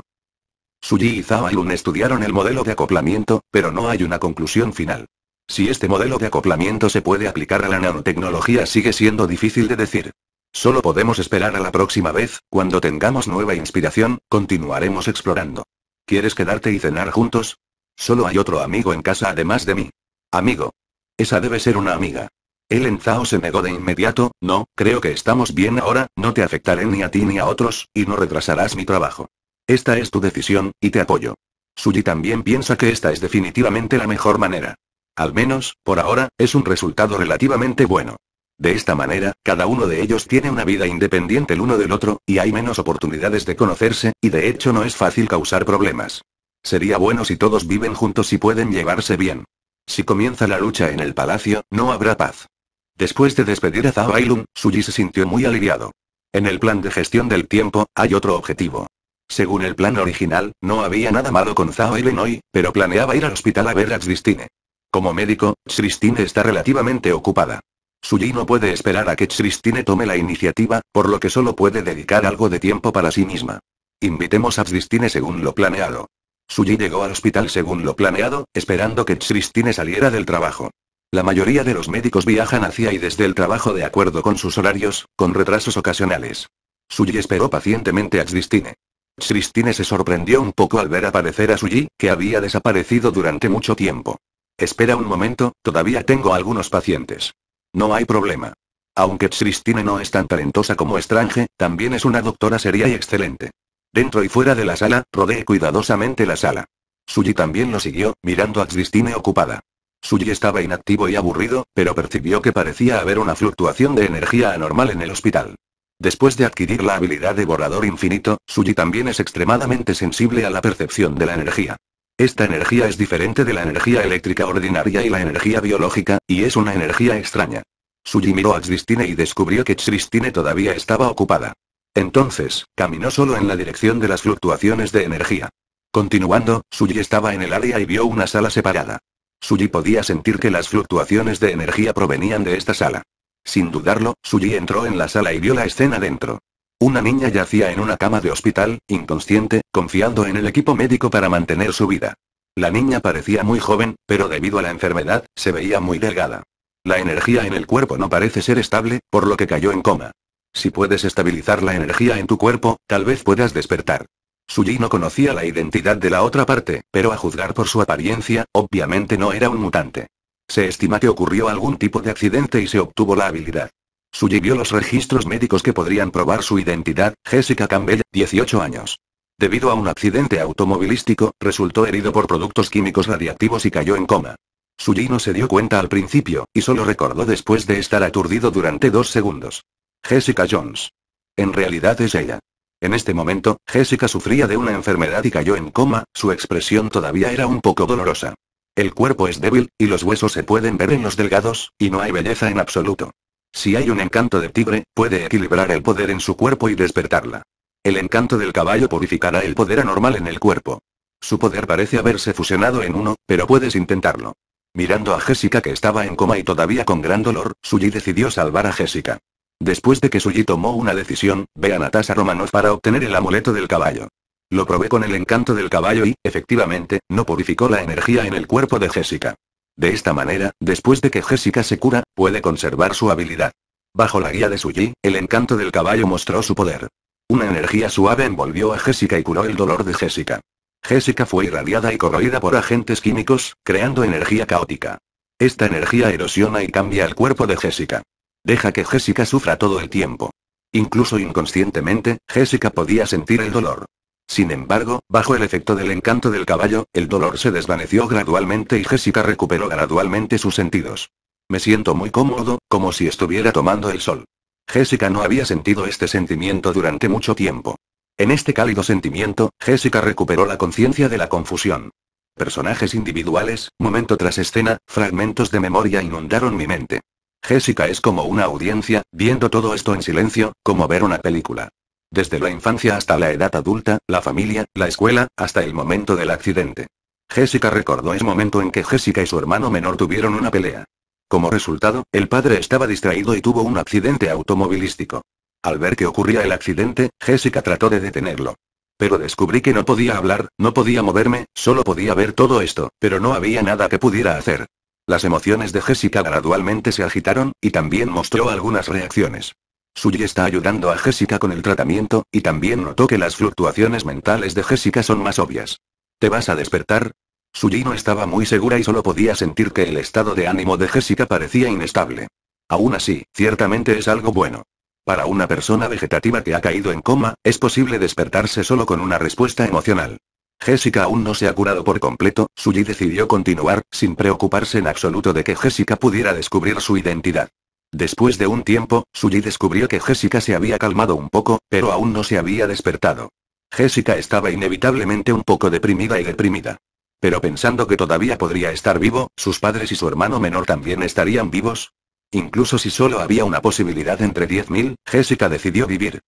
Suji y Zhao Yun estudiaron el modelo de acoplamiento, pero no hay una conclusión final. Si este modelo de acoplamiento se puede aplicar a la nanotecnología sigue siendo difícil de decir. Solo podemos esperar a la próxima vez, cuando tengamos nueva inspiración, continuaremos explorando. ¿Quieres quedarte y cenar juntos? Solo hay otro amigo en casa además de mí. Amigo. Esa debe ser una amiga. El enzao se negó de inmediato, no, creo que estamos bien ahora, no te afectaré ni a ti ni a otros, y no retrasarás mi trabajo. Esta es tu decisión, y te apoyo. Suji también piensa que esta es definitivamente la mejor manera. Al menos, por ahora, es un resultado relativamente bueno. De esta manera, cada uno de ellos tiene una vida independiente el uno del otro, y hay menos oportunidades de conocerse, y de hecho no es fácil causar problemas. Sería bueno si todos viven juntos y pueden llevarse bien. Si comienza la lucha en el palacio, no habrá paz. Después de despedir a Zhao Suji se sintió muy aliviado. En el plan de gestión del tiempo, hay otro objetivo. Según el plan original, no había nada malo con Zao Illinois, pero planeaba ir al hospital a ver a Christine. Como médico, Christine está relativamente ocupada. Suji no puede esperar a que Christine tome la iniciativa, por lo que solo puede dedicar algo de tiempo para sí misma. Invitemos a Christine según lo planeado. Suji llegó al hospital según lo planeado, esperando que Christine saliera del trabajo. La mayoría de los médicos viajan hacia y desde el trabajo de acuerdo con sus horarios, con retrasos ocasionales. Suji esperó pacientemente a Christine. Christine se sorprendió un poco al ver aparecer a Suji, que había desaparecido durante mucho tiempo. Espera un momento, todavía tengo algunos pacientes. No hay problema. Aunque Christine no es tan talentosa como Estrange, también es una doctora seria y excelente. Dentro y fuera de la sala, rodeé cuidadosamente la sala. Suji también lo siguió, mirando a Christine ocupada. Suji estaba inactivo y aburrido, pero percibió que parecía haber una fluctuación de energía anormal en el hospital. Después de adquirir la habilidad de borrador infinito, Suji también es extremadamente sensible a la percepción de la energía. Esta energía es diferente de la energía eléctrica ordinaria y la energía biológica, y es una energía extraña. Suji miró a Tristine y descubrió que Tristine todavía estaba ocupada. Entonces, caminó solo en la dirección de las fluctuaciones de energía. Continuando, Suji estaba en el área y vio una sala separada. Suji podía sentir que las fluctuaciones de energía provenían de esta sala. Sin dudarlo, Sully entró en la sala y vio la escena dentro. Una niña yacía en una cama de hospital, inconsciente, confiando en el equipo médico para mantener su vida. La niña parecía muy joven, pero debido a la enfermedad, se veía muy delgada. La energía en el cuerpo no parece ser estable, por lo que cayó en coma. Si puedes estabilizar la energía en tu cuerpo, tal vez puedas despertar. Suji no conocía la identidad de la otra parte, pero a juzgar por su apariencia, obviamente no era un mutante. Se estima que ocurrió algún tipo de accidente y se obtuvo la habilidad. Suji vio los registros médicos que podrían probar su identidad, Jessica Campbell, 18 años. Debido a un accidente automovilístico, resultó herido por productos químicos radiactivos y cayó en coma. Suji no se dio cuenta al principio, y solo recordó después de estar aturdido durante dos segundos. Jessica Jones. En realidad es ella. En este momento, Jessica sufría de una enfermedad y cayó en coma, su expresión todavía era un poco dolorosa. El cuerpo es débil, y los huesos se pueden ver en los delgados, y no hay belleza en absoluto. Si hay un encanto de tigre, puede equilibrar el poder en su cuerpo y despertarla. El encanto del caballo purificará el poder anormal en el cuerpo. Su poder parece haberse fusionado en uno, pero puedes intentarlo. Mirando a Jessica que estaba en coma y todavía con gran dolor, Suji decidió salvar a Jessica. Después de que Suji tomó una decisión, ve a Natasha Romanoff para obtener el amuleto del caballo. Lo probé con el encanto del caballo y, efectivamente, no purificó la energía en el cuerpo de Jessica. De esta manera, después de que Jessica se cura, puede conservar su habilidad. Bajo la guía de Suji, el encanto del caballo mostró su poder. Una energía suave envolvió a Jessica y curó el dolor de Jessica. Jessica fue irradiada y corroída por agentes químicos, creando energía caótica. Esta energía erosiona y cambia el cuerpo de Jessica. Deja que Jessica sufra todo el tiempo. Incluso inconscientemente, Jessica podía sentir el dolor. Sin embargo, bajo el efecto del encanto del caballo, el dolor se desvaneció gradualmente y Jessica recuperó gradualmente sus sentidos. Me siento muy cómodo, como si estuviera tomando el sol. Jessica no había sentido este sentimiento durante mucho tiempo. En este cálido sentimiento, Jessica recuperó la conciencia de la confusión. Personajes individuales, momento tras escena, fragmentos de memoria inundaron mi mente. Jessica es como una audiencia, viendo todo esto en silencio, como ver una película. Desde la infancia hasta la edad adulta, la familia, la escuela, hasta el momento del accidente. Jessica recordó ese momento en que Jessica y su hermano menor tuvieron una pelea. Como resultado, el padre estaba distraído y tuvo un accidente automovilístico. Al ver que ocurría el accidente, Jessica trató de detenerlo. Pero descubrí que no podía hablar, no podía moverme, solo podía ver todo esto, pero no había nada que pudiera hacer. Las emociones de Jessica gradualmente se agitaron, y también mostró algunas reacciones. Suyi está ayudando a Jessica con el tratamiento, y también notó que las fluctuaciones mentales de Jessica son más obvias. ¿Te vas a despertar? Suyi no estaba muy segura y solo podía sentir que el estado de ánimo de Jessica parecía inestable. Aún así, ciertamente es algo bueno. Para una persona vegetativa que ha caído en coma, es posible despertarse solo con una respuesta emocional. Jessica aún no se ha curado por completo, Suyi decidió continuar, sin preocuparse en absoluto de que Jessica pudiera descubrir su identidad. Después de un tiempo, Sully descubrió que Jessica se había calmado un poco, pero aún no se había despertado. Jessica estaba inevitablemente un poco deprimida y deprimida. Pero pensando que todavía podría estar vivo, sus padres y su hermano menor también estarían vivos. Incluso si solo había una posibilidad entre 10.000, Jessica decidió vivir.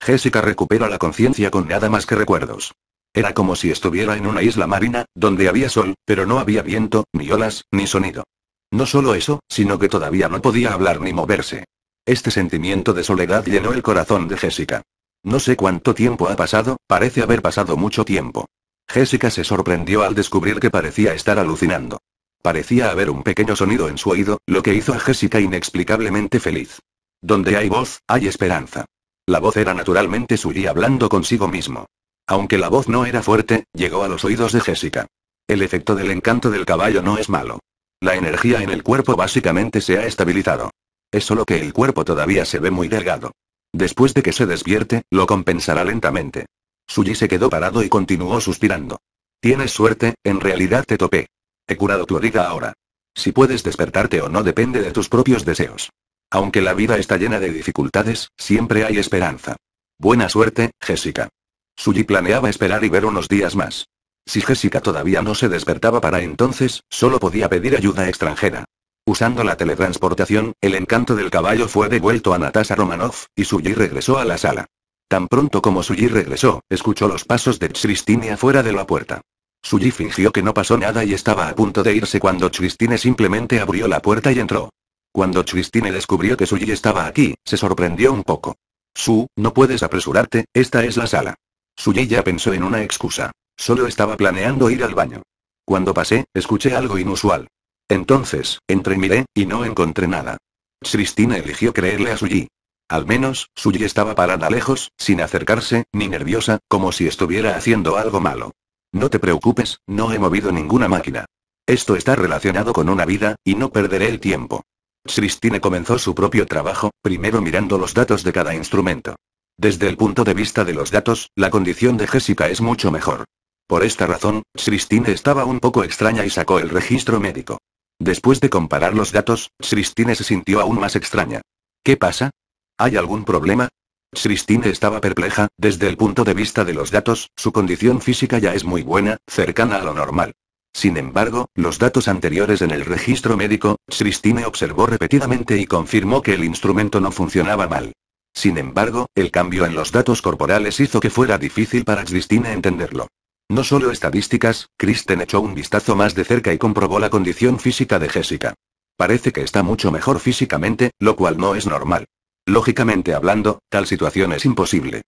Jessica recupera la conciencia con nada más que recuerdos. Era como si estuviera en una isla marina, donde había sol, pero no había viento, ni olas, ni sonido. No solo eso, sino que todavía no podía hablar ni moverse. Este sentimiento de soledad llenó el corazón de Jessica. No sé cuánto tiempo ha pasado, parece haber pasado mucho tiempo. Jessica se sorprendió al descubrir que parecía estar alucinando. Parecía haber un pequeño sonido en su oído, lo que hizo a Jessica inexplicablemente feliz. Donde hay voz, hay esperanza. La voz era naturalmente suya hablando consigo mismo. Aunque la voz no era fuerte, llegó a los oídos de Jessica. El efecto del encanto del caballo no es malo. La energía en el cuerpo básicamente se ha estabilizado. Es solo que el cuerpo todavía se ve muy delgado. Después de que se despierte, lo compensará lentamente. Suji se quedó parado y continuó suspirando. Tienes suerte, en realidad te topé. He curado tu herida ahora. Si puedes despertarte o no depende de tus propios deseos. Aunque la vida está llena de dificultades, siempre hay esperanza. Buena suerte, Jessica. Suji planeaba esperar y ver unos días más. Si Jessica todavía no se despertaba para entonces, solo podía pedir ayuda extranjera. Usando la teletransportación, el encanto del caballo fue devuelto a Natasha Romanov, y Suji regresó a la sala. Tan pronto como Suji regresó, escuchó los pasos de Christine afuera de la puerta. Suji fingió que no pasó nada y estaba a punto de irse cuando Christine simplemente abrió la puerta y entró. Cuando Christine descubrió que Suji estaba aquí, se sorprendió un poco. Su, no puedes apresurarte, esta es la sala. Suji ya pensó en una excusa. Solo estaba planeando ir al baño. Cuando pasé, escuché algo inusual. Entonces, entré miré, y no encontré nada. Cristina eligió creerle a Suji. Al menos, Suji estaba parada lejos, sin acercarse, ni nerviosa, como si estuviera haciendo algo malo. No te preocupes, no he movido ninguna máquina. Esto está relacionado con una vida, y no perderé el tiempo. Cristina comenzó su propio trabajo, primero mirando los datos de cada instrumento. Desde el punto de vista de los datos, la condición de Jessica es mucho mejor. Por esta razón, Christine estaba un poco extraña y sacó el registro médico. Después de comparar los datos, Christine se sintió aún más extraña. ¿Qué pasa? ¿Hay algún problema? Christine estaba perpleja, desde el punto de vista de los datos, su condición física ya es muy buena, cercana a lo normal. Sin embargo, los datos anteriores en el registro médico, Christine observó repetidamente y confirmó que el instrumento no funcionaba mal. Sin embargo, el cambio en los datos corporales hizo que fuera difícil para Christine entenderlo. No solo estadísticas, Kristen echó un vistazo más de cerca y comprobó la condición física de Jessica. Parece que está mucho mejor físicamente, lo cual no es normal. Lógicamente hablando, tal situación es imposible.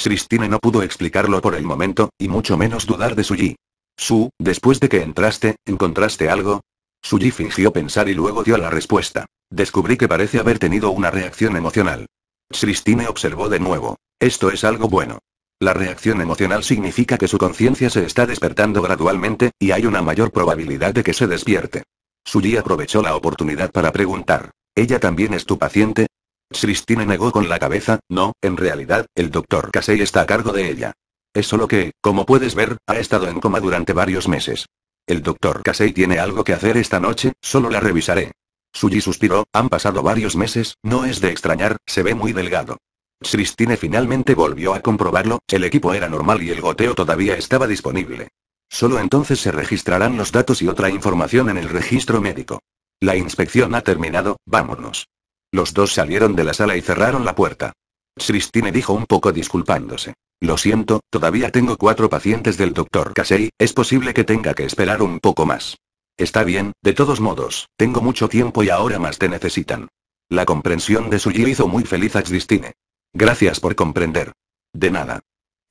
Christine no pudo explicarlo por el momento, y mucho menos dudar de Suji. Su, después de que entraste, ¿encontraste algo? Suji fingió pensar y luego dio la respuesta. Descubrí que parece haber tenido una reacción emocional. Christine observó de nuevo. Esto es algo bueno. La reacción emocional significa que su conciencia se está despertando gradualmente, y hay una mayor probabilidad de que se despierte. Suji aprovechó la oportunidad para preguntar. ¿Ella también es tu paciente? Christine negó con la cabeza, no, en realidad, el doctor Casey está a cargo de ella. Es solo que, como puedes ver, ha estado en coma durante varios meses. El doctor Casey tiene algo que hacer esta noche, solo la revisaré. Suji suspiró, han pasado varios meses, no es de extrañar, se ve muy delgado. Christine finalmente volvió a comprobarlo, el equipo era normal y el goteo todavía estaba disponible. Solo entonces se registrarán los datos y otra información en el registro médico. La inspección ha terminado, vámonos. Los dos salieron de la sala y cerraron la puerta. Christine dijo un poco disculpándose. Lo siento, todavía tengo cuatro pacientes del doctor Kasei, es posible que tenga que esperar un poco más. Está bien, de todos modos, tengo mucho tiempo y ahora más te necesitan. La comprensión de Suji hizo muy feliz a Christine. Gracias por comprender. De nada.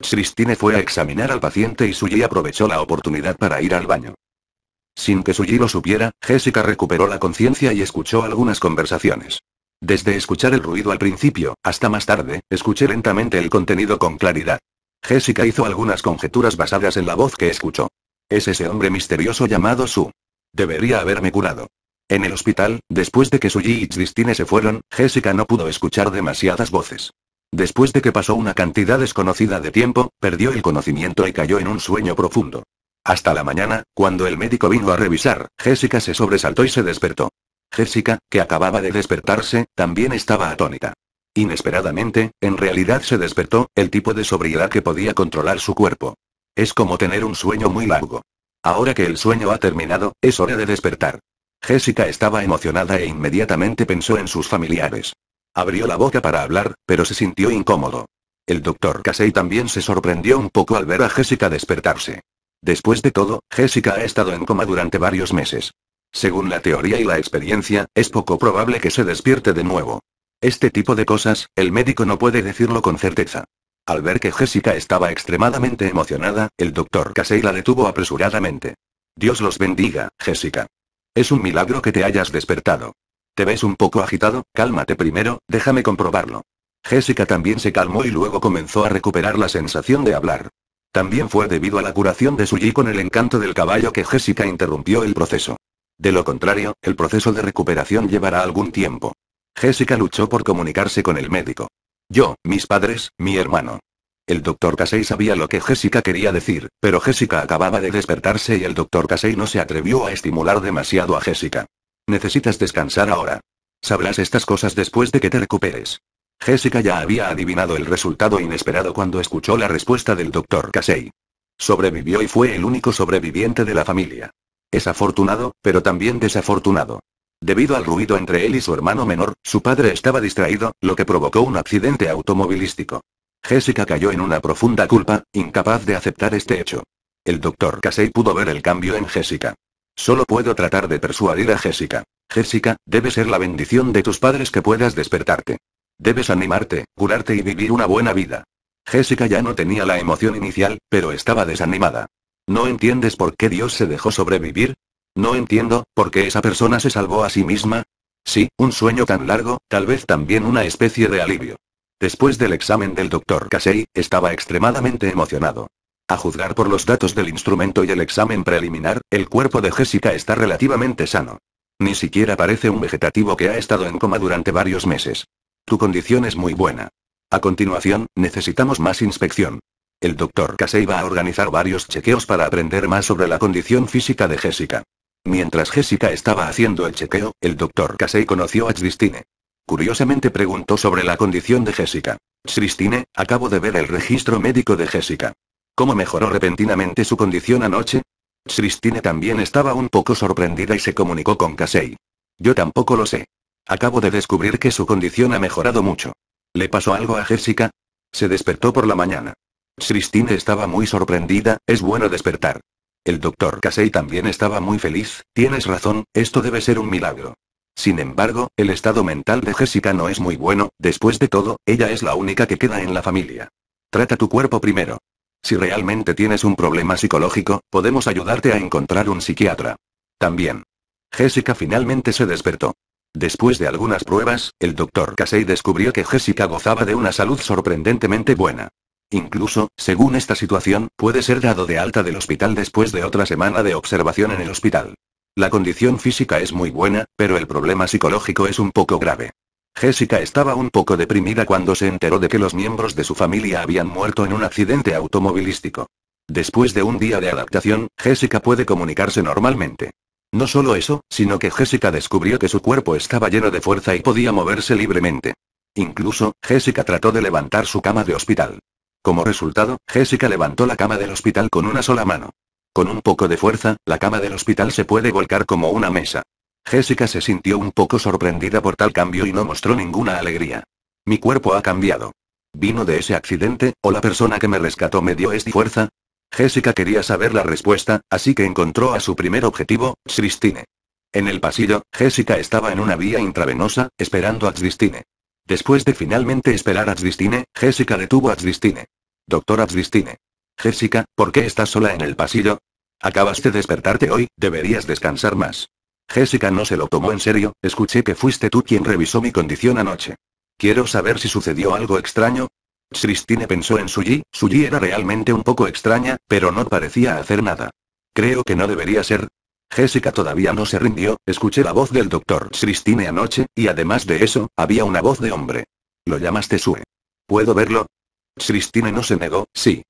Christine fue a examinar al paciente y Suji aprovechó la oportunidad para ir al baño. Sin que Suji lo supiera, Jessica recuperó la conciencia y escuchó algunas conversaciones. Desde escuchar el ruido al principio, hasta más tarde, escuché lentamente el contenido con claridad. Jessica hizo algunas conjeturas basadas en la voz que escuchó. Es ese hombre misterioso llamado Su. Debería haberme curado. En el hospital, después de que Suji y Christine se fueron, Jessica no pudo escuchar demasiadas voces. Después de que pasó una cantidad desconocida de tiempo, perdió el conocimiento y cayó en un sueño profundo. Hasta la mañana, cuando el médico vino a revisar, Jessica se sobresaltó y se despertó. Jessica, que acababa de despertarse, también estaba atónita. Inesperadamente, en realidad se despertó, el tipo de sobriedad que podía controlar su cuerpo. Es como tener un sueño muy largo. Ahora que el sueño ha terminado, es hora de despertar. Jessica estaba emocionada e inmediatamente pensó en sus familiares. Abrió la boca para hablar, pero se sintió incómodo. El doctor Casey también se sorprendió un poco al ver a Jessica despertarse. Después de todo, Jessica ha estado en coma durante varios meses. Según la teoría y la experiencia, es poco probable que se despierte de nuevo. Este tipo de cosas, el médico no puede decirlo con certeza. Al ver que Jessica estaba extremadamente emocionada, el doctor Casey la detuvo apresuradamente. Dios los bendiga, Jessica. Es un milagro que te hayas despertado. Te ves un poco agitado, cálmate primero, déjame comprobarlo. Jessica también se calmó y luego comenzó a recuperar la sensación de hablar. También fue debido a la curación de Suji con el encanto del caballo que Jessica interrumpió el proceso. De lo contrario, el proceso de recuperación llevará algún tiempo. Jessica luchó por comunicarse con el médico. Yo, mis padres, mi hermano. El doctor Casey sabía lo que Jessica quería decir, pero Jessica acababa de despertarse y el doctor Casey no se atrevió a estimular demasiado a Jessica. Necesitas descansar ahora. Sabrás estas cosas después de que te recuperes. Jessica ya había adivinado el resultado inesperado cuando escuchó la respuesta del doctor Casey. Sobrevivió y fue el único sobreviviente de la familia. Es afortunado, pero también desafortunado. Debido al ruido entre él y su hermano menor, su padre estaba distraído, lo que provocó un accidente automovilístico. Jessica cayó en una profunda culpa, incapaz de aceptar este hecho. El doctor Casey pudo ver el cambio en Jessica. Solo puedo tratar de persuadir a Jessica. Jessica, debe ser la bendición de tus padres que puedas despertarte. Debes animarte, curarte y vivir una buena vida. Jessica ya no tenía la emoción inicial, pero estaba desanimada. ¿No entiendes por qué Dios se dejó sobrevivir? No entiendo, ¿por qué esa persona se salvó a sí misma? Sí, un sueño tan largo, tal vez también una especie de alivio. Después del examen del doctor Casey, estaba extremadamente emocionado. A juzgar por los datos del instrumento y el examen preliminar, el cuerpo de Jessica está relativamente sano. Ni siquiera parece un vegetativo que ha estado en coma durante varios meses. Tu condición es muy buena. A continuación, necesitamos más inspección. El doctor Casey va a organizar varios chequeos para aprender más sobre la condición física de Jessica. Mientras Jessica estaba haciendo el chequeo, el doctor Casey conoció a Christine. Curiosamente preguntó sobre la condición de Jessica. Christine, acabo de ver el registro médico de Jessica. ¿Cómo mejoró repentinamente su condición anoche? Christine también estaba un poco sorprendida y se comunicó con Casey. Yo tampoco lo sé. Acabo de descubrir que su condición ha mejorado mucho. ¿Le pasó algo a Jessica? Se despertó por la mañana. Christine estaba muy sorprendida, es bueno despertar. El doctor Casey también estaba muy feliz, tienes razón, esto debe ser un milagro. Sin embargo, el estado mental de Jessica no es muy bueno, después de todo, ella es la única que queda en la familia. Trata tu cuerpo primero. Si realmente tienes un problema psicológico, podemos ayudarte a encontrar un psiquiatra. También. Jessica finalmente se despertó. Después de algunas pruebas, el doctor Casey descubrió que Jessica gozaba de una salud sorprendentemente buena. Incluso, según esta situación, puede ser dado de alta del hospital después de otra semana de observación en el hospital. La condición física es muy buena, pero el problema psicológico es un poco grave. Jessica estaba un poco deprimida cuando se enteró de que los miembros de su familia habían muerto en un accidente automovilístico. Después de un día de adaptación, Jessica puede comunicarse normalmente. No solo eso, sino que Jessica descubrió que su cuerpo estaba lleno de fuerza y podía moverse libremente. Incluso, Jessica trató de levantar su cama de hospital. Como resultado, Jessica levantó la cama del hospital con una sola mano. Con un poco de fuerza, la cama del hospital se puede volcar como una mesa. Jessica se sintió un poco sorprendida por tal cambio y no mostró ninguna alegría. Mi cuerpo ha cambiado. ¿Vino de ese accidente, o la persona que me rescató me dio esta fuerza? Jessica quería saber la respuesta, así que encontró a su primer objetivo, Christine. En el pasillo, Jessica estaba en una vía intravenosa, esperando a Christine. Después de finalmente esperar a Christine, Jessica detuvo a Christine. Doctora Christine. Jessica, ¿por qué estás sola en el pasillo? Acabaste de despertarte hoy, deberías descansar más. Jessica no se lo tomó en serio, escuché que fuiste tú quien revisó mi condición anoche. Quiero saber si sucedió algo extraño. Christine pensó en su Suji era realmente un poco extraña, pero no parecía hacer nada. Creo que no debería ser. Jessica todavía no se rindió, escuché la voz del doctor Christine anoche, y además de eso, había una voz de hombre. Lo llamaste Sue. ¿Puedo verlo? Christine no se negó, sí.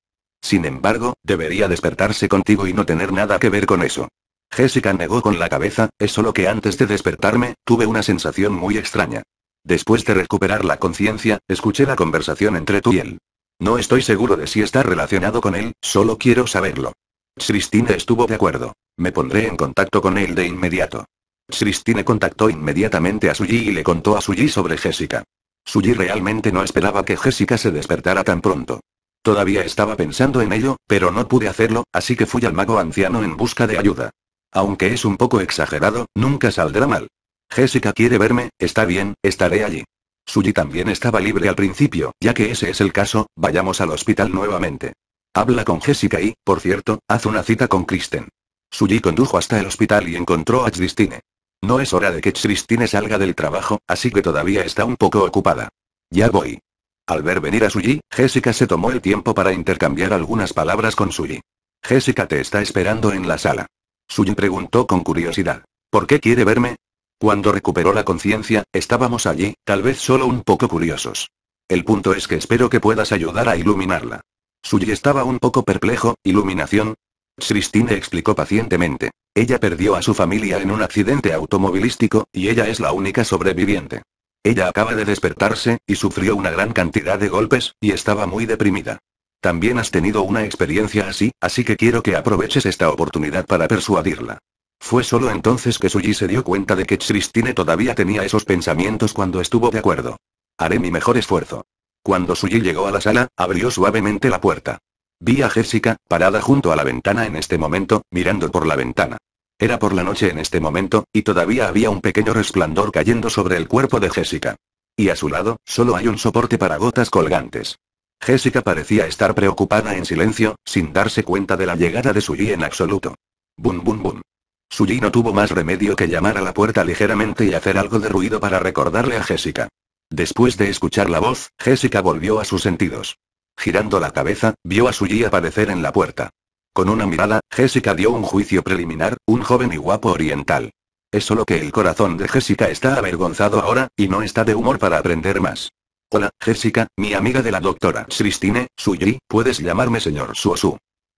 Sin embargo, debería despertarse contigo y no tener nada que ver con eso. Jessica negó con la cabeza, es solo que antes de despertarme, tuve una sensación muy extraña. Después de recuperar la conciencia, escuché la conversación entre tú y él. No estoy seguro de si está relacionado con él, solo quiero saberlo. Christine estuvo de acuerdo. Me pondré en contacto con él de inmediato. Christine contactó inmediatamente a Suji y le contó a Suji sobre Jessica. Suji realmente no esperaba que Jessica se despertara tan pronto. Todavía estaba pensando en ello, pero no pude hacerlo, así que fui al mago anciano en busca de ayuda. Aunque es un poco exagerado, nunca saldrá mal. Jessica quiere verme, está bien, estaré allí. Suji también estaba libre al principio, ya que ese es el caso, vayamos al hospital nuevamente. Habla con Jessica y, por cierto, haz una cita con Kristen. Suji condujo hasta el hospital y encontró a Christine. No es hora de que Christine salga del trabajo, así que todavía está un poco ocupada. Ya voy. Al ver venir a Suji, Jessica se tomó el tiempo para intercambiar algunas palabras con Suji. Jessica te está esperando en la sala. Suji preguntó con curiosidad. ¿Por qué quiere verme? Cuando recuperó la conciencia, estábamos allí, tal vez solo un poco curiosos. El punto es que espero que puedas ayudar a iluminarla. Suyi estaba un poco perplejo, ¿iluminación? Christine explicó pacientemente. Ella perdió a su familia en un accidente automovilístico, y ella es la única sobreviviente. Ella acaba de despertarse, y sufrió una gran cantidad de golpes, y estaba muy deprimida. También has tenido una experiencia así, así que quiero que aproveches esta oportunidad para persuadirla. Fue solo entonces que Suji se dio cuenta de que Christine todavía tenía esos pensamientos cuando estuvo de acuerdo. Haré mi mejor esfuerzo. Cuando Suji llegó a la sala, abrió suavemente la puerta. Vi a Jessica, parada junto a la ventana en este momento, mirando por la ventana. Era por la noche en este momento, y todavía había un pequeño resplandor cayendo sobre el cuerpo de Jessica. Y a su lado, solo hay un soporte para gotas colgantes. Jessica parecía estar preocupada en silencio, sin darse cuenta de la llegada de Suyi en absoluto. Bum bum bum. Suyi no tuvo más remedio que llamar a la puerta ligeramente y hacer algo de ruido para recordarle a Jessica. Después de escuchar la voz, Jessica volvió a sus sentidos. Girando la cabeza, vio a Suyi aparecer en la puerta. Con una mirada, Jessica dio un juicio preliminar, un joven y guapo oriental. Es solo que el corazón de Jessica está avergonzado ahora, y no está de humor para aprender más. Hola, Jessica, mi amiga de la doctora Christine, Suyi, puedes llamarme señor Suo-su.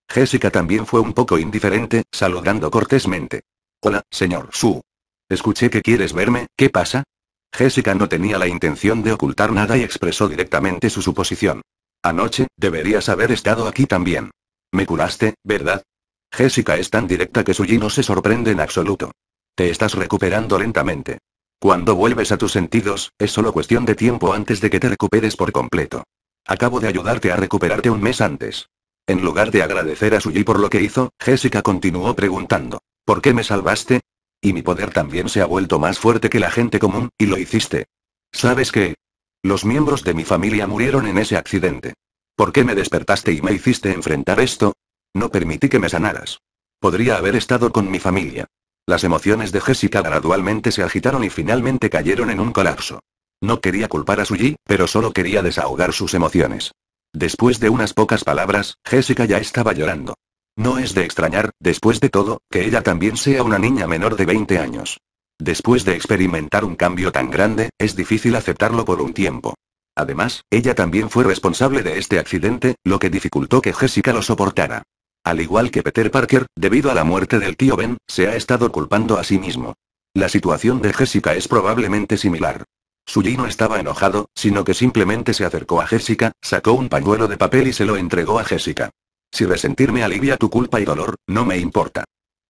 Jessica también fue un poco indiferente, saludando cortésmente. Hola, señor Su. Escuché que quieres verme, ¿qué pasa? Jessica no tenía la intención de ocultar nada y expresó directamente su suposición. Anoche, deberías haber estado aquí también. Me curaste, ¿verdad? Jessica es tan directa que Suyi no se sorprende en absoluto. Te estás recuperando lentamente. Cuando vuelves a tus sentidos, es solo cuestión de tiempo antes de que te recuperes por completo. Acabo de ayudarte a recuperarte un mes antes. En lugar de agradecer a Suji por lo que hizo, Jessica continuó preguntando, ¿por qué me salvaste? Y mi poder también se ha vuelto más fuerte que la gente común, y lo hiciste. ¿Sabes qué? Los miembros de mi familia murieron en ese accidente. ¿Por qué me despertaste y me hiciste enfrentar esto? No permití que me sanaras. Podría haber estado con mi familia. Las emociones de Jessica gradualmente se agitaron y finalmente cayeron en un colapso. No quería culpar a Suji, pero solo quería desahogar sus emociones. Después de unas pocas palabras, Jessica ya estaba llorando. No es de extrañar, después de todo, que ella también sea una niña menor de 20 años. Después de experimentar un cambio tan grande, es difícil aceptarlo por un tiempo. Además, ella también fue responsable de este accidente, lo que dificultó que Jessica lo soportara. Al igual que Peter Parker, debido a la muerte del tío Ben, se ha estado culpando a sí mismo. La situación de Jessica es probablemente similar. Suji no estaba enojado, sino que simplemente se acercó a Jessica, sacó un pañuelo de papel y se lo entregó a Jessica. Si resentirme alivia tu culpa y dolor, no me importa.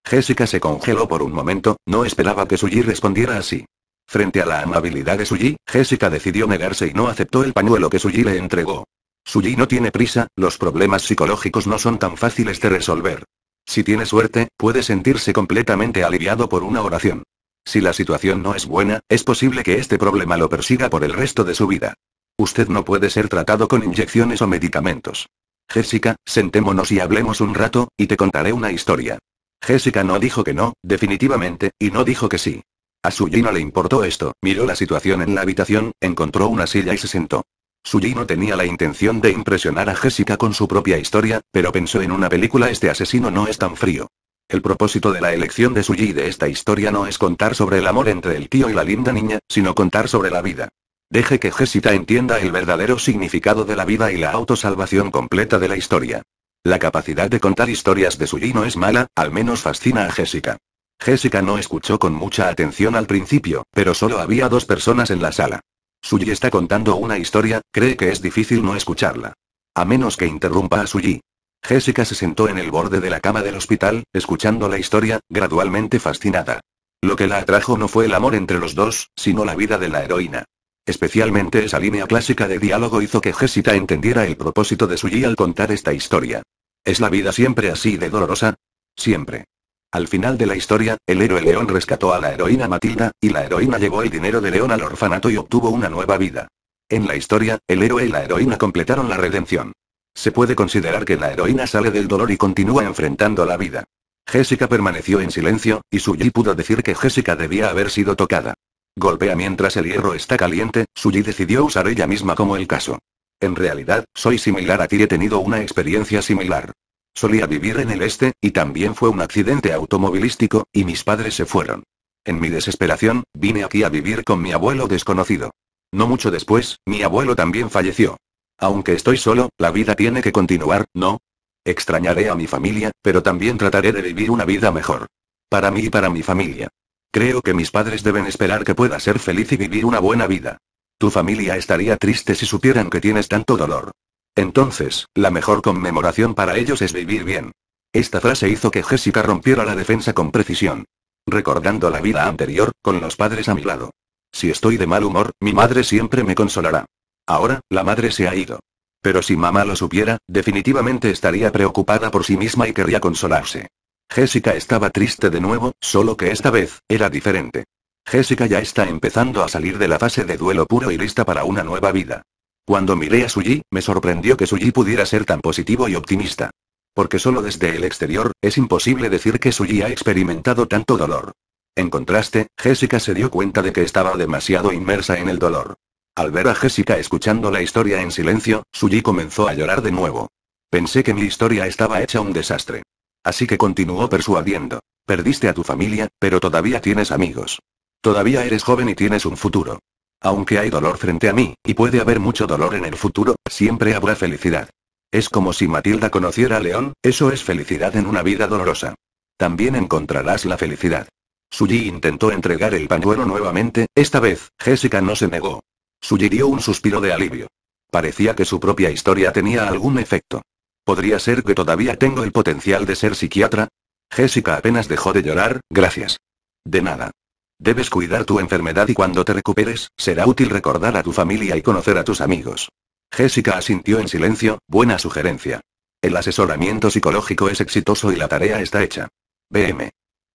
Jessica se congeló por un momento, no esperaba que Suji respondiera así. Frente a la amabilidad de Suji, Jessica decidió negarse y no aceptó el pañuelo que Suji le entregó. Suyi no tiene prisa, los problemas psicológicos no son tan fáciles de resolver. Si tiene suerte, puede sentirse completamente aliviado por una oración. Si la situación no es buena, es posible que este problema lo persiga por el resto de su vida. Usted no puede ser tratado con inyecciones o medicamentos. Jessica, sentémonos y hablemos un rato, y te contaré una historia. Jessica no dijo que no, definitivamente, y no dijo que sí. A Suji no le importó esto, miró la situación en la habitación, encontró una silla y se sentó. Suji no tenía la intención de impresionar a Jessica con su propia historia, pero pensó en una película este asesino no es tan frío. El propósito de la elección de Suji de esta historia no es contar sobre el amor entre el tío y la linda niña, sino contar sobre la vida. Deje que Jessica entienda el verdadero significado de la vida y la autosalvación completa de la historia. La capacidad de contar historias de Suji no es mala, al menos fascina a Jessica. Jessica no escuchó con mucha atención al principio, pero solo había dos personas en la sala. Suji está contando una historia, cree que es difícil no escucharla. A menos que interrumpa a Suji. Jessica se sentó en el borde de la cama del hospital, escuchando la historia, gradualmente fascinada. Lo que la atrajo no fue el amor entre los dos, sino la vida de la heroína. Especialmente esa línea clásica de diálogo hizo que Jessica entendiera el propósito de Suji al contar esta historia. ¿Es la vida siempre así de dolorosa? Siempre. Al final de la historia, el héroe León rescató a la heroína Matilda, y la heroína llevó el dinero de León al orfanato y obtuvo una nueva vida. En la historia, el héroe y la heroína completaron la redención. Se puede considerar que la heroína sale del dolor y continúa enfrentando la vida. Jessica permaneció en silencio, y Suji pudo decir que Jessica debía haber sido tocada. Golpea mientras el hierro está caliente, Suji decidió usar ella misma como el caso. En realidad, soy similar a ti y he tenido una experiencia similar. Solía vivir en el este, y también fue un accidente automovilístico, y mis padres se fueron. En mi desesperación, vine aquí a vivir con mi abuelo desconocido. No mucho después, mi abuelo también falleció. Aunque estoy solo, la vida tiene que continuar, ¿no? Extrañaré a mi familia, pero también trataré de vivir una vida mejor. Para mí y para mi familia. Creo que mis padres deben esperar que pueda ser feliz y vivir una buena vida. Tu familia estaría triste si supieran que tienes tanto dolor. Entonces, la mejor conmemoración para ellos es vivir bien. Esta frase hizo que Jessica rompiera la defensa con precisión. Recordando la vida anterior, con los padres a mi lado. Si estoy de mal humor, mi madre siempre me consolará. Ahora, la madre se ha ido. Pero si mamá lo supiera, definitivamente estaría preocupada por sí misma y querría consolarse. Jessica estaba triste de nuevo, solo que esta vez, era diferente. Jessica ya está empezando a salir de la fase de duelo puro y lista para una nueva vida. Cuando miré a Suji, me sorprendió que Suji pudiera ser tan positivo y optimista. Porque solo desde el exterior, es imposible decir que Suji ha experimentado tanto dolor. En contraste, Jessica se dio cuenta de que estaba demasiado inmersa en el dolor. Al ver a Jessica escuchando la historia en silencio, Suji comenzó a llorar de nuevo. Pensé que mi historia estaba hecha un desastre. Así que continuó persuadiendo. Perdiste a tu familia, pero todavía tienes amigos. Todavía eres joven y tienes un futuro. Aunque hay dolor frente a mí, y puede haber mucho dolor en el futuro, siempre habrá felicidad. Es como si Matilda conociera a León, eso es felicidad en una vida dolorosa. También encontrarás la felicidad. Suji intentó entregar el pañuelo nuevamente, esta vez, Jessica no se negó. Suji dio un suspiro de alivio. Parecía que su propia historia tenía algún efecto. ¿Podría ser que todavía tengo el potencial de ser psiquiatra? Jessica apenas dejó de llorar, gracias. De nada. Debes cuidar tu enfermedad y cuando te recuperes, será útil recordar a tu familia y conocer a tus amigos. Jessica asintió en silencio, buena sugerencia. El asesoramiento psicológico es exitoso y la tarea está hecha. BM.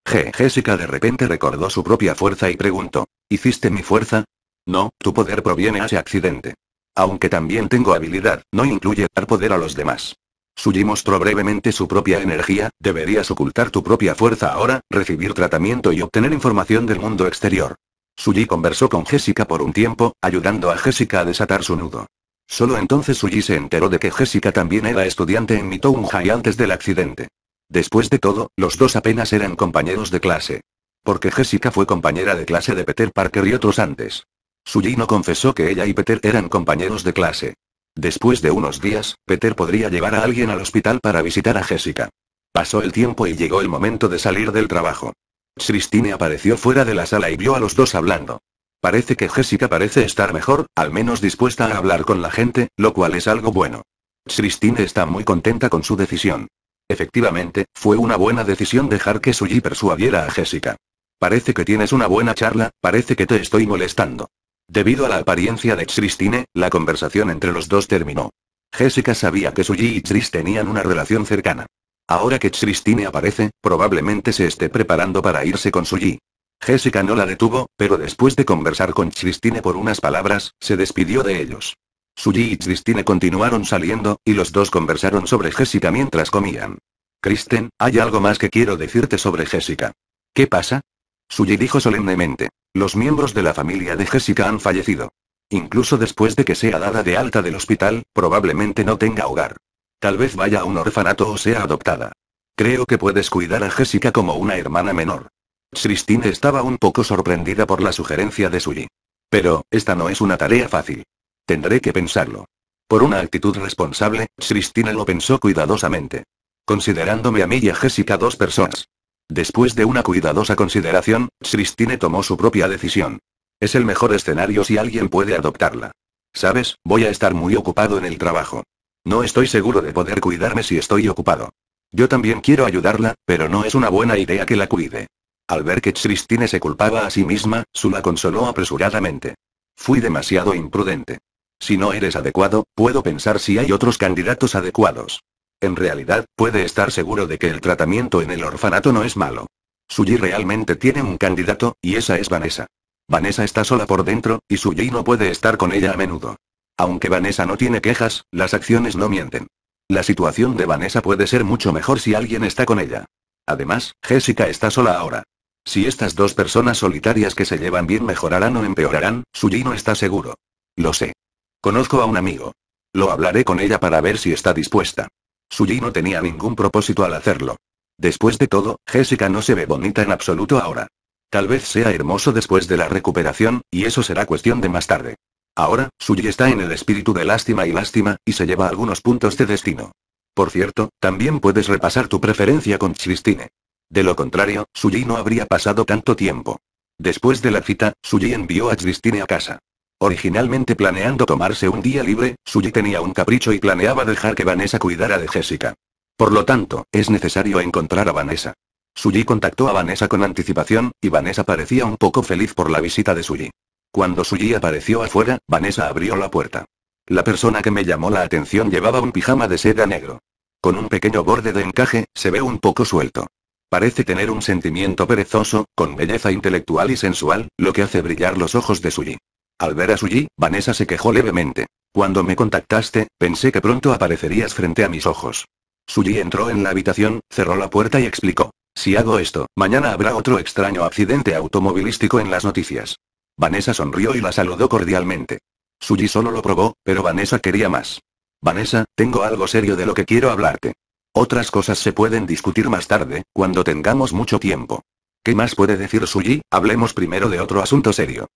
G. Jessica de repente recordó su propia fuerza y preguntó. ¿Hiciste mi fuerza? No, tu poder proviene de ese accidente. Aunque también tengo habilidad, no incluye dar poder a los demás. Suji mostró brevemente su propia energía, deberías ocultar tu propia fuerza ahora, recibir tratamiento y obtener información del mundo exterior. Suji conversó con Jessica por un tiempo, ayudando a Jessica a desatar su nudo. Solo entonces Suji se enteró de que Jessica también era estudiante en Midtown High antes del accidente. Después de todo, los dos apenas eran compañeros de clase. Porque Jessica fue compañera de clase de Peter Parker y otros antes. Suji no confesó que ella y Peter eran compañeros de clase. Después de unos días, Peter podría llevar a alguien al hospital para visitar a Jessica. Pasó el tiempo y llegó el momento de salir del trabajo. Christine apareció fuera de la sala y vio a los dos hablando. Parece que Jessica parece estar mejor, al menos dispuesta a hablar con la gente, lo cual es algo bueno. Christine está muy contenta con su decisión. Efectivamente, fue una buena decisión dejar que Suji persuadiera a Jessica. Parece que tienes una buena charla, parece que te estoy molestando. Debido a la apariencia de Christine, la conversación entre los dos terminó. Jessica sabía que Suji y Chris tenían una relación cercana. Ahora que Christine aparece, probablemente se esté preparando para irse con Suji. Jessica no la detuvo, pero después de conversar con Christine por unas palabras, se despidió de ellos. Suji y Christine continuaron saliendo, y los dos conversaron sobre Jessica mientras comían. Kristen, hay algo más que quiero decirte sobre Jessica. ¿Qué pasa? Suji dijo solemnemente. Los miembros de la familia de Jessica han fallecido. Incluso después de que sea dada de alta del hospital, probablemente no tenga hogar. Tal vez vaya a un orfanato o sea adoptada. Creo que puedes cuidar a Jessica como una hermana menor. Christine estaba un poco sorprendida por la sugerencia de Sully. Pero, esta no es una tarea fácil. Tendré que pensarlo. Por una actitud responsable, Christine lo pensó cuidadosamente. Considerándome a mí y a Jessica dos personas. Después de una cuidadosa consideración, Christine tomó su propia decisión. Es el mejor escenario si alguien puede adoptarla. Sabes, voy a estar muy ocupado en el trabajo. No estoy seguro de poder cuidarme si estoy ocupado. Yo también quiero ayudarla, pero no es una buena idea que la cuide. Al ver que Christine se culpaba a sí misma, Sula consoló apresuradamente. Fui demasiado imprudente. Si no eres adecuado, puedo pensar si hay otros candidatos adecuados. En realidad, puede estar seguro de que el tratamiento en el orfanato no es malo. Suji realmente tiene un candidato, y esa es Vanessa. Vanessa está sola por dentro, y Suji no puede estar con ella a menudo. Aunque Vanessa no tiene quejas, las acciones no mienten. La situación de Vanessa puede ser mucho mejor si alguien está con ella. Además, Jessica está sola ahora. Si estas dos personas solitarias que se llevan bien mejorarán o empeorarán, Suji no está seguro. Lo sé. Conozco a un amigo. Lo hablaré con ella para ver si está dispuesta. Suyi no tenía ningún propósito al hacerlo. Después de todo, Jessica no se ve bonita en absoluto ahora. Tal vez sea hermoso después de la recuperación, y eso será cuestión de más tarde. Ahora, Suyi está en el espíritu de lástima y lástima, y se lleva algunos puntos de destino. Por cierto, también puedes repasar tu preferencia con Christine. De lo contrario, Suyi no habría pasado tanto tiempo. Después de la cita, Suyi envió a Christine a casa. Originalmente planeando tomarse un día libre, Suji tenía un capricho y planeaba dejar que Vanessa cuidara de Jessica. Por lo tanto, es necesario encontrar a Vanessa. Suji contactó a Vanessa con anticipación, y Vanessa parecía un poco feliz por la visita de Suji. Cuando Suji apareció afuera, Vanessa abrió la puerta. La persona que me llamó la atención llevaba un pijama de seda negro. Con un pequeño borde de encaje, se ve un poco suelto. Parece tener un sentimiento perezoso, con belleza intelectual y sensual, lo que hace brillar los ojos de Suji. Al ver a Suji, Vanessa se quejó levemente. Cuando me contactaste, pensé que pronto aparecerías frente a mis ojos. Suji entró en la habitación, cerró la puerta y explicó. Si hago esto, mañana habrá otro extraño accidente automovilístico en las noticias. Vanessa sonrió y la saludó cordialmente. Suji solo lo probó, pero Vanessa quería más. Vanessa, tengo algo serio de lo que quiero hablarte. Otras cosas se pueden discutir más tarde, cuando tengamos mucho tiempo. ¿Qué más puede decir Suji? Hablemos primero de otro asunto serio.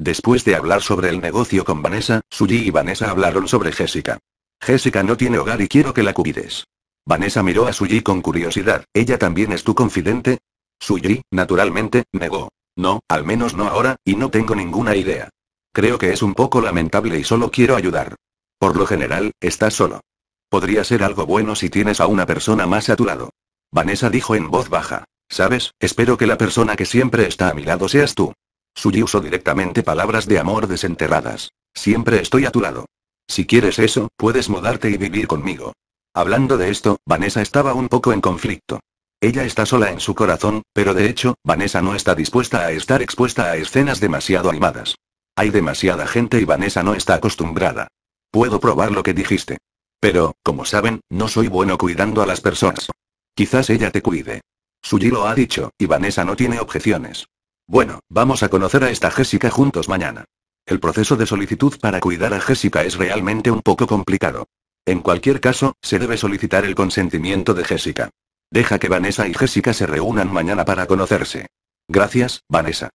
Después de hablar sobre el negocio con Vanessa, Suji y Vanessa hablaron sobre Jessica. Jessica no tiene hogar y quiero que la cuides. Vanessa miró a Suji con curiosidad. ¿Ella también es tu confidente? Suji, naturalmente, negó. No, al menos no ahora, y no tengo ninguna idea. Creo que es un poco lamentable y solo quiero ayudar. Por lo general, estás solo. Podría ser algo bueno si tienes a una persona más a tu lado. Vanessa dijo en voz baja. Sabes, espero que la persona que siempre está a mi lado seas tú. Suji usó directamente palabras de amor desenterradas. Siempre estoy a tu lado. Si quieres eso, puedes mudarte y vivir conmigo. Hablando de esto, Vanessa estaba un poco en conflicto. Ella está sola en su corazón, pero de hecho, Vanessa no está dispuesta a estar expuesta a escenas demasiado animadas. Hay demasiada gente y Vanessa no está acostumbrada. Puedo probar lo que dijiste. Pero, como saben, no soy bueno cuidando a las personas. Quizás ella te cuide. Suji lo ha dicho, y Vanessa no tiene objeciones. Bueno, vamos a conocer a esta Jessica juntos mañana. El proceso de solicitud para cuidar a Jessica es realmente un poco complicado. En cualquier caso, se debe solicitar el consentimiento de Jessica. Deja que Vanessa y Jessica se reúnan mañana para conocerse. Gracias, Vanessa.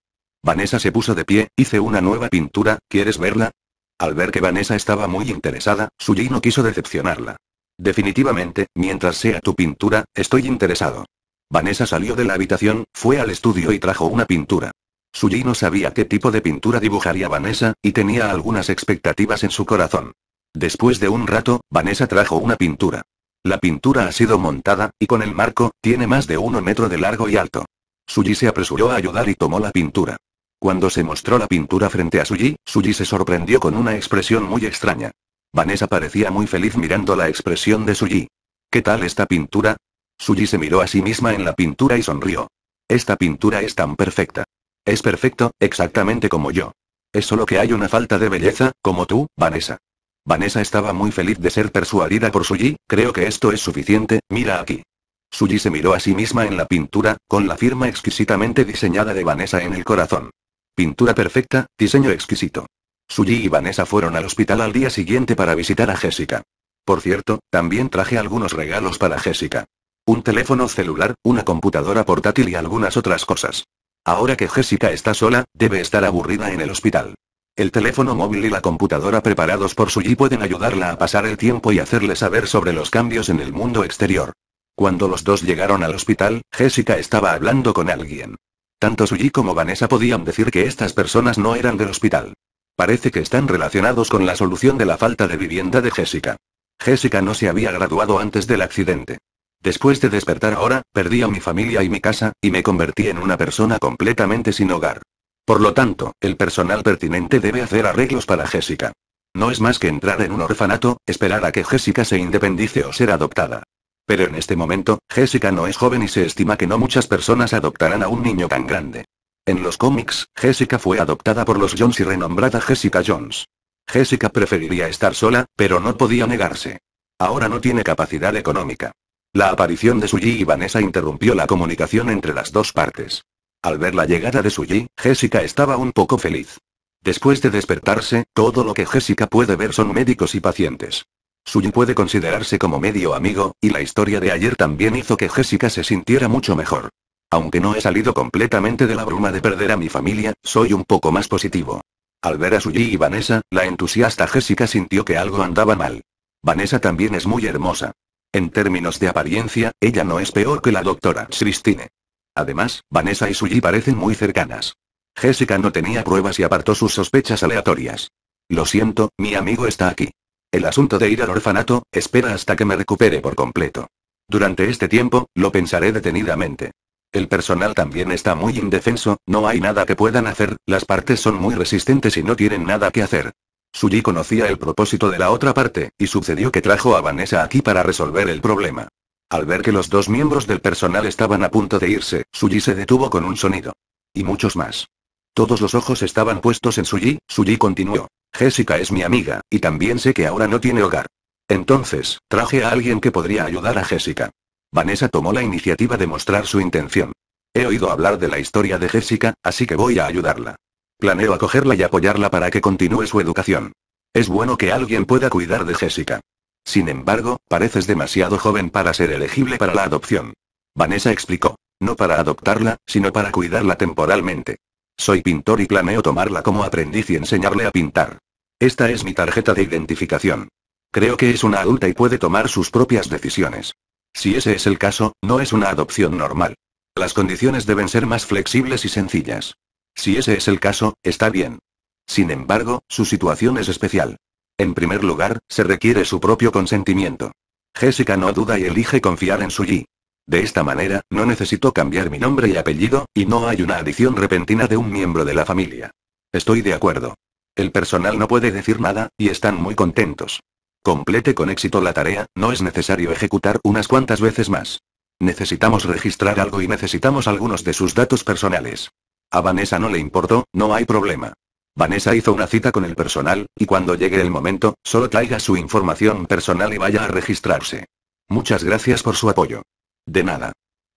Vanessa se puso de pie, hice una nueva pintura, ¿quieres verla? Al ver que Vanessa estaba muy interesada, Suji no quiso decepcionarla. Definitivamente, mientras sea tu pintura, estoy interesado. Vanessa salió de la habitación, fue al estudio y trajo una pintura. Suji no sabía qué tipo de pintura dibujaría Vanessa, y tenía algunas expectativas en su corazón. Después de un rato, Vanessa trajo una pintura. La pintura ha sido montada, y con el marco, tiene más de uno metro de largo y alto. Suji se apresuró a ayudar y tomó la pintura. Cuando se mostró la pintura frente a Suji, Suji se sorprendió con una expresión muy extraña. Vanessa parecía muy feliz mirando la expresión de Suji. ¿Qué tal esta pintura? Suji se miró a sí misma en la pintura y sonrió. Esta pintura es tan perfecta. Es perfecto, exactamente como yo. Es solo que hay una falta de belleza, como tú, Vanessa. Vanessa estaba muy feliz de ser persuadida por Suji, creo que esto es suficiente, mira aquí. Suji se miró a sí misma en la pintura, con la firma exquisitamente diseñada de Vanessa en el corazón. Pintura perfecta, diseño exquisito. Suji y Vanessa fueron al hospital al día siguiente para visitar a Jessica. Por cierto, también traje algunos regalos para Jessica. Un teléfono celular, una computadora portátil y algunas otras cosas. Ahora que Jessica está sola, debe estar aburrida en el hospital. El teléfono móvil y la computadora preparados por Suji pueden ayudarla a pasar el tiempo y hacerle saber sobre los cambios en el mundo exterior. Cuando los dos llegaron al hospital, Jessica estaba hablando con alguien. Tanto Suji como Vanessa podían decir que estas personas no eran del hospital. Parece que están relacionados con la solución de la falta de vivienda de Jessica. Jessica no se había graduado antes del accidente. Después de despertar ahora, perdí a mi familia y mi casa, y me convertí en una persona completamente sin hogar. Por lo tanto, el personal pertinente debe hacer arreglos para Jessica. No es más que entrar en un orfanato, esperar a que Jessica se independice o ser adoptada. Pero en este momento, Jessica no es joven y se estima que no muchas personas adoptarán a un niño tan grande. En los cómics, Jessica fue adoptada por los Jones y renombrada Jessica Jones. Jessica preferiría estar sola, pero no podía negarse. Ahora no tiene capacidad económica. La aparición de Suji y Vanessa interrumpió la comunicación entre las dos partes. Al ver la llegada de Suji, Jessica estaba un poco feliz. Después de despertarse, todo lo que Jessica puede ver son médicos y pacientes. Suji puede considerarse como medio amigo, y la historia de ayer también hizo que Jessica se sintiera mucho mejor. Aunque no he salido completamente de la bruma de perder a mi familia, soy un poco más positivo. Al ver a Suji y Vanessa, la entusiasta Jessica sintió que algo andaba mal. Vanessa también es muy hermosa. En términos de apariencia, ella no es peor que la doctora Christine. Además, Vanessa y Suji parecen muy cercanas. Jessica no tenía pruebas y apartó sus sospechas aleatorias. Lo siento, mi amigo está aquí. El asunto de ir al orfanato, espera hasta que me recupere por completo. Durante este tiempo, lo pensaré detenidamente. El personal también está muy indefenso, no hay nada que puedan hacer, las partes son muy resistentes y no tienen nada que hacer. Suji conocía el propósito de la otra parte, y sucedió que trajo a Vanessa aquí para resolver el problema. Al ver que los dos miembros del personal estaban a punto de irse, Suji se detuvo con un sonido. Y muchos más. Todos los ojos estaban puestos en Suji, Suji continuó. Jessica es mi amiga, y también sé que ahora no tiene hogar. Entonces, traje a alguien que podría ayudar a Jessica. Vanessa tomó la iniciativa de mostrar su intención. He oído hablar de la historia de Jessica, así que voy a ayudarla. Planeo acogerla y apoyarla para que continúe su educación. Es bueno que alguien pueda cuidar de Jessica. Sin embargo, pareces demasiado joven para ser elegible para la adopción. Vanessa explicó. No para adoptarla, sino para cuidarla temporalmente. Soy pintor y planeo tomarla como aprendiz y enseñarle a pintar. Esta es mi tarjeta de identificación. Creo que es una adulta y puede tomar sus propias decisiones. Si ese es el caso, no es una adopción normal. Las condiciones deben ser más flexibles y sencillas. Si ese es el caso, está bien. Sin embargo, su situación es especial. En primer lugar, se requiere su propio consentimiento. Jessica no duda y elige confiar en su Yi. De esta manera, no necesito cambiar mi nombre y apellido, y no hay una adición repentina de un miembro de la familia. Estoy de acuerdo. El personal no puede decir nada, y están muy contentos. Complete con éxito la tarea, no es necesario ejecutar unas cuantas veces más. Necesitamos registrar algo y necesitamos algunos de sus datos personales. A Vanessa no le importó, no hay problema. Vanessa hizo una cita con el personal, y cuando llegue el momento, solo traiga su información personal y vaya a registrarse. Muchas gracias por su apoyo. De nada.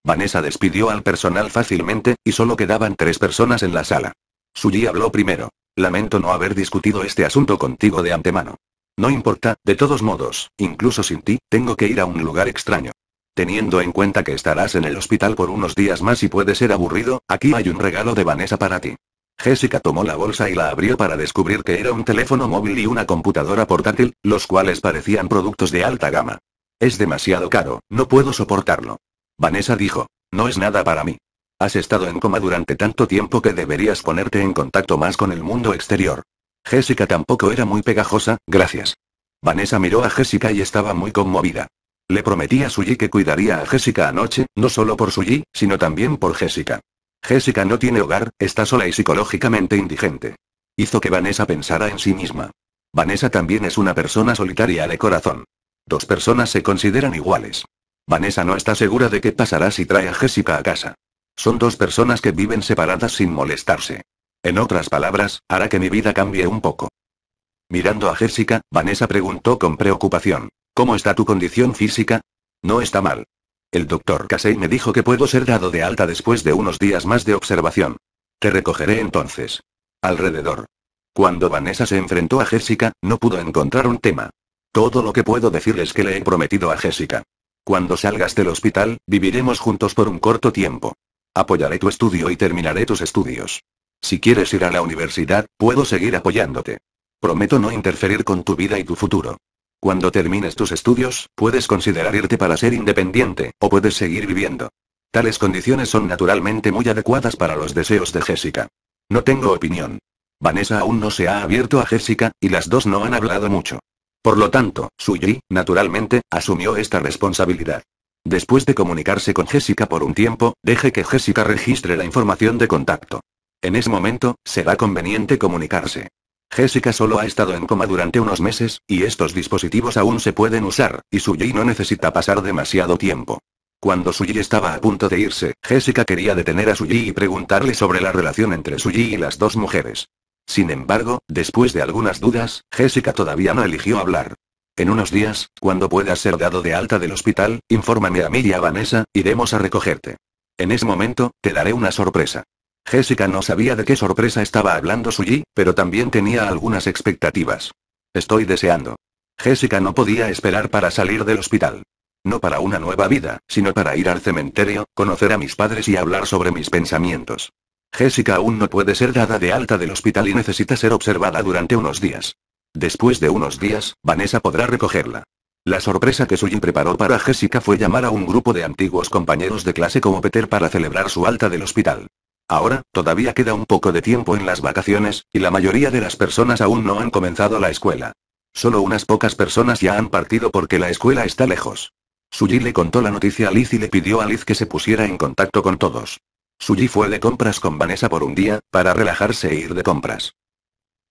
Vanessa despidió al personal fácilmente, y solo quedaban tres personas en la sala. Suji habló primero. Lamento no haber discutido este asunto contigo de antemano. No importa, de todos modos, incluso sin ti, tengo que ir a un lugar extraño. Teniendo en cuenta que estarás en el hospital por unos días más y puede ser aburrido, aquí hay un regalo de Vanessa para ti. Jessica tomó la bolsa y la abrió para descubrir que era un teléfono móvil y una computadora portátil, los cuales parecían productos de alta gama. Es demasiado caro, no puedo soportarlo. Vanessa dijo, no es nada para mí. Has estado en coma durante tanto tiempo que deberías ponerte en contacto más con el mundo exterior. Jessica tampoco era muy pegajosa, gracias. Vanessa miró a Jessica y estaba muy conmovida. Le prometí a Suji que cuidaría a Jessica anoche, no solo por Suji, sino también por Jessica. Jessica no tiene hogar, está sola y psicológicamente indigente. Hizo que Vanessa pensara en sí misma. Vanessa también es una persona solitaria de corazón. Dos personas se consideran iguales. Vanessa no está segura de qué pasará si trae a Jessica a casa. Son dos personas que viven separadas sin molestarse. En otras palabras, hará que mi vida cambie un poco. Mirando a Jessica, Vanessa preguntó con preocupación. ¿Cómo está tu condición física? No está mal. El doctor Casey me dijo que puedo ser dado de alta después de unos días más de observación. Te recogeré entonces. Alrededor. Cuando Vanessa se enfrentó a Jessica, no pudo encontrar un tema. Todo lo que puedo decir es que le he prometido a Jessica. Cuando salgas del hospital, viviremos juntos por un corto tiempo. Apoyaré tu estudio y terminaré tus estudios. Si quieres ir a la universidad, puedo seguir apoyándote. Prometo no interferir con tu vida y tu futuro. Cuando termines tus estudios, puedes considerar irte para ser independiente, o puedes seguir viviendo. Tales condiciones son naturalmente muy adecuadas para los deseos de Jessica. No tengo opinión. Vanessa aún no se ha abierto a Jessica, y las dos no han hablado mucho. Por lo tanto, Suji, naturalmente, asumió esta responsabilidad. Después de comunicarse con Jessica por un tiempo, deje que Jessica registre la información de contacto. En ese momento, será conveniente comunicarse. Jessica solo ha estado en coma durante unos meses, y estos dispositivos aún se pueden usar, y Suji no necesita pasar demasiado tiempo. Cuando Suji estaba a punto de irse, Jessica quería detener a Suji y preguntarle sobre la relación entre Suji y las dos mujeres. Sin embargo, después de algunas dudas, Jessica todavía no eligió hablar. En unos días, cuando puedas ser dado de alta del hospital, infórmame a mí y a Vanessa, iremos a recogerte. En ese momento, te daré una sorpresa. Jessica no sabía de qué sorpresa estaba hablando Suji, pero también tenía algunas expectativas. Estoy deseando. Jessica no podía esperar para salir del hospital. No para una nueva vida, sino para ir al cementerio, conocer a mis padres y hablar sobre mis pensamientos. Jessica aún no puede ser dada de alta del hospital y necesita ser observada durante unos días. Después de unos días, Vanessa podrá recogerla. La sorpresa que Suji preparó para Jessica fue llamar a un grupo de antiguos compañeros de clase como Peter para celebrar su alta del hospital. Ahora, todavía queda un poco de tiempo en las vacaciones, y la mayoría de las personas aún no han comenzado la escuela. Solo unas pocas personas ya han partido porque la escuela está lejos. Suji le contó la noticia a Liz y le pidió a Liz que se pusiera en contacto con todos. Suji fue de compras con Vanessa por un día, para relajarse e ir de compras.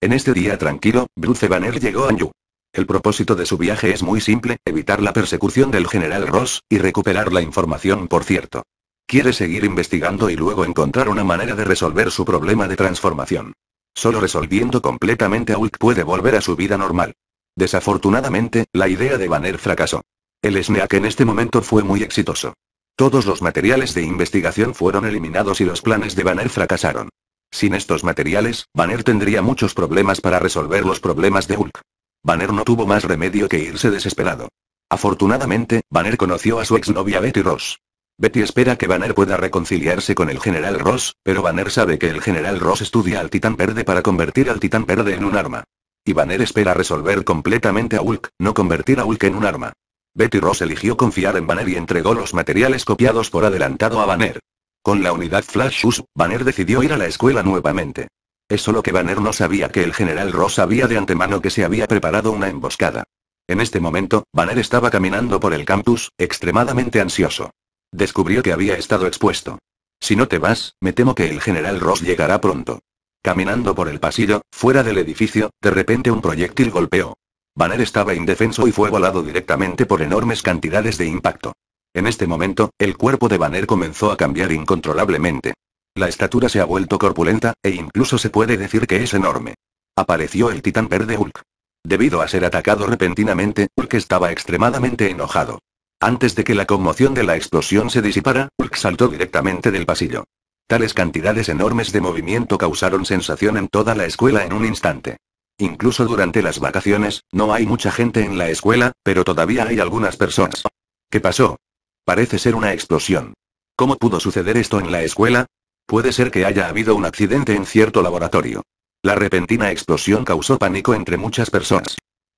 En este día tranquilo, Bruce Banner llegó a Yu. El propósito de su viaje es muy simple, evitar la persecución del general Ross, y recuperar la información por cierto. Quiere seguir investigando y luego encontrar una manera de resolver su problema de transformación. Solo resolviendo completamente a Hulk puede volver a su vida normal. Desafortunadamente, la idea de Banner fracasó. El SNEAK en este momento fue muy exitoso. Todos los materiales de investigación fueron eliminados y los planes de Banner fracasaron. Sin estos materiales, Banner tendría muchos problemas para resolver los problemas de Hulk. Banner no tuvo más remedio que irse desesperado. Afortunadamente, Banner conoció a su exnovia Betty Ross. Betty espera que Banner pueda reconciliarse con el general Ross, pero Banner sabe que el general Ross estudia al titán verde para convertir al titán verde en un arma. Y Banner espera resolver completamente a Hulk, no convertir a Hulk en un arma. Betty Ross eligió confiar en Banner y entregó los materiales copiados por adelantado a Banner. Con la unidad Flash Us, Banner decidió ir a la escuela nuevamente. Es solo que Banner no sabía que el general Ross sabía de antemano que se había preparado una emboscada. En este momento, Banner estaba caminando por el campus, extremadamente ansioso. Descubrió que había estado expuesto. Si no te vas, me temo que el general Ross llegará pronto. Caminando por el pasillo, fuera del edificio, de repente un proyectil golpeó. Banner estaba indefenso y fue volado directamente por enormes cantidades de impacto. En este momento, el cuerpo de Banner comenzó a cambiar incontrolablemente. La estatura se ha vuelto corpulenta, e incluso se puede decir que es enorme. Apareció el titán verde Hulk. Debido a ser atacado repentinamente, Hulk estaba extremadamente enojado. Antes de que la conmoción de la explosión se disipara, Hulk saltó directamente del pasillo. Tales cantidades enormes de movimiento causaron sensación en toda la escuela en un instante. Incluso durante las vacaciones, no hay mucha gente en la escuela, pero todavía hay algunas personas. ¿Qué pasó? Parece ser una explosión. ¿Cómo pudo suceder esto en la escuela? Puede ser que haya habido un accidente en cierto laboratorio. La repentina explosión causó pánico entre muchas personas.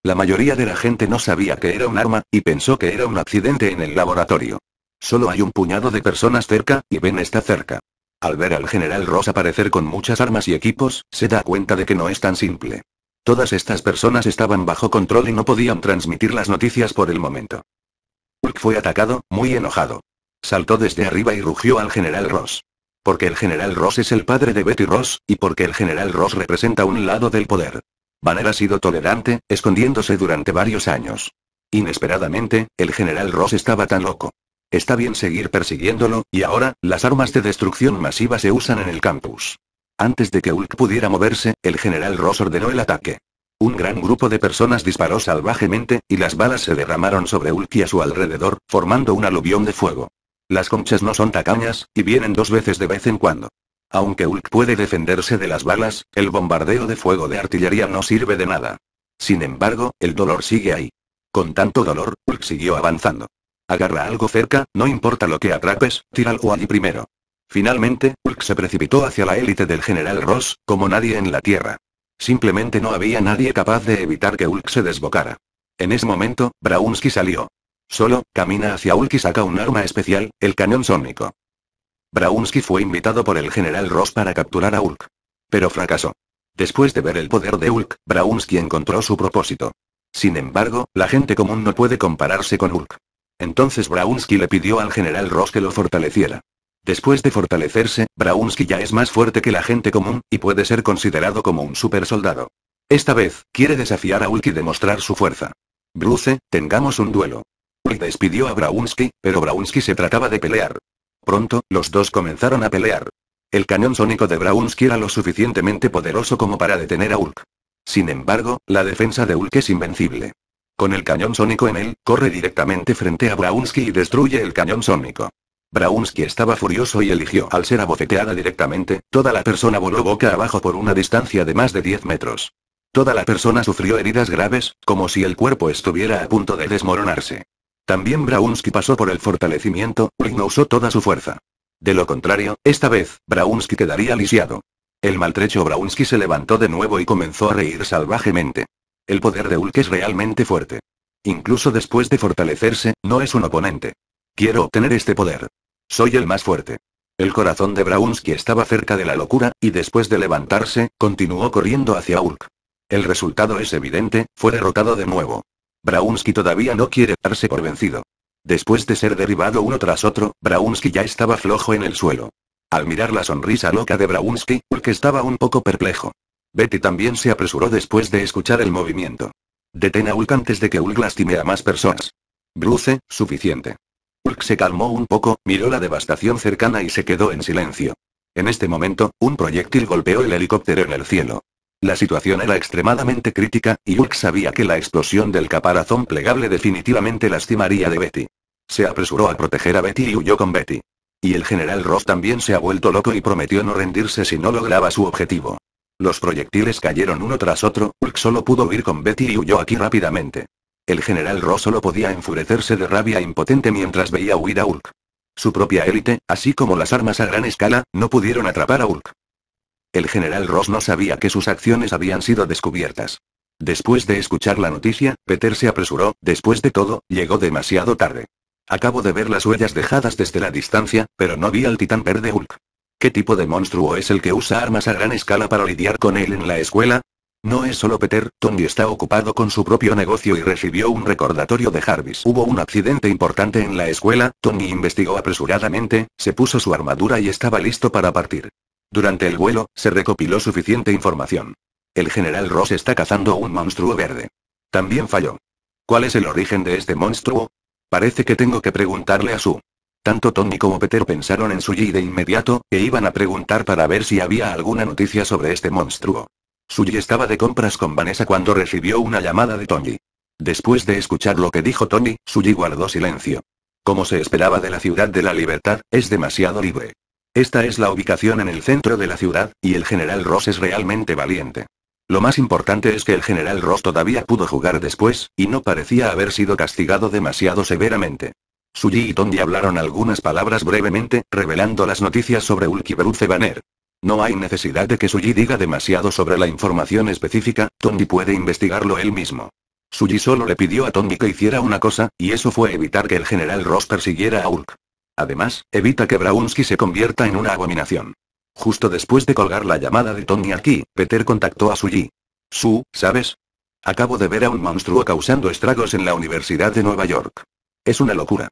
La mayoría de la gente no sabía que era un arma, y pensó que era un accidente en el laboratorio. Solo hay un puñado de personas cerca, y Ben está cerca. Al ver al general Ross aparecer con muchas armas y equipos, se da cuenta de que no es tan simple. Todas estas personas estaban bajo control y no podían transmitir las noticias por el momento. Hulk fue atacado, muy enojado. Saltó desde arriba y rugió al general Ross. Porque el general Ross es el padre de Betty Ross, y porque el general Ross representa un lado del poder. Van ha sido tolerante, escondiéndose durante varios años. Inesperadamente, el general Ross estaba tan loco. Está bien seguir persiguiéndolo, y ahora, las armas de destrucción masiva se usan en el campus. Antes de que Ulk pudiera moverse, el general Ross ordenó el ataque. Un gran grupo de personas disparó salvajemente, y las balas se derramaron sobre Ulk y a su alrededor, formando un aluvión de fuego. Las conchas no son tacañas, y vienen dos veces de vez en cuando. Aunque Ulk puede defenderse de las balas, el bombardeo de fuego de artillería no sirve de nada. Sin embargo, el dolor sigue ahí. Con tanto dolor, Ulk siguió avanzando. Agarra algo cerca, no importa lo que atrapes, tira algo allí primero. Finalmente, Ulk se precipitó hacia la élite del general Ross, como nadie en la Tierra. Simplemente no había nadie capaz de evitar que Ulk se desbocara. En ese momento, Braunsky salió. Solo, camina hacia Ulk y saca un arma especial, el cañón sónico. Braunsky fue invitado por el general Ross para capturar a Ulk. Pero fracasó. Después de ver el poder de Ulk, Braunsky encontró su propósito. Sin embargo, la gente común no puede compararse con Ulk. Entonces Braunsky le pidió al general Ross que lo fortaleciera. Después de fortalecerse, Braunsky ya es más fuerte que la gente común, y puede ser considerado como un supersoldado. Esta vez, quiere desafiar a Ulk y demostrar su fuerza. Bruce, tengamos un duelo. Ulk despidió a Braunsky, pero Braunsky se trataba de pelear. Pronto, los dos comenzaron a pelear. El cañón sónico de Braunsky era lo suficientemente poderoso como para detener a Hulk. Sin embargo, la defensa de Hulk es invencible. Con el cañón sónico en él, corre directamente frente a Braunsky y destruye el cañón sónico. Braunsky estaba furioso y eligió al ser abofeteada directamente, toda la persona voló boca abajo por una distancia de más de 10 metros. Toda la persona sufrió heridas graves, como si el cuerpo estuviera a punto de desmoronarse. También Braunsky pasó por el fortalecimiento, Hulk no usó toda su fuerza. De lo contrario, esta vez, Braunsky quedaría lisiado. El maltrecho Braunsky se levantó de nuevo y comenzó a reír salvajemente. El poder de Ulk es realmente fuerte. Incluso después de fortalecerse, no es un oponente. Quiero obtener este poder. Soy el más fuerte. El corazón de Braunsky estaba cerca de la locura, y después de levantarse, continuó corriendo hacia Ulk. El resultado es evidente, fue derrotado de nuevo. Braunsky todavía no quiere darse por vencido. Después de ser derribado uno tras otro, Braunsky ya estaba flojo en el suelo. Al mirar la sonrisa loca de Braunsky, Hulk estaba un poco perplejo. Betty también se apresuró después de escuchar el movimiento. Detén a Hulk antes de que Hulk lastime a más personas. Bruce, suficiente. Hulk se calmó un poco, miró la devastación cercana y se quedó en silencio. En este momento, un proyectil golpeó el helicóptero en el cielo. La situación era extremadamente crítica, y Hulk sabía que la explosión del caparazón plegable definitivamente lastimaría de Betty. Se apresuró a proteger a Betty y huyó con Betty. Y el general Ross también se ha vuelto loco y prometió no rendirse si no lograba su objetivo. Los proyectiles cayeron uno tras otro, Hulk solo pudo huir con Betty y huyó aquí rápidamente. El general Ross solo podía enfurecerse de rabia impotente mientras veía huir a Hulk. Su propia élite, así como las armas a gran escala, no pudieron atrapar a Hulk. El general Ross no sabía que sus acciones habían sido descubiertas. Después de escuchar la noticia, Peter se apresuró, después de todo, llegó demasiado tarde. Acabo de ver las huellas dejadas desde la distancia, pero no vi al titán verde Hulk. ¿Qué tipo de monstruo es el que usa armas a gran escala para lidiar con él en la escuela? No es solo Peter, Tony está ocupado con su propio negocio y recibió un recordatorio de Jarvis. Hubo un accidente importante en la escuela, Tony investigó apresuradamente, se puso su armadura y estaba listo para partir. Durante el vuelo, se recopiló suficiente información. El general Ross está cazando un monstruo verde. También falló. ¿Cuál es el origen de este monstruo? Parece que tengo que preguntarle a su. Tanto Tony como Peter pensaron en Suji de inmediato, e iban a preguntar para ver si había alguna noticia sobre este monstruo. Suji estaba de compras con Vanessa cuando recibió una llamada de Tony. Después de escuchar lo que dijo Tony, Suji guardó silencio. Como se esperaba de la ciudad de la libertad, es demasiado libre. Esta es la ubicación en el centro de la ciudad, y el general Ross es realmente valiente. Lo más importante es que el general Ross todavía pudo jugar después, y no parecía haber sido castigado demasiado severamente. Suji y Tondi hablaron algunas palabras brevemente, revelando las noticias sobre y Bruce Banner. No hay necesidad de que Suji diga demasiado sobre la información específica, Tondi puede investigarlo él mismo. Suji solo le pidió a Tondi que hiciera una cosa, y eso fue evitar que el general Ross persiguiera a Ulk. Además, evita que Braunsky se convierta en una abominación. Justo después de colgar la llamada de Tony aquí, Peter contactó a Suji. Su, ¿sabes? Acabo de ver a un monstruo causando estragos en la Universidad de Nueva York. Es una locura.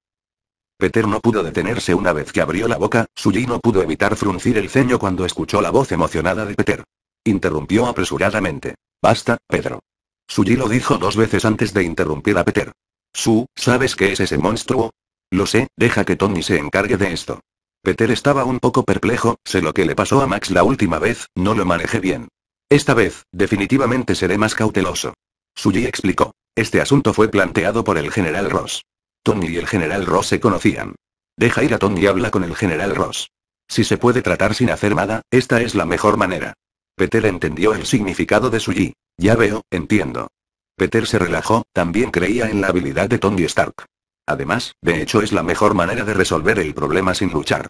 Peter no pudo detenerse una vez que abrió la boca, Suji no pudo evitar fruncir el ceño cuando escuchó la voz emocionada de Peter. Interrumpió apresuradamente. Basta, Pedro. Suji lo dijo dos veces antes de interrumpir a Peter. Su, ¿sabes qué es ese monstruo? Lo sé, deja que Tony se encargue de esto. Peter estaba un poco perplejo, sé lo que le pasó a Max la última vez, no lo manejé bien. Esta vez, definitivamente seré más cauteloso. Suji explicó. Este asunto fue planteado por el general Ross. Tony y el general Ross se conocían. Deja ir a Tony y habla con el general Ross. Si se puede tratar sin hacer nada, esta es la mejor manera. Peter entendió el significado de Suji. Ya veo, entiendo. Peter se relajó, también creía en la habilidad de Tony Stark. Además, de hecho es la mejor manera de resolver el problema sin luchar.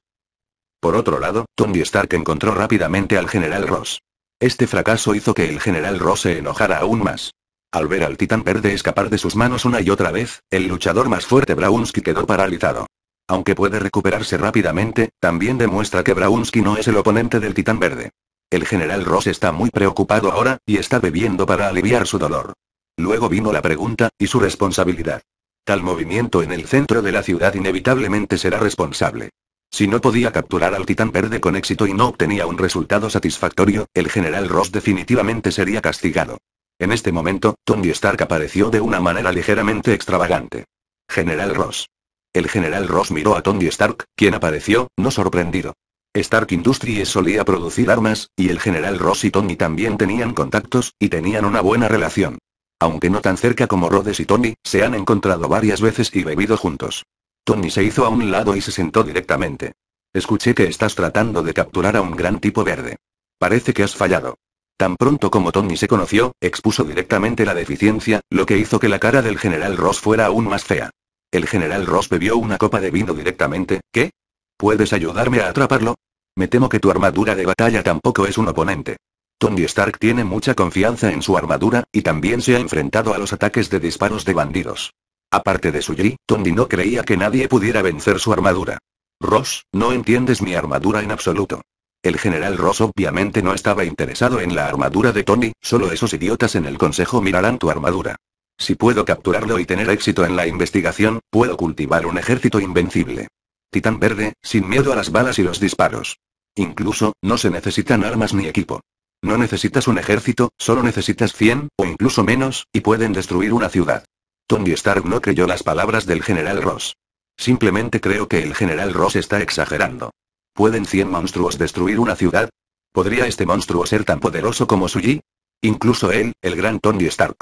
Por otro lado, Tony Stark encontró rápidamente al general Ross. Este fracaso hizo que el general Ross se enojara aún más. Al ver al titán verde escapar de sus manos una y otra vez, el luchador más fuerte Braunsky quedó paralizado. Aunque puede recuperarse rápidamente, también demuestra que Braunsky no es el oponente del titán verde. El general Ross está muy preocupado ahora, y está bebiendo para aliviar su dolor. Luego vino la pregunta, y su responsabilidad. Tal movimiento en el centro de la ciudad inevitablemente será responsable. Si no podía capturar al titán verde con éxito y no obtenía un resultado satisfactorio, el general Ross definitivamente sería castigado. En este momento, Tony Stark apareció de una manera ligeramente extravagante. General Ross. El general Ross miró a Tony Stark, quien apareció, no sorprendido. Stark Industries solía producir armas, y el general Ross y Tony también tenían contactos, y tenían una buena relación. Aunque no tan cerca como Rhodes y Tony, se han encontrado varias veces y bebido juntos. Tony se hizo a un lado y se sentó directamente. Escuché que estás tratando de capturar a un gran tipo verde. Parece que has fallado. Tan pronto como Tony se conoció, expuso directamente la deficiencia, lo que hizo que la cara del general Ross fuera aún más fea. El general Ross bebió una copa de vino directamente, ¿qué? ¿Puedes ayudarme a atraparlo? Me temo que tu armadura de batalla tampoco es un oponente. Tony Stark tiene mucha confianza en su armadura, y también se ha enfrentado a los ataques de disparos de bandidos. Aparte de su Suji, Tony no creía que nadie pudiera vencer su armadura. Ross, no entiendes mi armadura en absoluto. El general Ross obviamente no estaba interesado en la armadura de Tony, solo esos idiotas en el consejo mirarán tu armadura. Si puedo capturarlo y tener éxito en la investigación, puedo cultivar un ejército invencible. Titán verde, sin miedo a las balas y los disparos. Incluso, no se necesitan armas ni equipo. No necesitas un ejército, solo necesitas 100, o incluso menos, y pueden destruir una ciudad. Tony Stark no creyó las palabras del general Ross. Simplemente creo que el general Ross está exagerando. ¿Pueden 100 monstruos destruir una ciudad? ¿Podría este monstruo ser tan poderoso como Suji? Incluso él, el gran Tony Stark.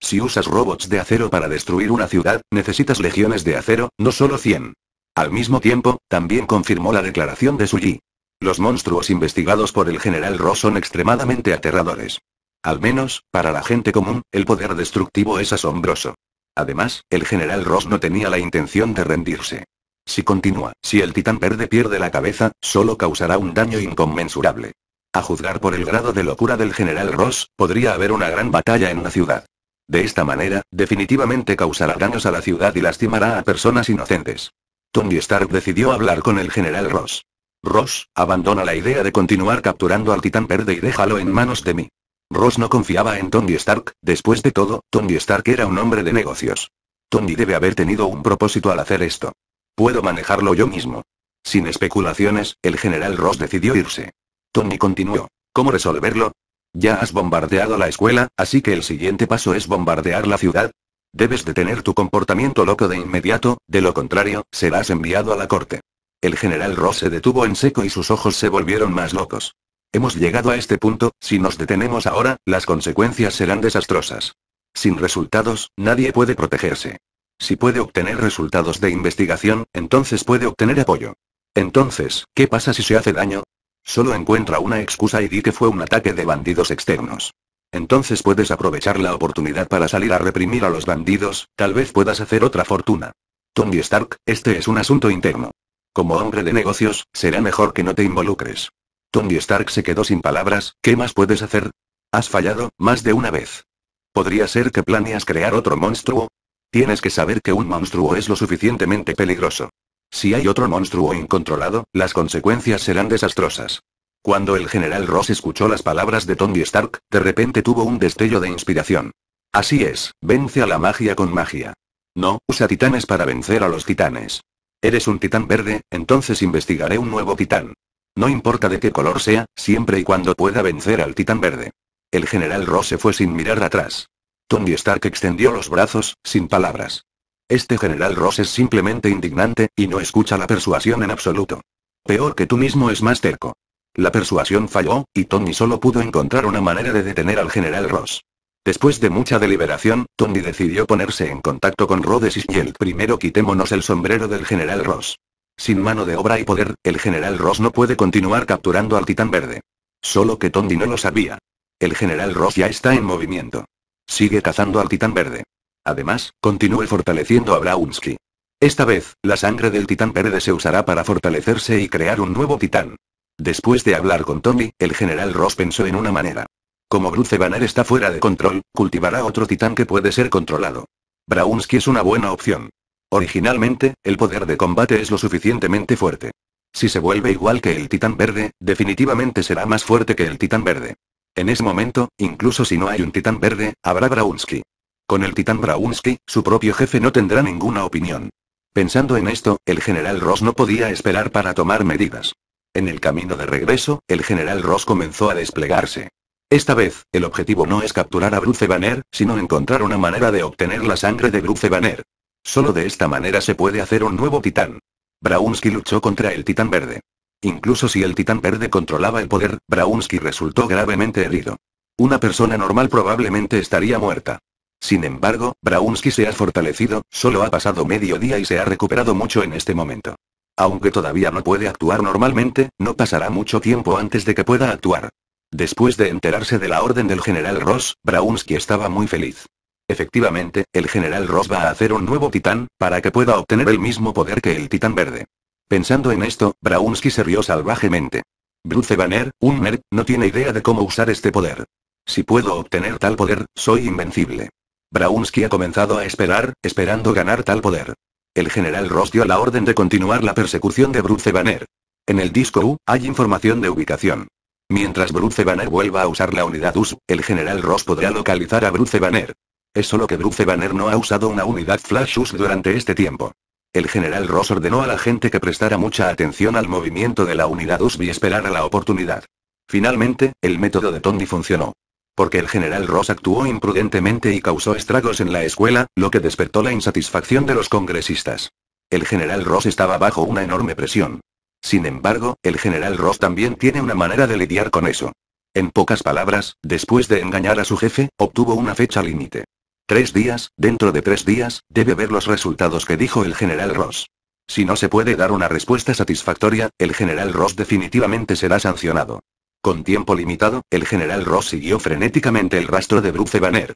Si usas robots de acero para destruir una ciudad, necesitas legiones de acero, no solo 100. Al mismo tiempo, también confirmó la declaración de Suji. Los monstruos investigados por el general Ross son extremadamente aterradores. Al menos, para la gente común, el poder destructivo es asombroso. Además, el general Ross no tenía la intención de rendirse. Si continúa, si el titán verde pierde la cabeza, solo causará un daño inconmensurable. A juzgar por el grado de locura del general Ross, podría haber una gran batalla en la ciudad. De esta manera, definitivamente causará daños a la ciudad y lastimará a personas inocentes. Tony Stark decidió hablar con el general Ross. Ross, abandona la idea de continuar capturando al titán verde y déjalo en manos de mí. Ross no confiaba en Tony Stark, después de todo, Tony Stark era un hombre de negocios. Tony debe haber tenido un propósito al hacer esto. Puedo manejarlo yo mismo. Sin especulaciones, el general Ross decidió irse. Tony continuó. ¿Cómo resolverlo? Ya has bombardeado la escuela, así que el siguiente paso es bombardear la ciudad. Debes detener tu comportamiento loco de inmediato, de lo contrario, serás enviado a la corte. El general Ross se detuvo en seco y sus ojos se volvieron más locos. Hemos llegado a este punto, si nos detenemos ahora, las consecuencias serán desastrosas. Sin resultados, nadie puede protegerse. Si puede obtener resultados de investigación, entonces puede obtener apoyo. Entonces, ¿qué pasa si se hace daño? Solo encuentra una excusa y di que fue un ataque de bandidos externos. Entonces puedes aprovechar la oportunidad para salir a reprimir a los bandidos, tal vez puedas hacer otra fortuna. Tony Stark, este es un asunto interno. Como hombre de negocios, será mejor que no te involucres. Tony Stark se quedó sin palabras, ¿qué más puedes hacer? Has fallado, más de una vez. ¿Podría ser que planeas crear otro monstruo? Tienes que saber que un monstruo es lo suficientemente peligroso. Si hay otro monstruo incontrolado, las consecuencias serán desastrosas. Cuando el general Ross escuchó las palabras de Tony Stark, de repente tuvo un destello de inspiración. Así es, vence a la magia con magia. No, usa titanes para vencer a los titanes. Eres un titán verde, entonces investigaré un nuevo titán. No importa de qué color sea, siempre y cuando pueda vencer al titán verde. El general Ross se fue sin mirar atrás. Tony Stark extendió los brazos, sin palabras. Este general Ross es simplemente indignante, y no escucha la persuasión en absoluto. Peor que tú mismo es más terco. La persuasión falló, y Tony solo pudo encontrar una manera de detener al general Ross. Después de mucha deliberación, Tony decidió ponerse en contacto con Rhodes y el primero quitémonos el sombrero del general Ross. Sin mano de obra y poder, el general Ross no puede continuar capturando al titán verde. Solo que Tondi no lo sabía. El general Ross ya está en movimiento. Sigue cazando al titán verde. Además, continúe fortaleciendo a Braunsky. Esta vez, la sangre del titán verde se usará para fortalecerse y crear un nuevo titán. Después de hablar con Tony, el general Ross pensó en una manera. Como Bruce Banner está fuera de control, cultivará otro titán que puede ser controlado. Braunsky es una buena opción. Originalmente, el poder de combate es lo suficientemente fuerte. Si se vuelve igual que el titán verde, definitivamente será más fuerte que el titán verde. En ese momento, incluso si no hay un titán verde, habrá Braunsky. Con el titán Braunsky, su propio jefe no tendrá ninguna opinión. Pensando en esto, el general Ross no podía esperar para tomar medidas. En el camino de regreso, el general Ross comenzó a desplegarse. Esta vez, el objetivo no es capturar a Bruce Banner, sino encontrar una manera de obtener la sangre de Bruce Banner. Solo de esta manera se puede hacer un nuevo titán. Braunsky luchó contra el titán verde. Incluso si el titán verde controlaba el poder, Braunsky resultó gravemente herido. Una persona normal probablemente estaría muerta. Sin embargo, Braunsky se ha fortalecido, solo ha pasado medio día y se ha recuperado mucho en este momento. Aunque todavía no puede actuar normalmente, no pasará mucho tiempo antes de que pueda actuar. Después de enterarse de la orden del general Ross, Braunsky estaba muy feliz. Efectivamente, el general Ross va a hacer un nuevo titán, para que pueda obtener el mismo poder que el titán verde. Pensando en esto, Braunsky se rió salvajemente. Bruce Banner, un nerd, no tiene idea de cómo usar este poder. Si puedo obtener tal poder, soy invencible. Braunsky ha comenzado a esperar, esperando ganar tal poder. El general Ross dio la orden de continuar la persecución de Bruce Banner. En el disco U, hay información de ubicación. Mientras Bruce Banner vuelva a usar la unidad US, el general Ross podrá localizar a Bruce Banner. Es solo que Bruce Banner no ha usado una unidad Flash US durante este tiempo. El general Ross ordenó a la gente que prestara mucha atención al movimiento de la unidad US y esperara la oportunidad. Finalmente, el método de Tony funcionó. Porque el general Ross actuó imprudentemente y causó estragos en la escuela, lo que despertó la insatisfacción de los congresistas. El general Ross estaba bajo una enorme presión. Sin embargo, el general Ross también tiene una manera de lidiar con eso. En pocas palabras, después de engañar a su jefe, obtuvo una fecha límite. Tres días, dentro de tres días, debe ver los resultados que dijo el general Ross. Si no se puede dar una respuesta satisfactoria, el general Ross definitivamente será sancionado. Con tiempo limitado, el general Ross siguió frenéticamente el rastro de Bruce Banner.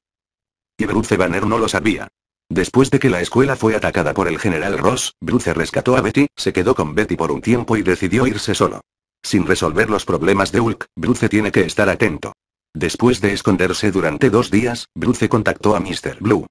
Y Bruce Banner no lo sabía. Después de que la escuela fue atacada por el general Ross, Bruce rescató a Betty, se quedó con Betty por un tiempo y decidió irse solo. Sin resolver los problemas de Hulk, Bruce tiene que estar atento. Después de esconderse durante dos días, Bruce contactó a Mr. Blue.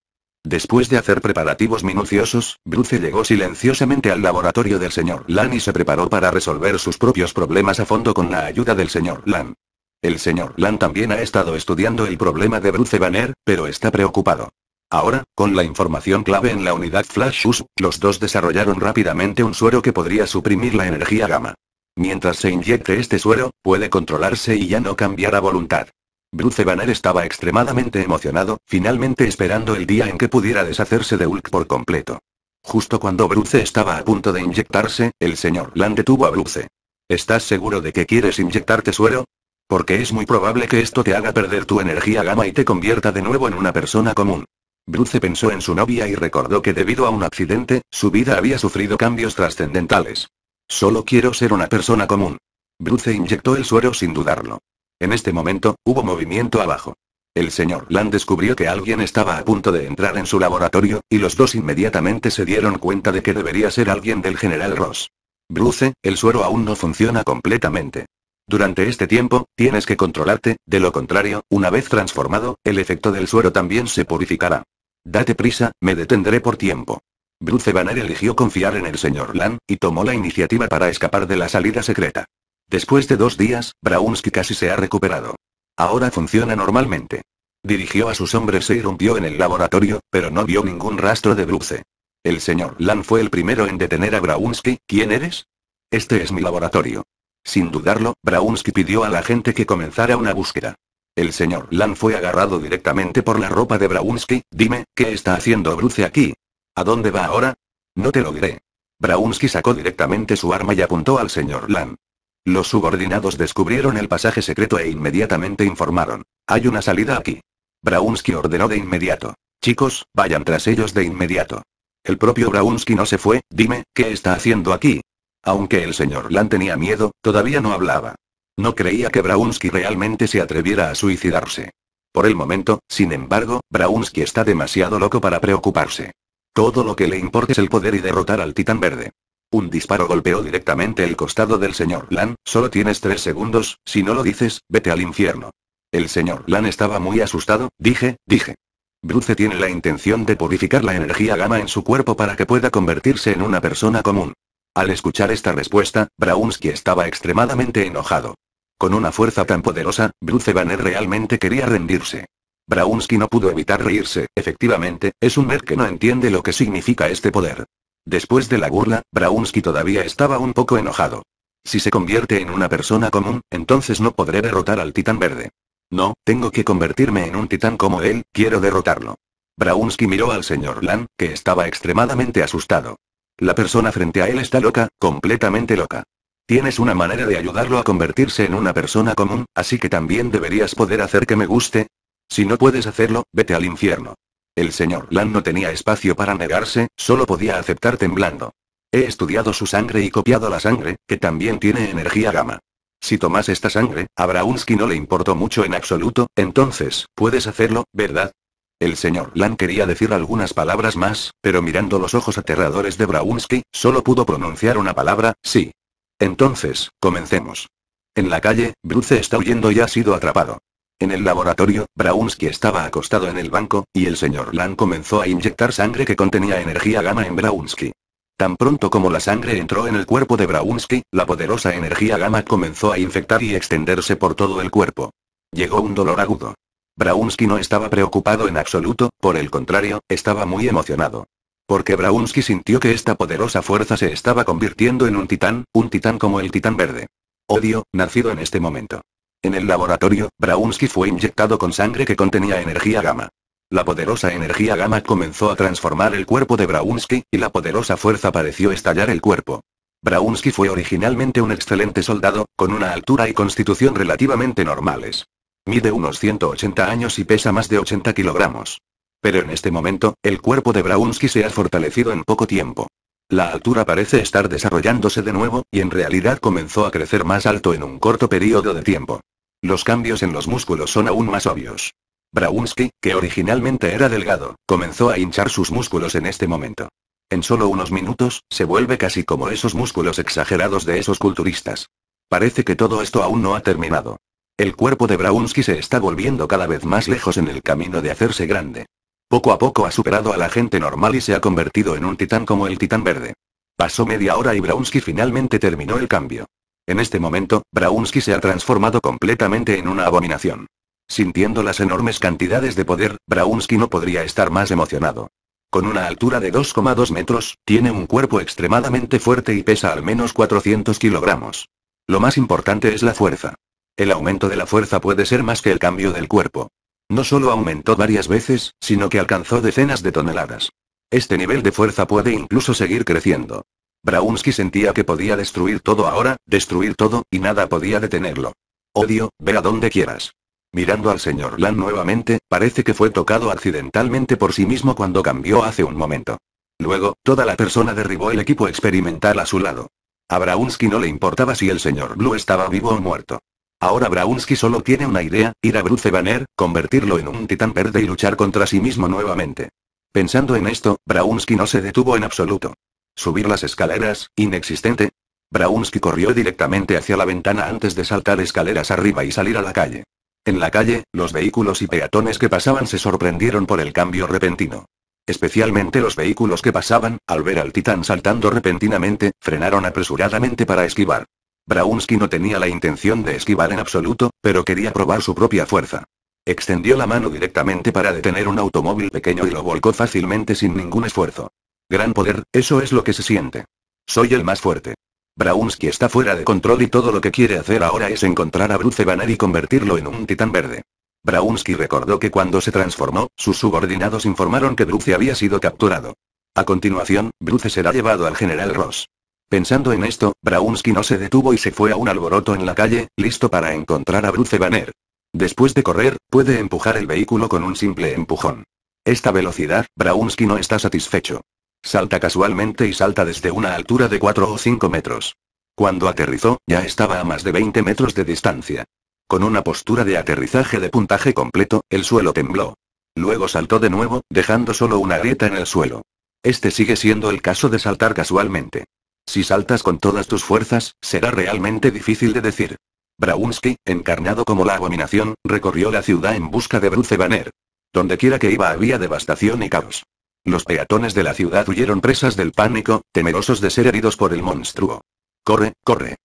Después de hacer preparativos minuciosos, Bruce llegó silenciosamente al laboratorio del señor Lan y se preparó para resolver sus propios problemas a fondo con la ayuda del señor Lan. El señor Lan también ha estado estudiando el problema de Bruce Banner, pero está preocupado. Ahora, con la información clave en la unidad Flash los dos desarrollaron rápidamente un suero que podría suprimir la energía gamma. Mientras se inyecte este suero, puede controlarse y ya no cambiará a voluntad. Bruce Banner estaba extremadamente emocionado, finalmente esperando el día en que pudiera deshacerse de Hulk por completo. Justo cuando Bruce estaba a punto de inyectarse, el señor Land detuvo a Bruce. ¿Estás seguro de que quieres inyectarte suero? Porque es muy probable que esto te haga perder tu energía gamma y te convierta de nuevo en una persona común. Bruce pensó en su novia y recordó que debido a un accidente, su vida había sufrido cambios trascendentales. Solo quiero ser una persona común. Bruce inyectó el suero sin dudarlo. En este momento, hubo movimiento abajo. El señor Lan descubrió que alguien estaba a punto de entrar en su laboratorio, y los dos inmediatamente se dieron cuenta de que debería ser alguien del general Ross. Bruce, el suero aún no funciona completamente. Durante este tiempo, tienes que controlarte, de lo contrario, una vez transformado, el efecto del suero también se purificará. Date prisa, me detendré por tiempo. Bruce Banner eligió confiar en el señor Lan, y tomó la iniciativa para escapar de la salida secreta. Después de dos días, Braunsky casi se ha recuperado. Ahora funciona normalmente. Dirigió a sus hombres e irrumpió en el laboratorio, pero no vio ningún rastro de Bruce. El señor Lan fue el primero en detener a Braunsky, ¿quién eres? Este es mi laboratorio. Sin dudarlo, Braunsky pidió a la gente que comenzara una búsqueda. El señor Lan fue agarrado directamente por la ropa de Braunsky. Dime, ¿qué está haciendo Bruce aquí? ¿A dónde va ahora? No te lo diré. Braunsky sacó directamente su arma y apuntó al señor Lan. Los subordinados descubrieron el pasaje secreto e inmediatamente informaron. Hay una salida aquí. Braunsky ordenó de inmediato. Chicos, vayan tras ellos de inmediato. El propio Braunsky no se fue, dime, ¿qué está haciendo aquí? Aunque el señor Lan tenía miedo, todavía no hablaba. No creía que Braunsky realmente se atreviera a suicidarse. Por el momento, sin embargo, Braunsky está demasiado loco para preocuparse. Todo lo que le importa es el poder y derrotar al titán verde. Un disparo golpeó directamente el costado del señor Lan, solo tienes tres segundos, si no lo dices, vete al infierno. El señor Lan estaba muy asustado, dije, dije. Bruce tiene la intención de purificar la energía gamma en su cuerpo para que pueda convertirse en una persona común. Al escuchar esta respuesta, Braunsky estaba extremadamente enojado. Con una fuerza tan poderosa, Bruce Banner realmente quería rendirse. Braunsky no pudo evitar reírse, efectivamente, es un nerd que no entiende lo que significa este poder. Después de la burla, Braunsky todavía estaba un poco enojado. Si se convierte en una persona común, entonces no podré derrotar al titán verde. No, tengo que convertirme en un titán como él, quiero derrotarlo. Braunsky miró al señor Lan, que estaba extremadamente asustado. La persona frente a él está loca, completamente loca. Tienes una manera de ayudarlo a convertirse en una persona común, así que también deberías poder hacer que me guste. Si no puedes hacerlo, vete al infierno. El señor Lan no tenía espacio para negarse, solo podía aceptar temblando. He estudiado su sangre y copiado la sangre, que también tiene energía gamma. Si tomas esta sangre, a Braunsky no le importó mucho en absoluto, entonces, puedes hacerlo, ¿verdad? El señor Lan quería decir algunas palabras más, pero mirando los ojos aterradores de Braunsky, solo pudo pronunciar una palabra, sí. Entonces, comencemos. En la calle, Bruce está huyendo y ha sido atrapado. En el laboratorio, Braunsky estaba acostado en el banco, y el señor Lan comenzó a inyectar sangre que contenía energía gamma en Braunsky. Tan pronto como la sangre entró en el cuerpo de Braunsky, la poderosa energía gamma comenzó a infectar y extenderse por todo el cuerpo. Llegó un dolor agudo. Braunsky no estaba preocupado en absoluto, por el contrario, estaba muy emocionado. Porque Braunsky sintió que esta poderosa fuerza se estaba convirtiendo en un titán, un titán como el titán verde. Odio, nacido en este momento. En el laboratorio, Braunsky fue inyectado con sangre que contenía energía gamma. La poderosa energía gamma comenzó a transformar el cuerpo de Braunsky, y la poderosa fuerza pareció estallar el cuerpo. Braunsky fue originalmente un excelente soldado, con una altura y constitución relativamente normales. Mide unos 180 años y pesa más de 80 kilogramos. Pero en este momento, el cuerpo de Braunsky se ha fortalecido en poco tiempo. La altura parece estar desarrollándose de nuevo, y en realidad comenzó a crecer más alto en un corto periodo de tiempo. Los cambios en los músculos son aún más obvios. Braunsky, que originalmente era delgado, comenzó a hinchar sus músculos en este momento. En solo unos minutos, se vuelve casi como esos músculos exagerados de esos culturistas. Parece que todo esto aún no ha terminado. El cuerpo de Braunsky se está volviendo cada vez más lejos en el camino de hacerse grande. Poco a poco ha superado a la gente normal y se ha convertido en un titán como el titán verde. Pasó media hora y Braunsky finalmente terminó el cambio. En este momento, Braunsky se ha transformado completamente en una abominación. Sintiendo las enormes cantidades de poder, Braunsky no podría estar más emocionado. Con una altura de 2,2 metros, tiene un cuerpo extremadamente fuerte y pesa al menos 400 kilogramos. Lo más importante es la fuerza. El aumento de la fuerza puede ser más que el cambio del cuerpo. No solo aumentó varias veces, sino que alcanzó decenas de toneladas. Este nivel de fuerza puede incluso seguir creciendo. Braunsky sentía que podía destruir todo ahora, destruir todo, y nada podía detenerlo. Odio, ve a donde quieras. Mirando al señor Lan nuevamente, parece que fue tocado accidentalmente por sí mismo cuando cambió hace un momento. Luego, toda la persona derribó el equipo experimental a su lado. A Braunsky no le importaba si el señor Blue estaba vivo o muerto. Ahora Braunsky solo tiene una idea, ir a Bruce Banner, convertirlo en un titán verde y luchar contra sí mismo nuevamente. Pensando en esto, Braunsky no se detuvo en absoluto. Subir las escaleras, inexistente. Braunsky corrió directamente hacia la ventana antes de saltar escaleras arriba y salir a la calle. En la calle, los vehículos y peatones que pasaban se sorprendieron por el cambio repentino. Especialmente los vehículos que pasaban, al ver al titán saltando repentinamente, frenaron apresuradamente para esquivar. Braunsky no tenía la intención de esquivar en absoluto, pero quería probar su propia fuerza. Extendió la mano directamente para detener un automóvil pequeño y lo volcó fácilmente sin ningún esfuerzo. Gran poder, eso es lo que se siente. Soy el más fuerte. Braunsky está fuera de control y todo lo que quiere hacer ahora es encontrar a Bruce Banner y convertirlo en un titán verde. Braunsky recordó que cuando se transformó, sus subordinados informaron que Bruce había sido capturado. A continuación, Bruce será llevado al general Ross. Pensando en esto, Braunsky no se detuvo y se fue a un alboroto en la calle, listo para encontrar a Bruce Banner. Después de correr, puede empujar el vehículo con un simple empujón. Esta velocidad, Braunsky no está satisfecho. Salta casualmente y salta desde una altura de 4 o 5 metros. Cuando aterrizó, ya estaba a más de 20 metros de distancia. Con una postura de aterrizaje de puntaje completo, el suelo tembló. Luego saltó de nuevo, dejando solo una grieta en el suelo. Este sigue siendo el caso de saltar casualmente. Si saltas con todas tus fuerzas, será realmente difícil de decir. Braunsky, encarnado como la abominación, recorrió la ciudad en busca de Bruce Banner. Dondequiera que iba había devastación y caos. Los peatones de la ciudad huyeron presas del pánico, temerosos de ser heridos por el monstruo. Corre, corre.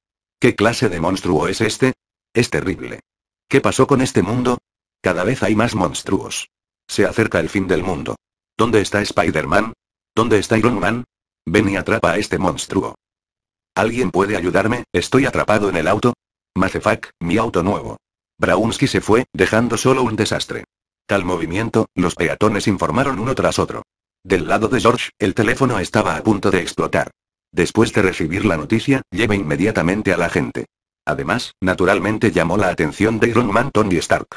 ¿Qué clase de monstruo es este? Es terrible. ¿Qué pasó con este mundo? Cada vez hay más monstruos. Se acerca el fin del mundo. ¿Dónde está Spider-Man? ¿Dónde está Iron Man? Ven y atrapa a este monstruo. ¿Alguien puede ayudarme? Estoy atrapado en el auto. Mazefak, mi auto nuevo. Braunsky se fue, dejando solo un desastre. Tal movimiento, los peatones informaron uno tras otro. Del lado de George, el teléfono estaba a punto de explotar. Después de recibir la noticia, lleva inmediatamente a la gente. Además, naturalmente llamó la atención de Iron Man Tony Stark.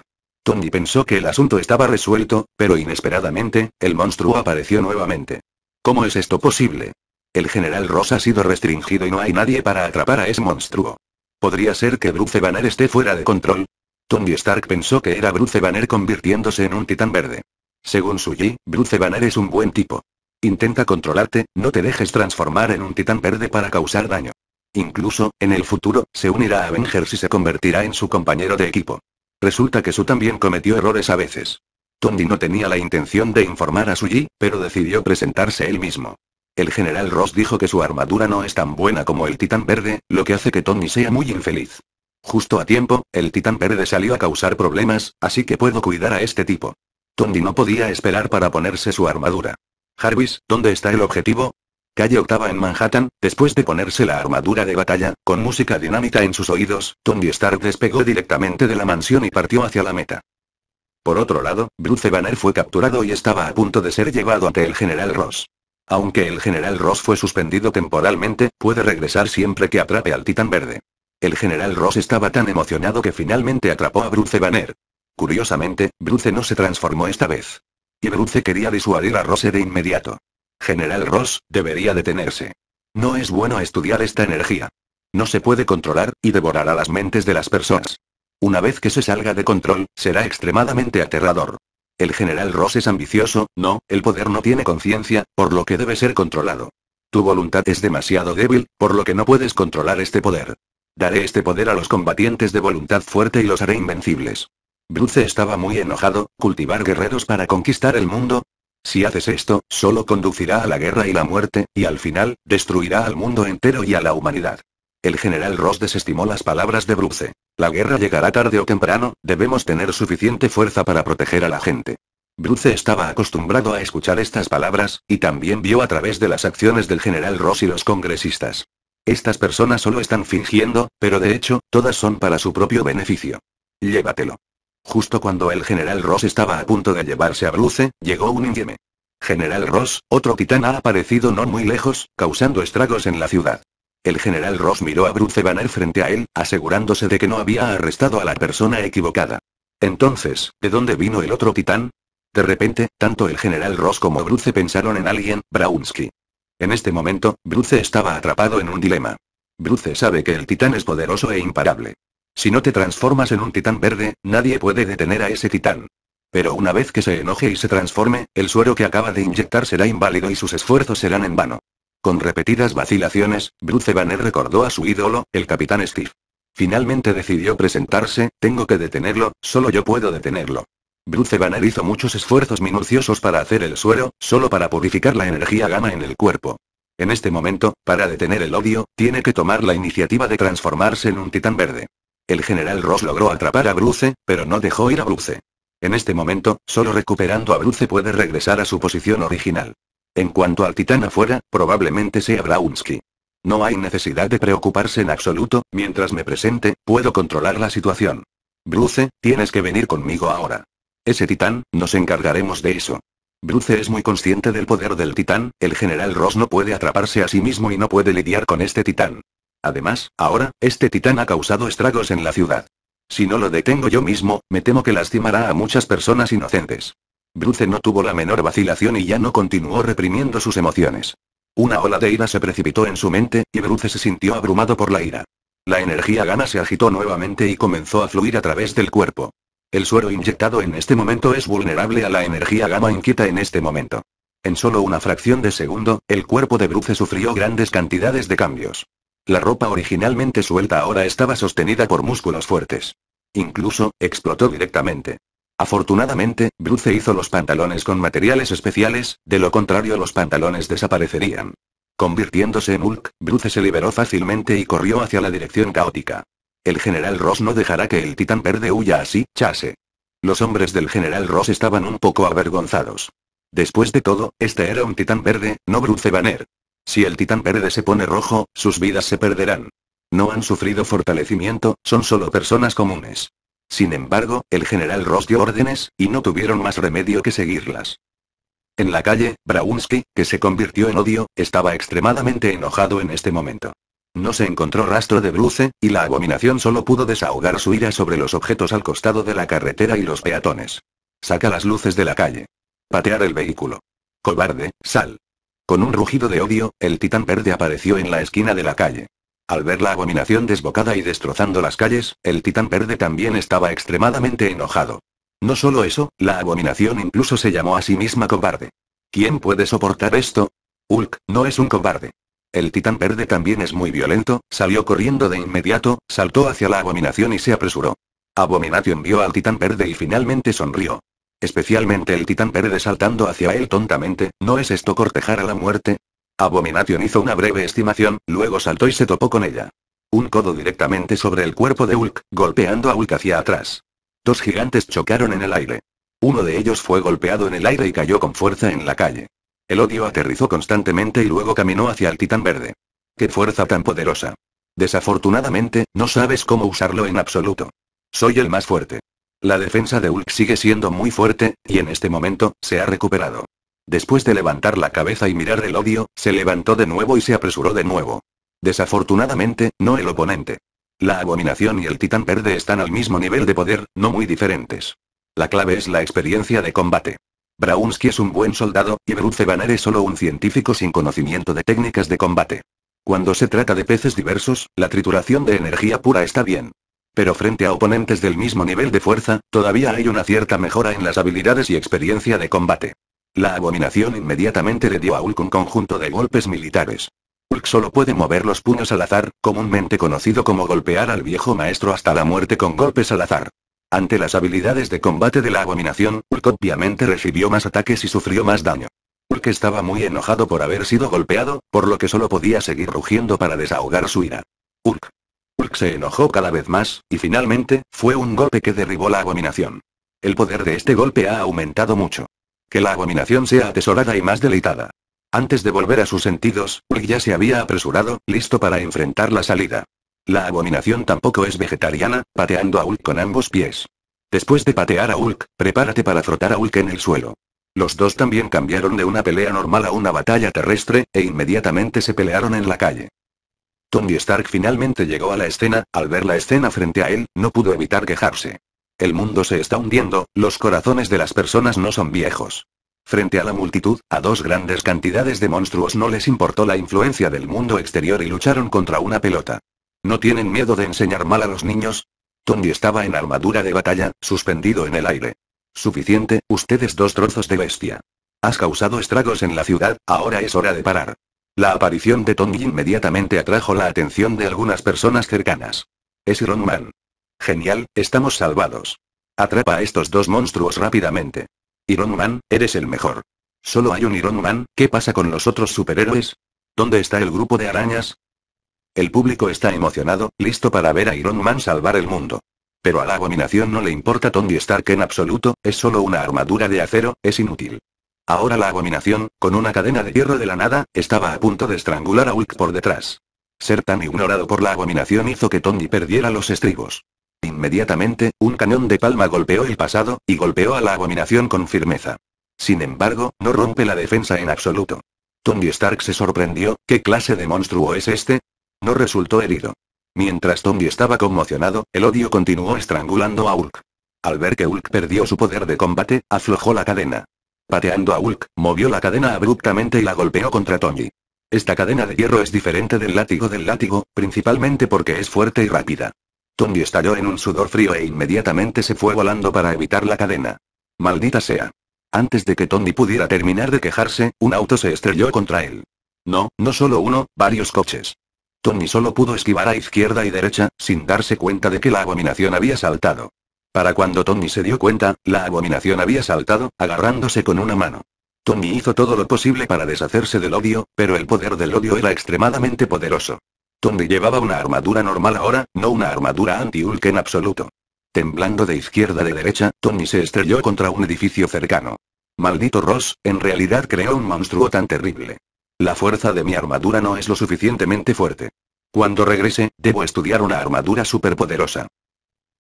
Tony pensó que el asunto estaba resuelto, pero inesperadamente, el monstruo apareció nuevamente. ¿Cómo es esto posible? El general Ross ha sido restringido y no hay nadie para atrapar a ese monstruo. ¿Podría ser que Bruce Banner esté fuera de control? Tony Stark pensó que era Bruce Banner convirtiéndose en un titán verde. Según Suji, Bruce Banner es un buen tipo. Intenta controlarte, no te dejes transformar en un titán verde para causar daño. Incluso, en el futuro, se unirá a Avengers y se convertirá en su compañero de equipo. Resulta que Su también cometió errores a veces. Tony no tenía la intención de informar a Suji, pero decidió presentarse él mismo. El general Ross dijo que su armadura no es tan buena como el titán verde, lo que hace que Tony sea muy infeliz. Justo a tiempo, el titán verde salió a causar problemas, así que puedo cuidar a este tipo. Tony no podía esperar para ponerse su armadura. Jarvis, ¿dónde está el objetivo? Calle Octava en Manhattan, después de ponerse la armadura de batalla, con música dinámica en sus oídos, Tony Stark despegó directamente de la mansión y partió hacia la meta. Por otro lado, Bruce Banner fue capturado y estaba a punto de ser llevado ante el general Ross. Aunque el general Ross fue suspendido temporalmente, puede regresar siempre que atrape al titán verde. El general Ross estaba tan emocionado que finalmente atrapó a Bruce Banner. Curiosamente, Bruce no se transformó esta vez. Y Bruce quería disuadir a Ross de inmediato. General Ross, debería detenerse. No es bueno estudiar esta energía. No se puede controlar, y devorará las mentes de las personas. Una vez que se salga de control, será extremadamente aterrador. El general Ross es ambicioso, no, el poder no tiene conciencia, por lo que debe ser controlado. Tu voluntad es demasiado débil, por lo que no puedes controlar este poder. Daré este poder a los combatientes de voluntad fuerte y los haré invencibles. Bruce estaba muy enojado, cultivar guerreros para conquistar el mundo. Si haces esto, solo conducirá a la guerra y la muerte, y al final, destruirá al mundo entero y a la humanidad. El general Ross desestimó las palabras de Bruce. La guerra llegará tarde o temprano, debemos tener suficiente fuerza para proteger a la gente. Bruce estaba acostumbrado a escuchar estas palabras, y también vio a través de las acciones del general Ross y los congresistas. Estas personas solo están fingiendo, pero de hecho, todas son para su propio beneficio. Llévatelo. Justo cuando el general Ross estaba a punto de llevarse a Bruce, llegó un infierno. General Ross, otro titán ha aparecido no muy lejos, causando estragos en la ciudad. El general Ross miró a Bruce Banner frente a él, asegurándose de que no había arrestado a la persona equivocada. Entonces, ¿de dónde vino el otro titán? De repente, tanto el general Ross como Bruce pensaron en alguien, Braunsky. En este momento, Bruce estaba atrapado en un dilema. Bruce sabe que el titán es poderoso e imparable. Si no te transformas en un titán verde, nadie puede detener a ese titán. Pero una vez que se enoje y se transforme, el suero que acaba de inyectar será inválido y sus esfuerzos serán en vano. Con repetidas vacilaciones, Bruce Banner recordó a su ídolo, el capitán Steve. Finalmente decidió presentarse, tengo que detenerlo, solo yo puedo detenerlo. Bruce Banner hizo muchos esfuerzos minuciosos para hacer el suero, solo para purificar la energía gamma en el cuerpo. En este momento, para detener el odio, tiene que tomar la iniciativa de transformarse en un titán verde. El general Ross logró atrapar a Bruce, pero no dejó ir a Bruce. En este momento, solo recuperando a Bruce puede regresar a su posición original. En cuanto al titán afuera, probablemente sea Braunsky. No hay necesidad de preocuparse en absoluto, mientras me presente, puedo controlar la situación. Bruce, tienes que venir conmigo ahora. Ese titán, nos encargaremos de eso. Bruce es muy consciente del poder del titán, el general Ross no puede atraparse a sí mismo y no puede lidiar con este titán. Además, ahora, este titán ha causado estragos en la ciudad. Si no lo detengo yo mismo, me temo que lastimará a muchas personas inocentes. Bruce no tuvo la menor vacilación y ya no continuó reprimiendo sus emociones. Una ola de ira se precipitó en su mente, y Bruce se sintió abrumado por la ira. La energía gana se agitó nuevamente y comenzó a fluir a través del cuerpo. El suero inyectado en este momento es vulnerable a la energía gamma inquieta en este momento. En solo una fracción de segundo, el cuerpo de Bruce sufrió grandes cantidades de cambios. La ropa originalmente suelta ahora estaba sostenida por músculos fuertes. Incluso, explotó directamente. Afortunadamente, Bruce hizo los pantalones con materiales especiales, de lo contrario los pantalones desaparecerían. Convirtiéndose en Hulk, Bruce se liberó fácilmente y corrió hacia la dirección caótica. El general Ross no dejará que el titán verde huya así, chase. Los hombres del general Ross estaban un poco avergonzados. Después de todo, este era un titán verde, no Bruce Banner. Si el titán verde se pone rojo, sus vidas se perderán. No han sufrido fortalecimiento, son solo personas comunes. Sin embargo, el general Ross dio órdenes, y no tuvieron más remedio que seguirlas. En la calle, Braunsky, que se convirtió en odio, estaba extremadamente enojado en este momento. No se encontró rastro de Bruce, y la abominación solo pudo desahogar su ira sobre los objetos al costado de la carretera y los peatones. Saca las luces de la calle. Patear el vehículo. Cobarde, sal. Con un rugido de odio, el titán verde apareció en la esquina de la calle. Al ver la abominación desbocada y destrozando las calles, el titán verde también estaba extremadamente enojado. No solo eso, la abominación incluso se llamó a sí misma cobarde. ¿Quién puede soportar esto? Hulk, no es un cobarde. El titán verde también es muy violento, salió corriendo de inmediato, saltó hacia la abominación y se apresuró. Abominación vio al titán verde y finalmente sonrió. Especialmente el titán verde saltando hacia él tontamente, ¿no es esto cortejar a la muerte? Abomination hizo una breve estimación, luego saltó y se topó con ella. Un codo directamente sobre el cuerpo de Hulk, golpeando a Ulk hacia atrás. Dos gigantes chocaron en el aire. Uno de ellos fue golpeado en el aire y cayó con fuerza en la calle. El odio aterrizó constantemente y luego caminó hacia el titán verde. ¡Qué fuerza tan poderosa! Desafortunadamente, no sabes cómo usarlo en absoluto. Soy el más fuerte. La defensa de Hulk sigue siendo muy fuerte, y en este momento, se ha recuperado. Después de levantar la cabeza y mirar el odio, se levantó de nuevo y se apresuró de nuevo. Desafortunadamente, no el oponente. La abominación y el titán verde están al mismo nivel de poder, no muy diferentes. La clave es la experiencia de combate. Braunsky es un buen soldado, y Bruce Banner es solo un científico sin conocimiento de técnicas de combate. Cuando se trata de peces diversos, la trituración de energía pura está bien. Pero frente a oponentes del mismo nivel de fuerza, todavía hay una cierta mejora en las habilidades y experiencia de combate. La abominación inmediatamente le dio a Hulk un conjunto de golpes militares. Hulk solo puede mover los puños al azar, comúnmente conocido como golpear al viejo maestro hasta la muerte con golpes al azar. Ante las habilidades de combate de la abominación, Hulk obviamente recibió más ataques y sufrió más daño. Hulk estaba muy enojado por haber sido golpeado, por lo que solo podía seguir rugiendo para desahogar su ira. Hulk. Hulk se enojó cada vez más, y finalmente, fue un golpe que derribó la abominación. El poder de este golpe ha aumentado mucho. Que la abominación sea atesorada y más deleitada. Antes de volver a sus sentidos, Ulk ya se había apresurado, listo para enfrentar la salida. La abominación tampoco es vegetariana, pateando a Ulk con ambos pies. Después de patear a Hulk, prepárate para frotar a Ulk en el suelo. Los dos también cambiaron de una pelea normal a una batalla terrestre, e inmediatamente se pelearon en la calle. Tony Stark finalmente llegó a la escena, al ver la escena frente a él, no pudo evitar quejarse. El mundo se está hundiendo, los corazones de las personas no son viejos. Frente a la multitud, a dos grandes cantidades de monstruos no les importó la influencia del mundo exterior y lucharon contra una pelota. ¿No tienen miedo de enseñar mal a los niños? Tony estaba en armadura de batalla, suspendido en el aire. Suficiente, ustedes dos trozos de bestia. Has causado estragos en la ciudad, ahora es hora de parar. La aparición de Tony inmediatamente atrajo la atención de algunas personas cercanas. Es Iron Man. Genial, estamos salvados. Atrapa a estos dos monstruos rápidamente. Iron Man, eres el mejor. Solo hay un Iron Man, ¿qué pasa con los otros superhéroes? ¿Dónde está el grupo de arañas? El público está emocionado, listo para ver a Iron Man salvar el mundo. Pero a la abominación no le importa Tony Stark en absoluto, es solo una armadura de acero, es inútil. Ahora la abominación, con una cadena de hierro de la nada, estaba a punto de estrangular a Hulk por detrás. Ser tan ignorado por la abominación hizo que Tony perdiera los estribos. Inmediatamente, un cañón de palma golpeó el pasado, y golpeó a la abominación con firmeza. Sin embargo, no rompe la defensa en absoluto. Tony Stark se sorprendió, ¿qué clase de monstruo es este? No resultó herido. Mientras Tony estaba conmocionado, el odio continuó estrangulando a Hulk. Al ver que Hulk perdió su poder de combate, aflojó la cadena. Pateando a Hulk, movió la cadena abruptamente y la golpeó contra Tony. Esta cadena de hierro es diferente del látigo del látigo, principalmente porque es fuerte y rápida. Tony estalló en un sudor frío e inmediatamente se fue volando para evitar la cadena. Maldita sea. Antes de que Tony pudiera terminar de quejarse, un auto se estrelló contra él. No, no solo uno, varios coches. Tony solo pudo esquivar a izquierda y derecha, sin darse cuenta de que la abominación había saltado. Para cuando Tony se dio cuenta, la abominación había saltado, agarrándose con una mano. Tony hizo todo lo posible para deshacerse del odio, pero el poder del odio era extremadamente poderoso. Tony llevaba una armadura normal ahora, no una armadura anti-Hulk en absoluto. Temblando de izquierda de derecha, Tony se estrelló contra un edificio cercano. Maldito Ross, en realidad creó un monstruo tan terrible. La fuerza de mi armadura no es lo suficientemente fuerte. Cuando regrese, debo estudiar una armadura superpoderosa.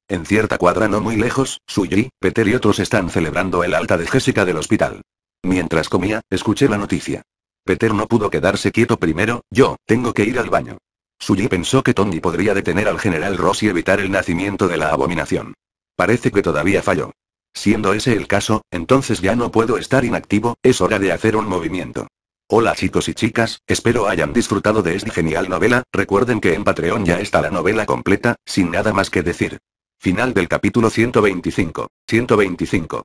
En cierta cuadra no muy lejos, Suji, Peter y otros están celebrando el alta de Jessica del hospital. Mientras comía, escuché la noticia. Peter no pudo quedarse quieto primero, yo, tengo que ir al baño. Sully pensó que Tony podría detener al general Ross y evitar el nacimiento de la abominación. Parece que todavía falló. Siendo ese el caso, entonces ya no puedo estar inactivo, es hora de hacer un movimiento. Hola chicos y chicas, espero hayan disfrutado de esta genial novela, recuerden que en Patreon ya está la novela completa, sin nada más que decir. Final del capítulo 125. 125.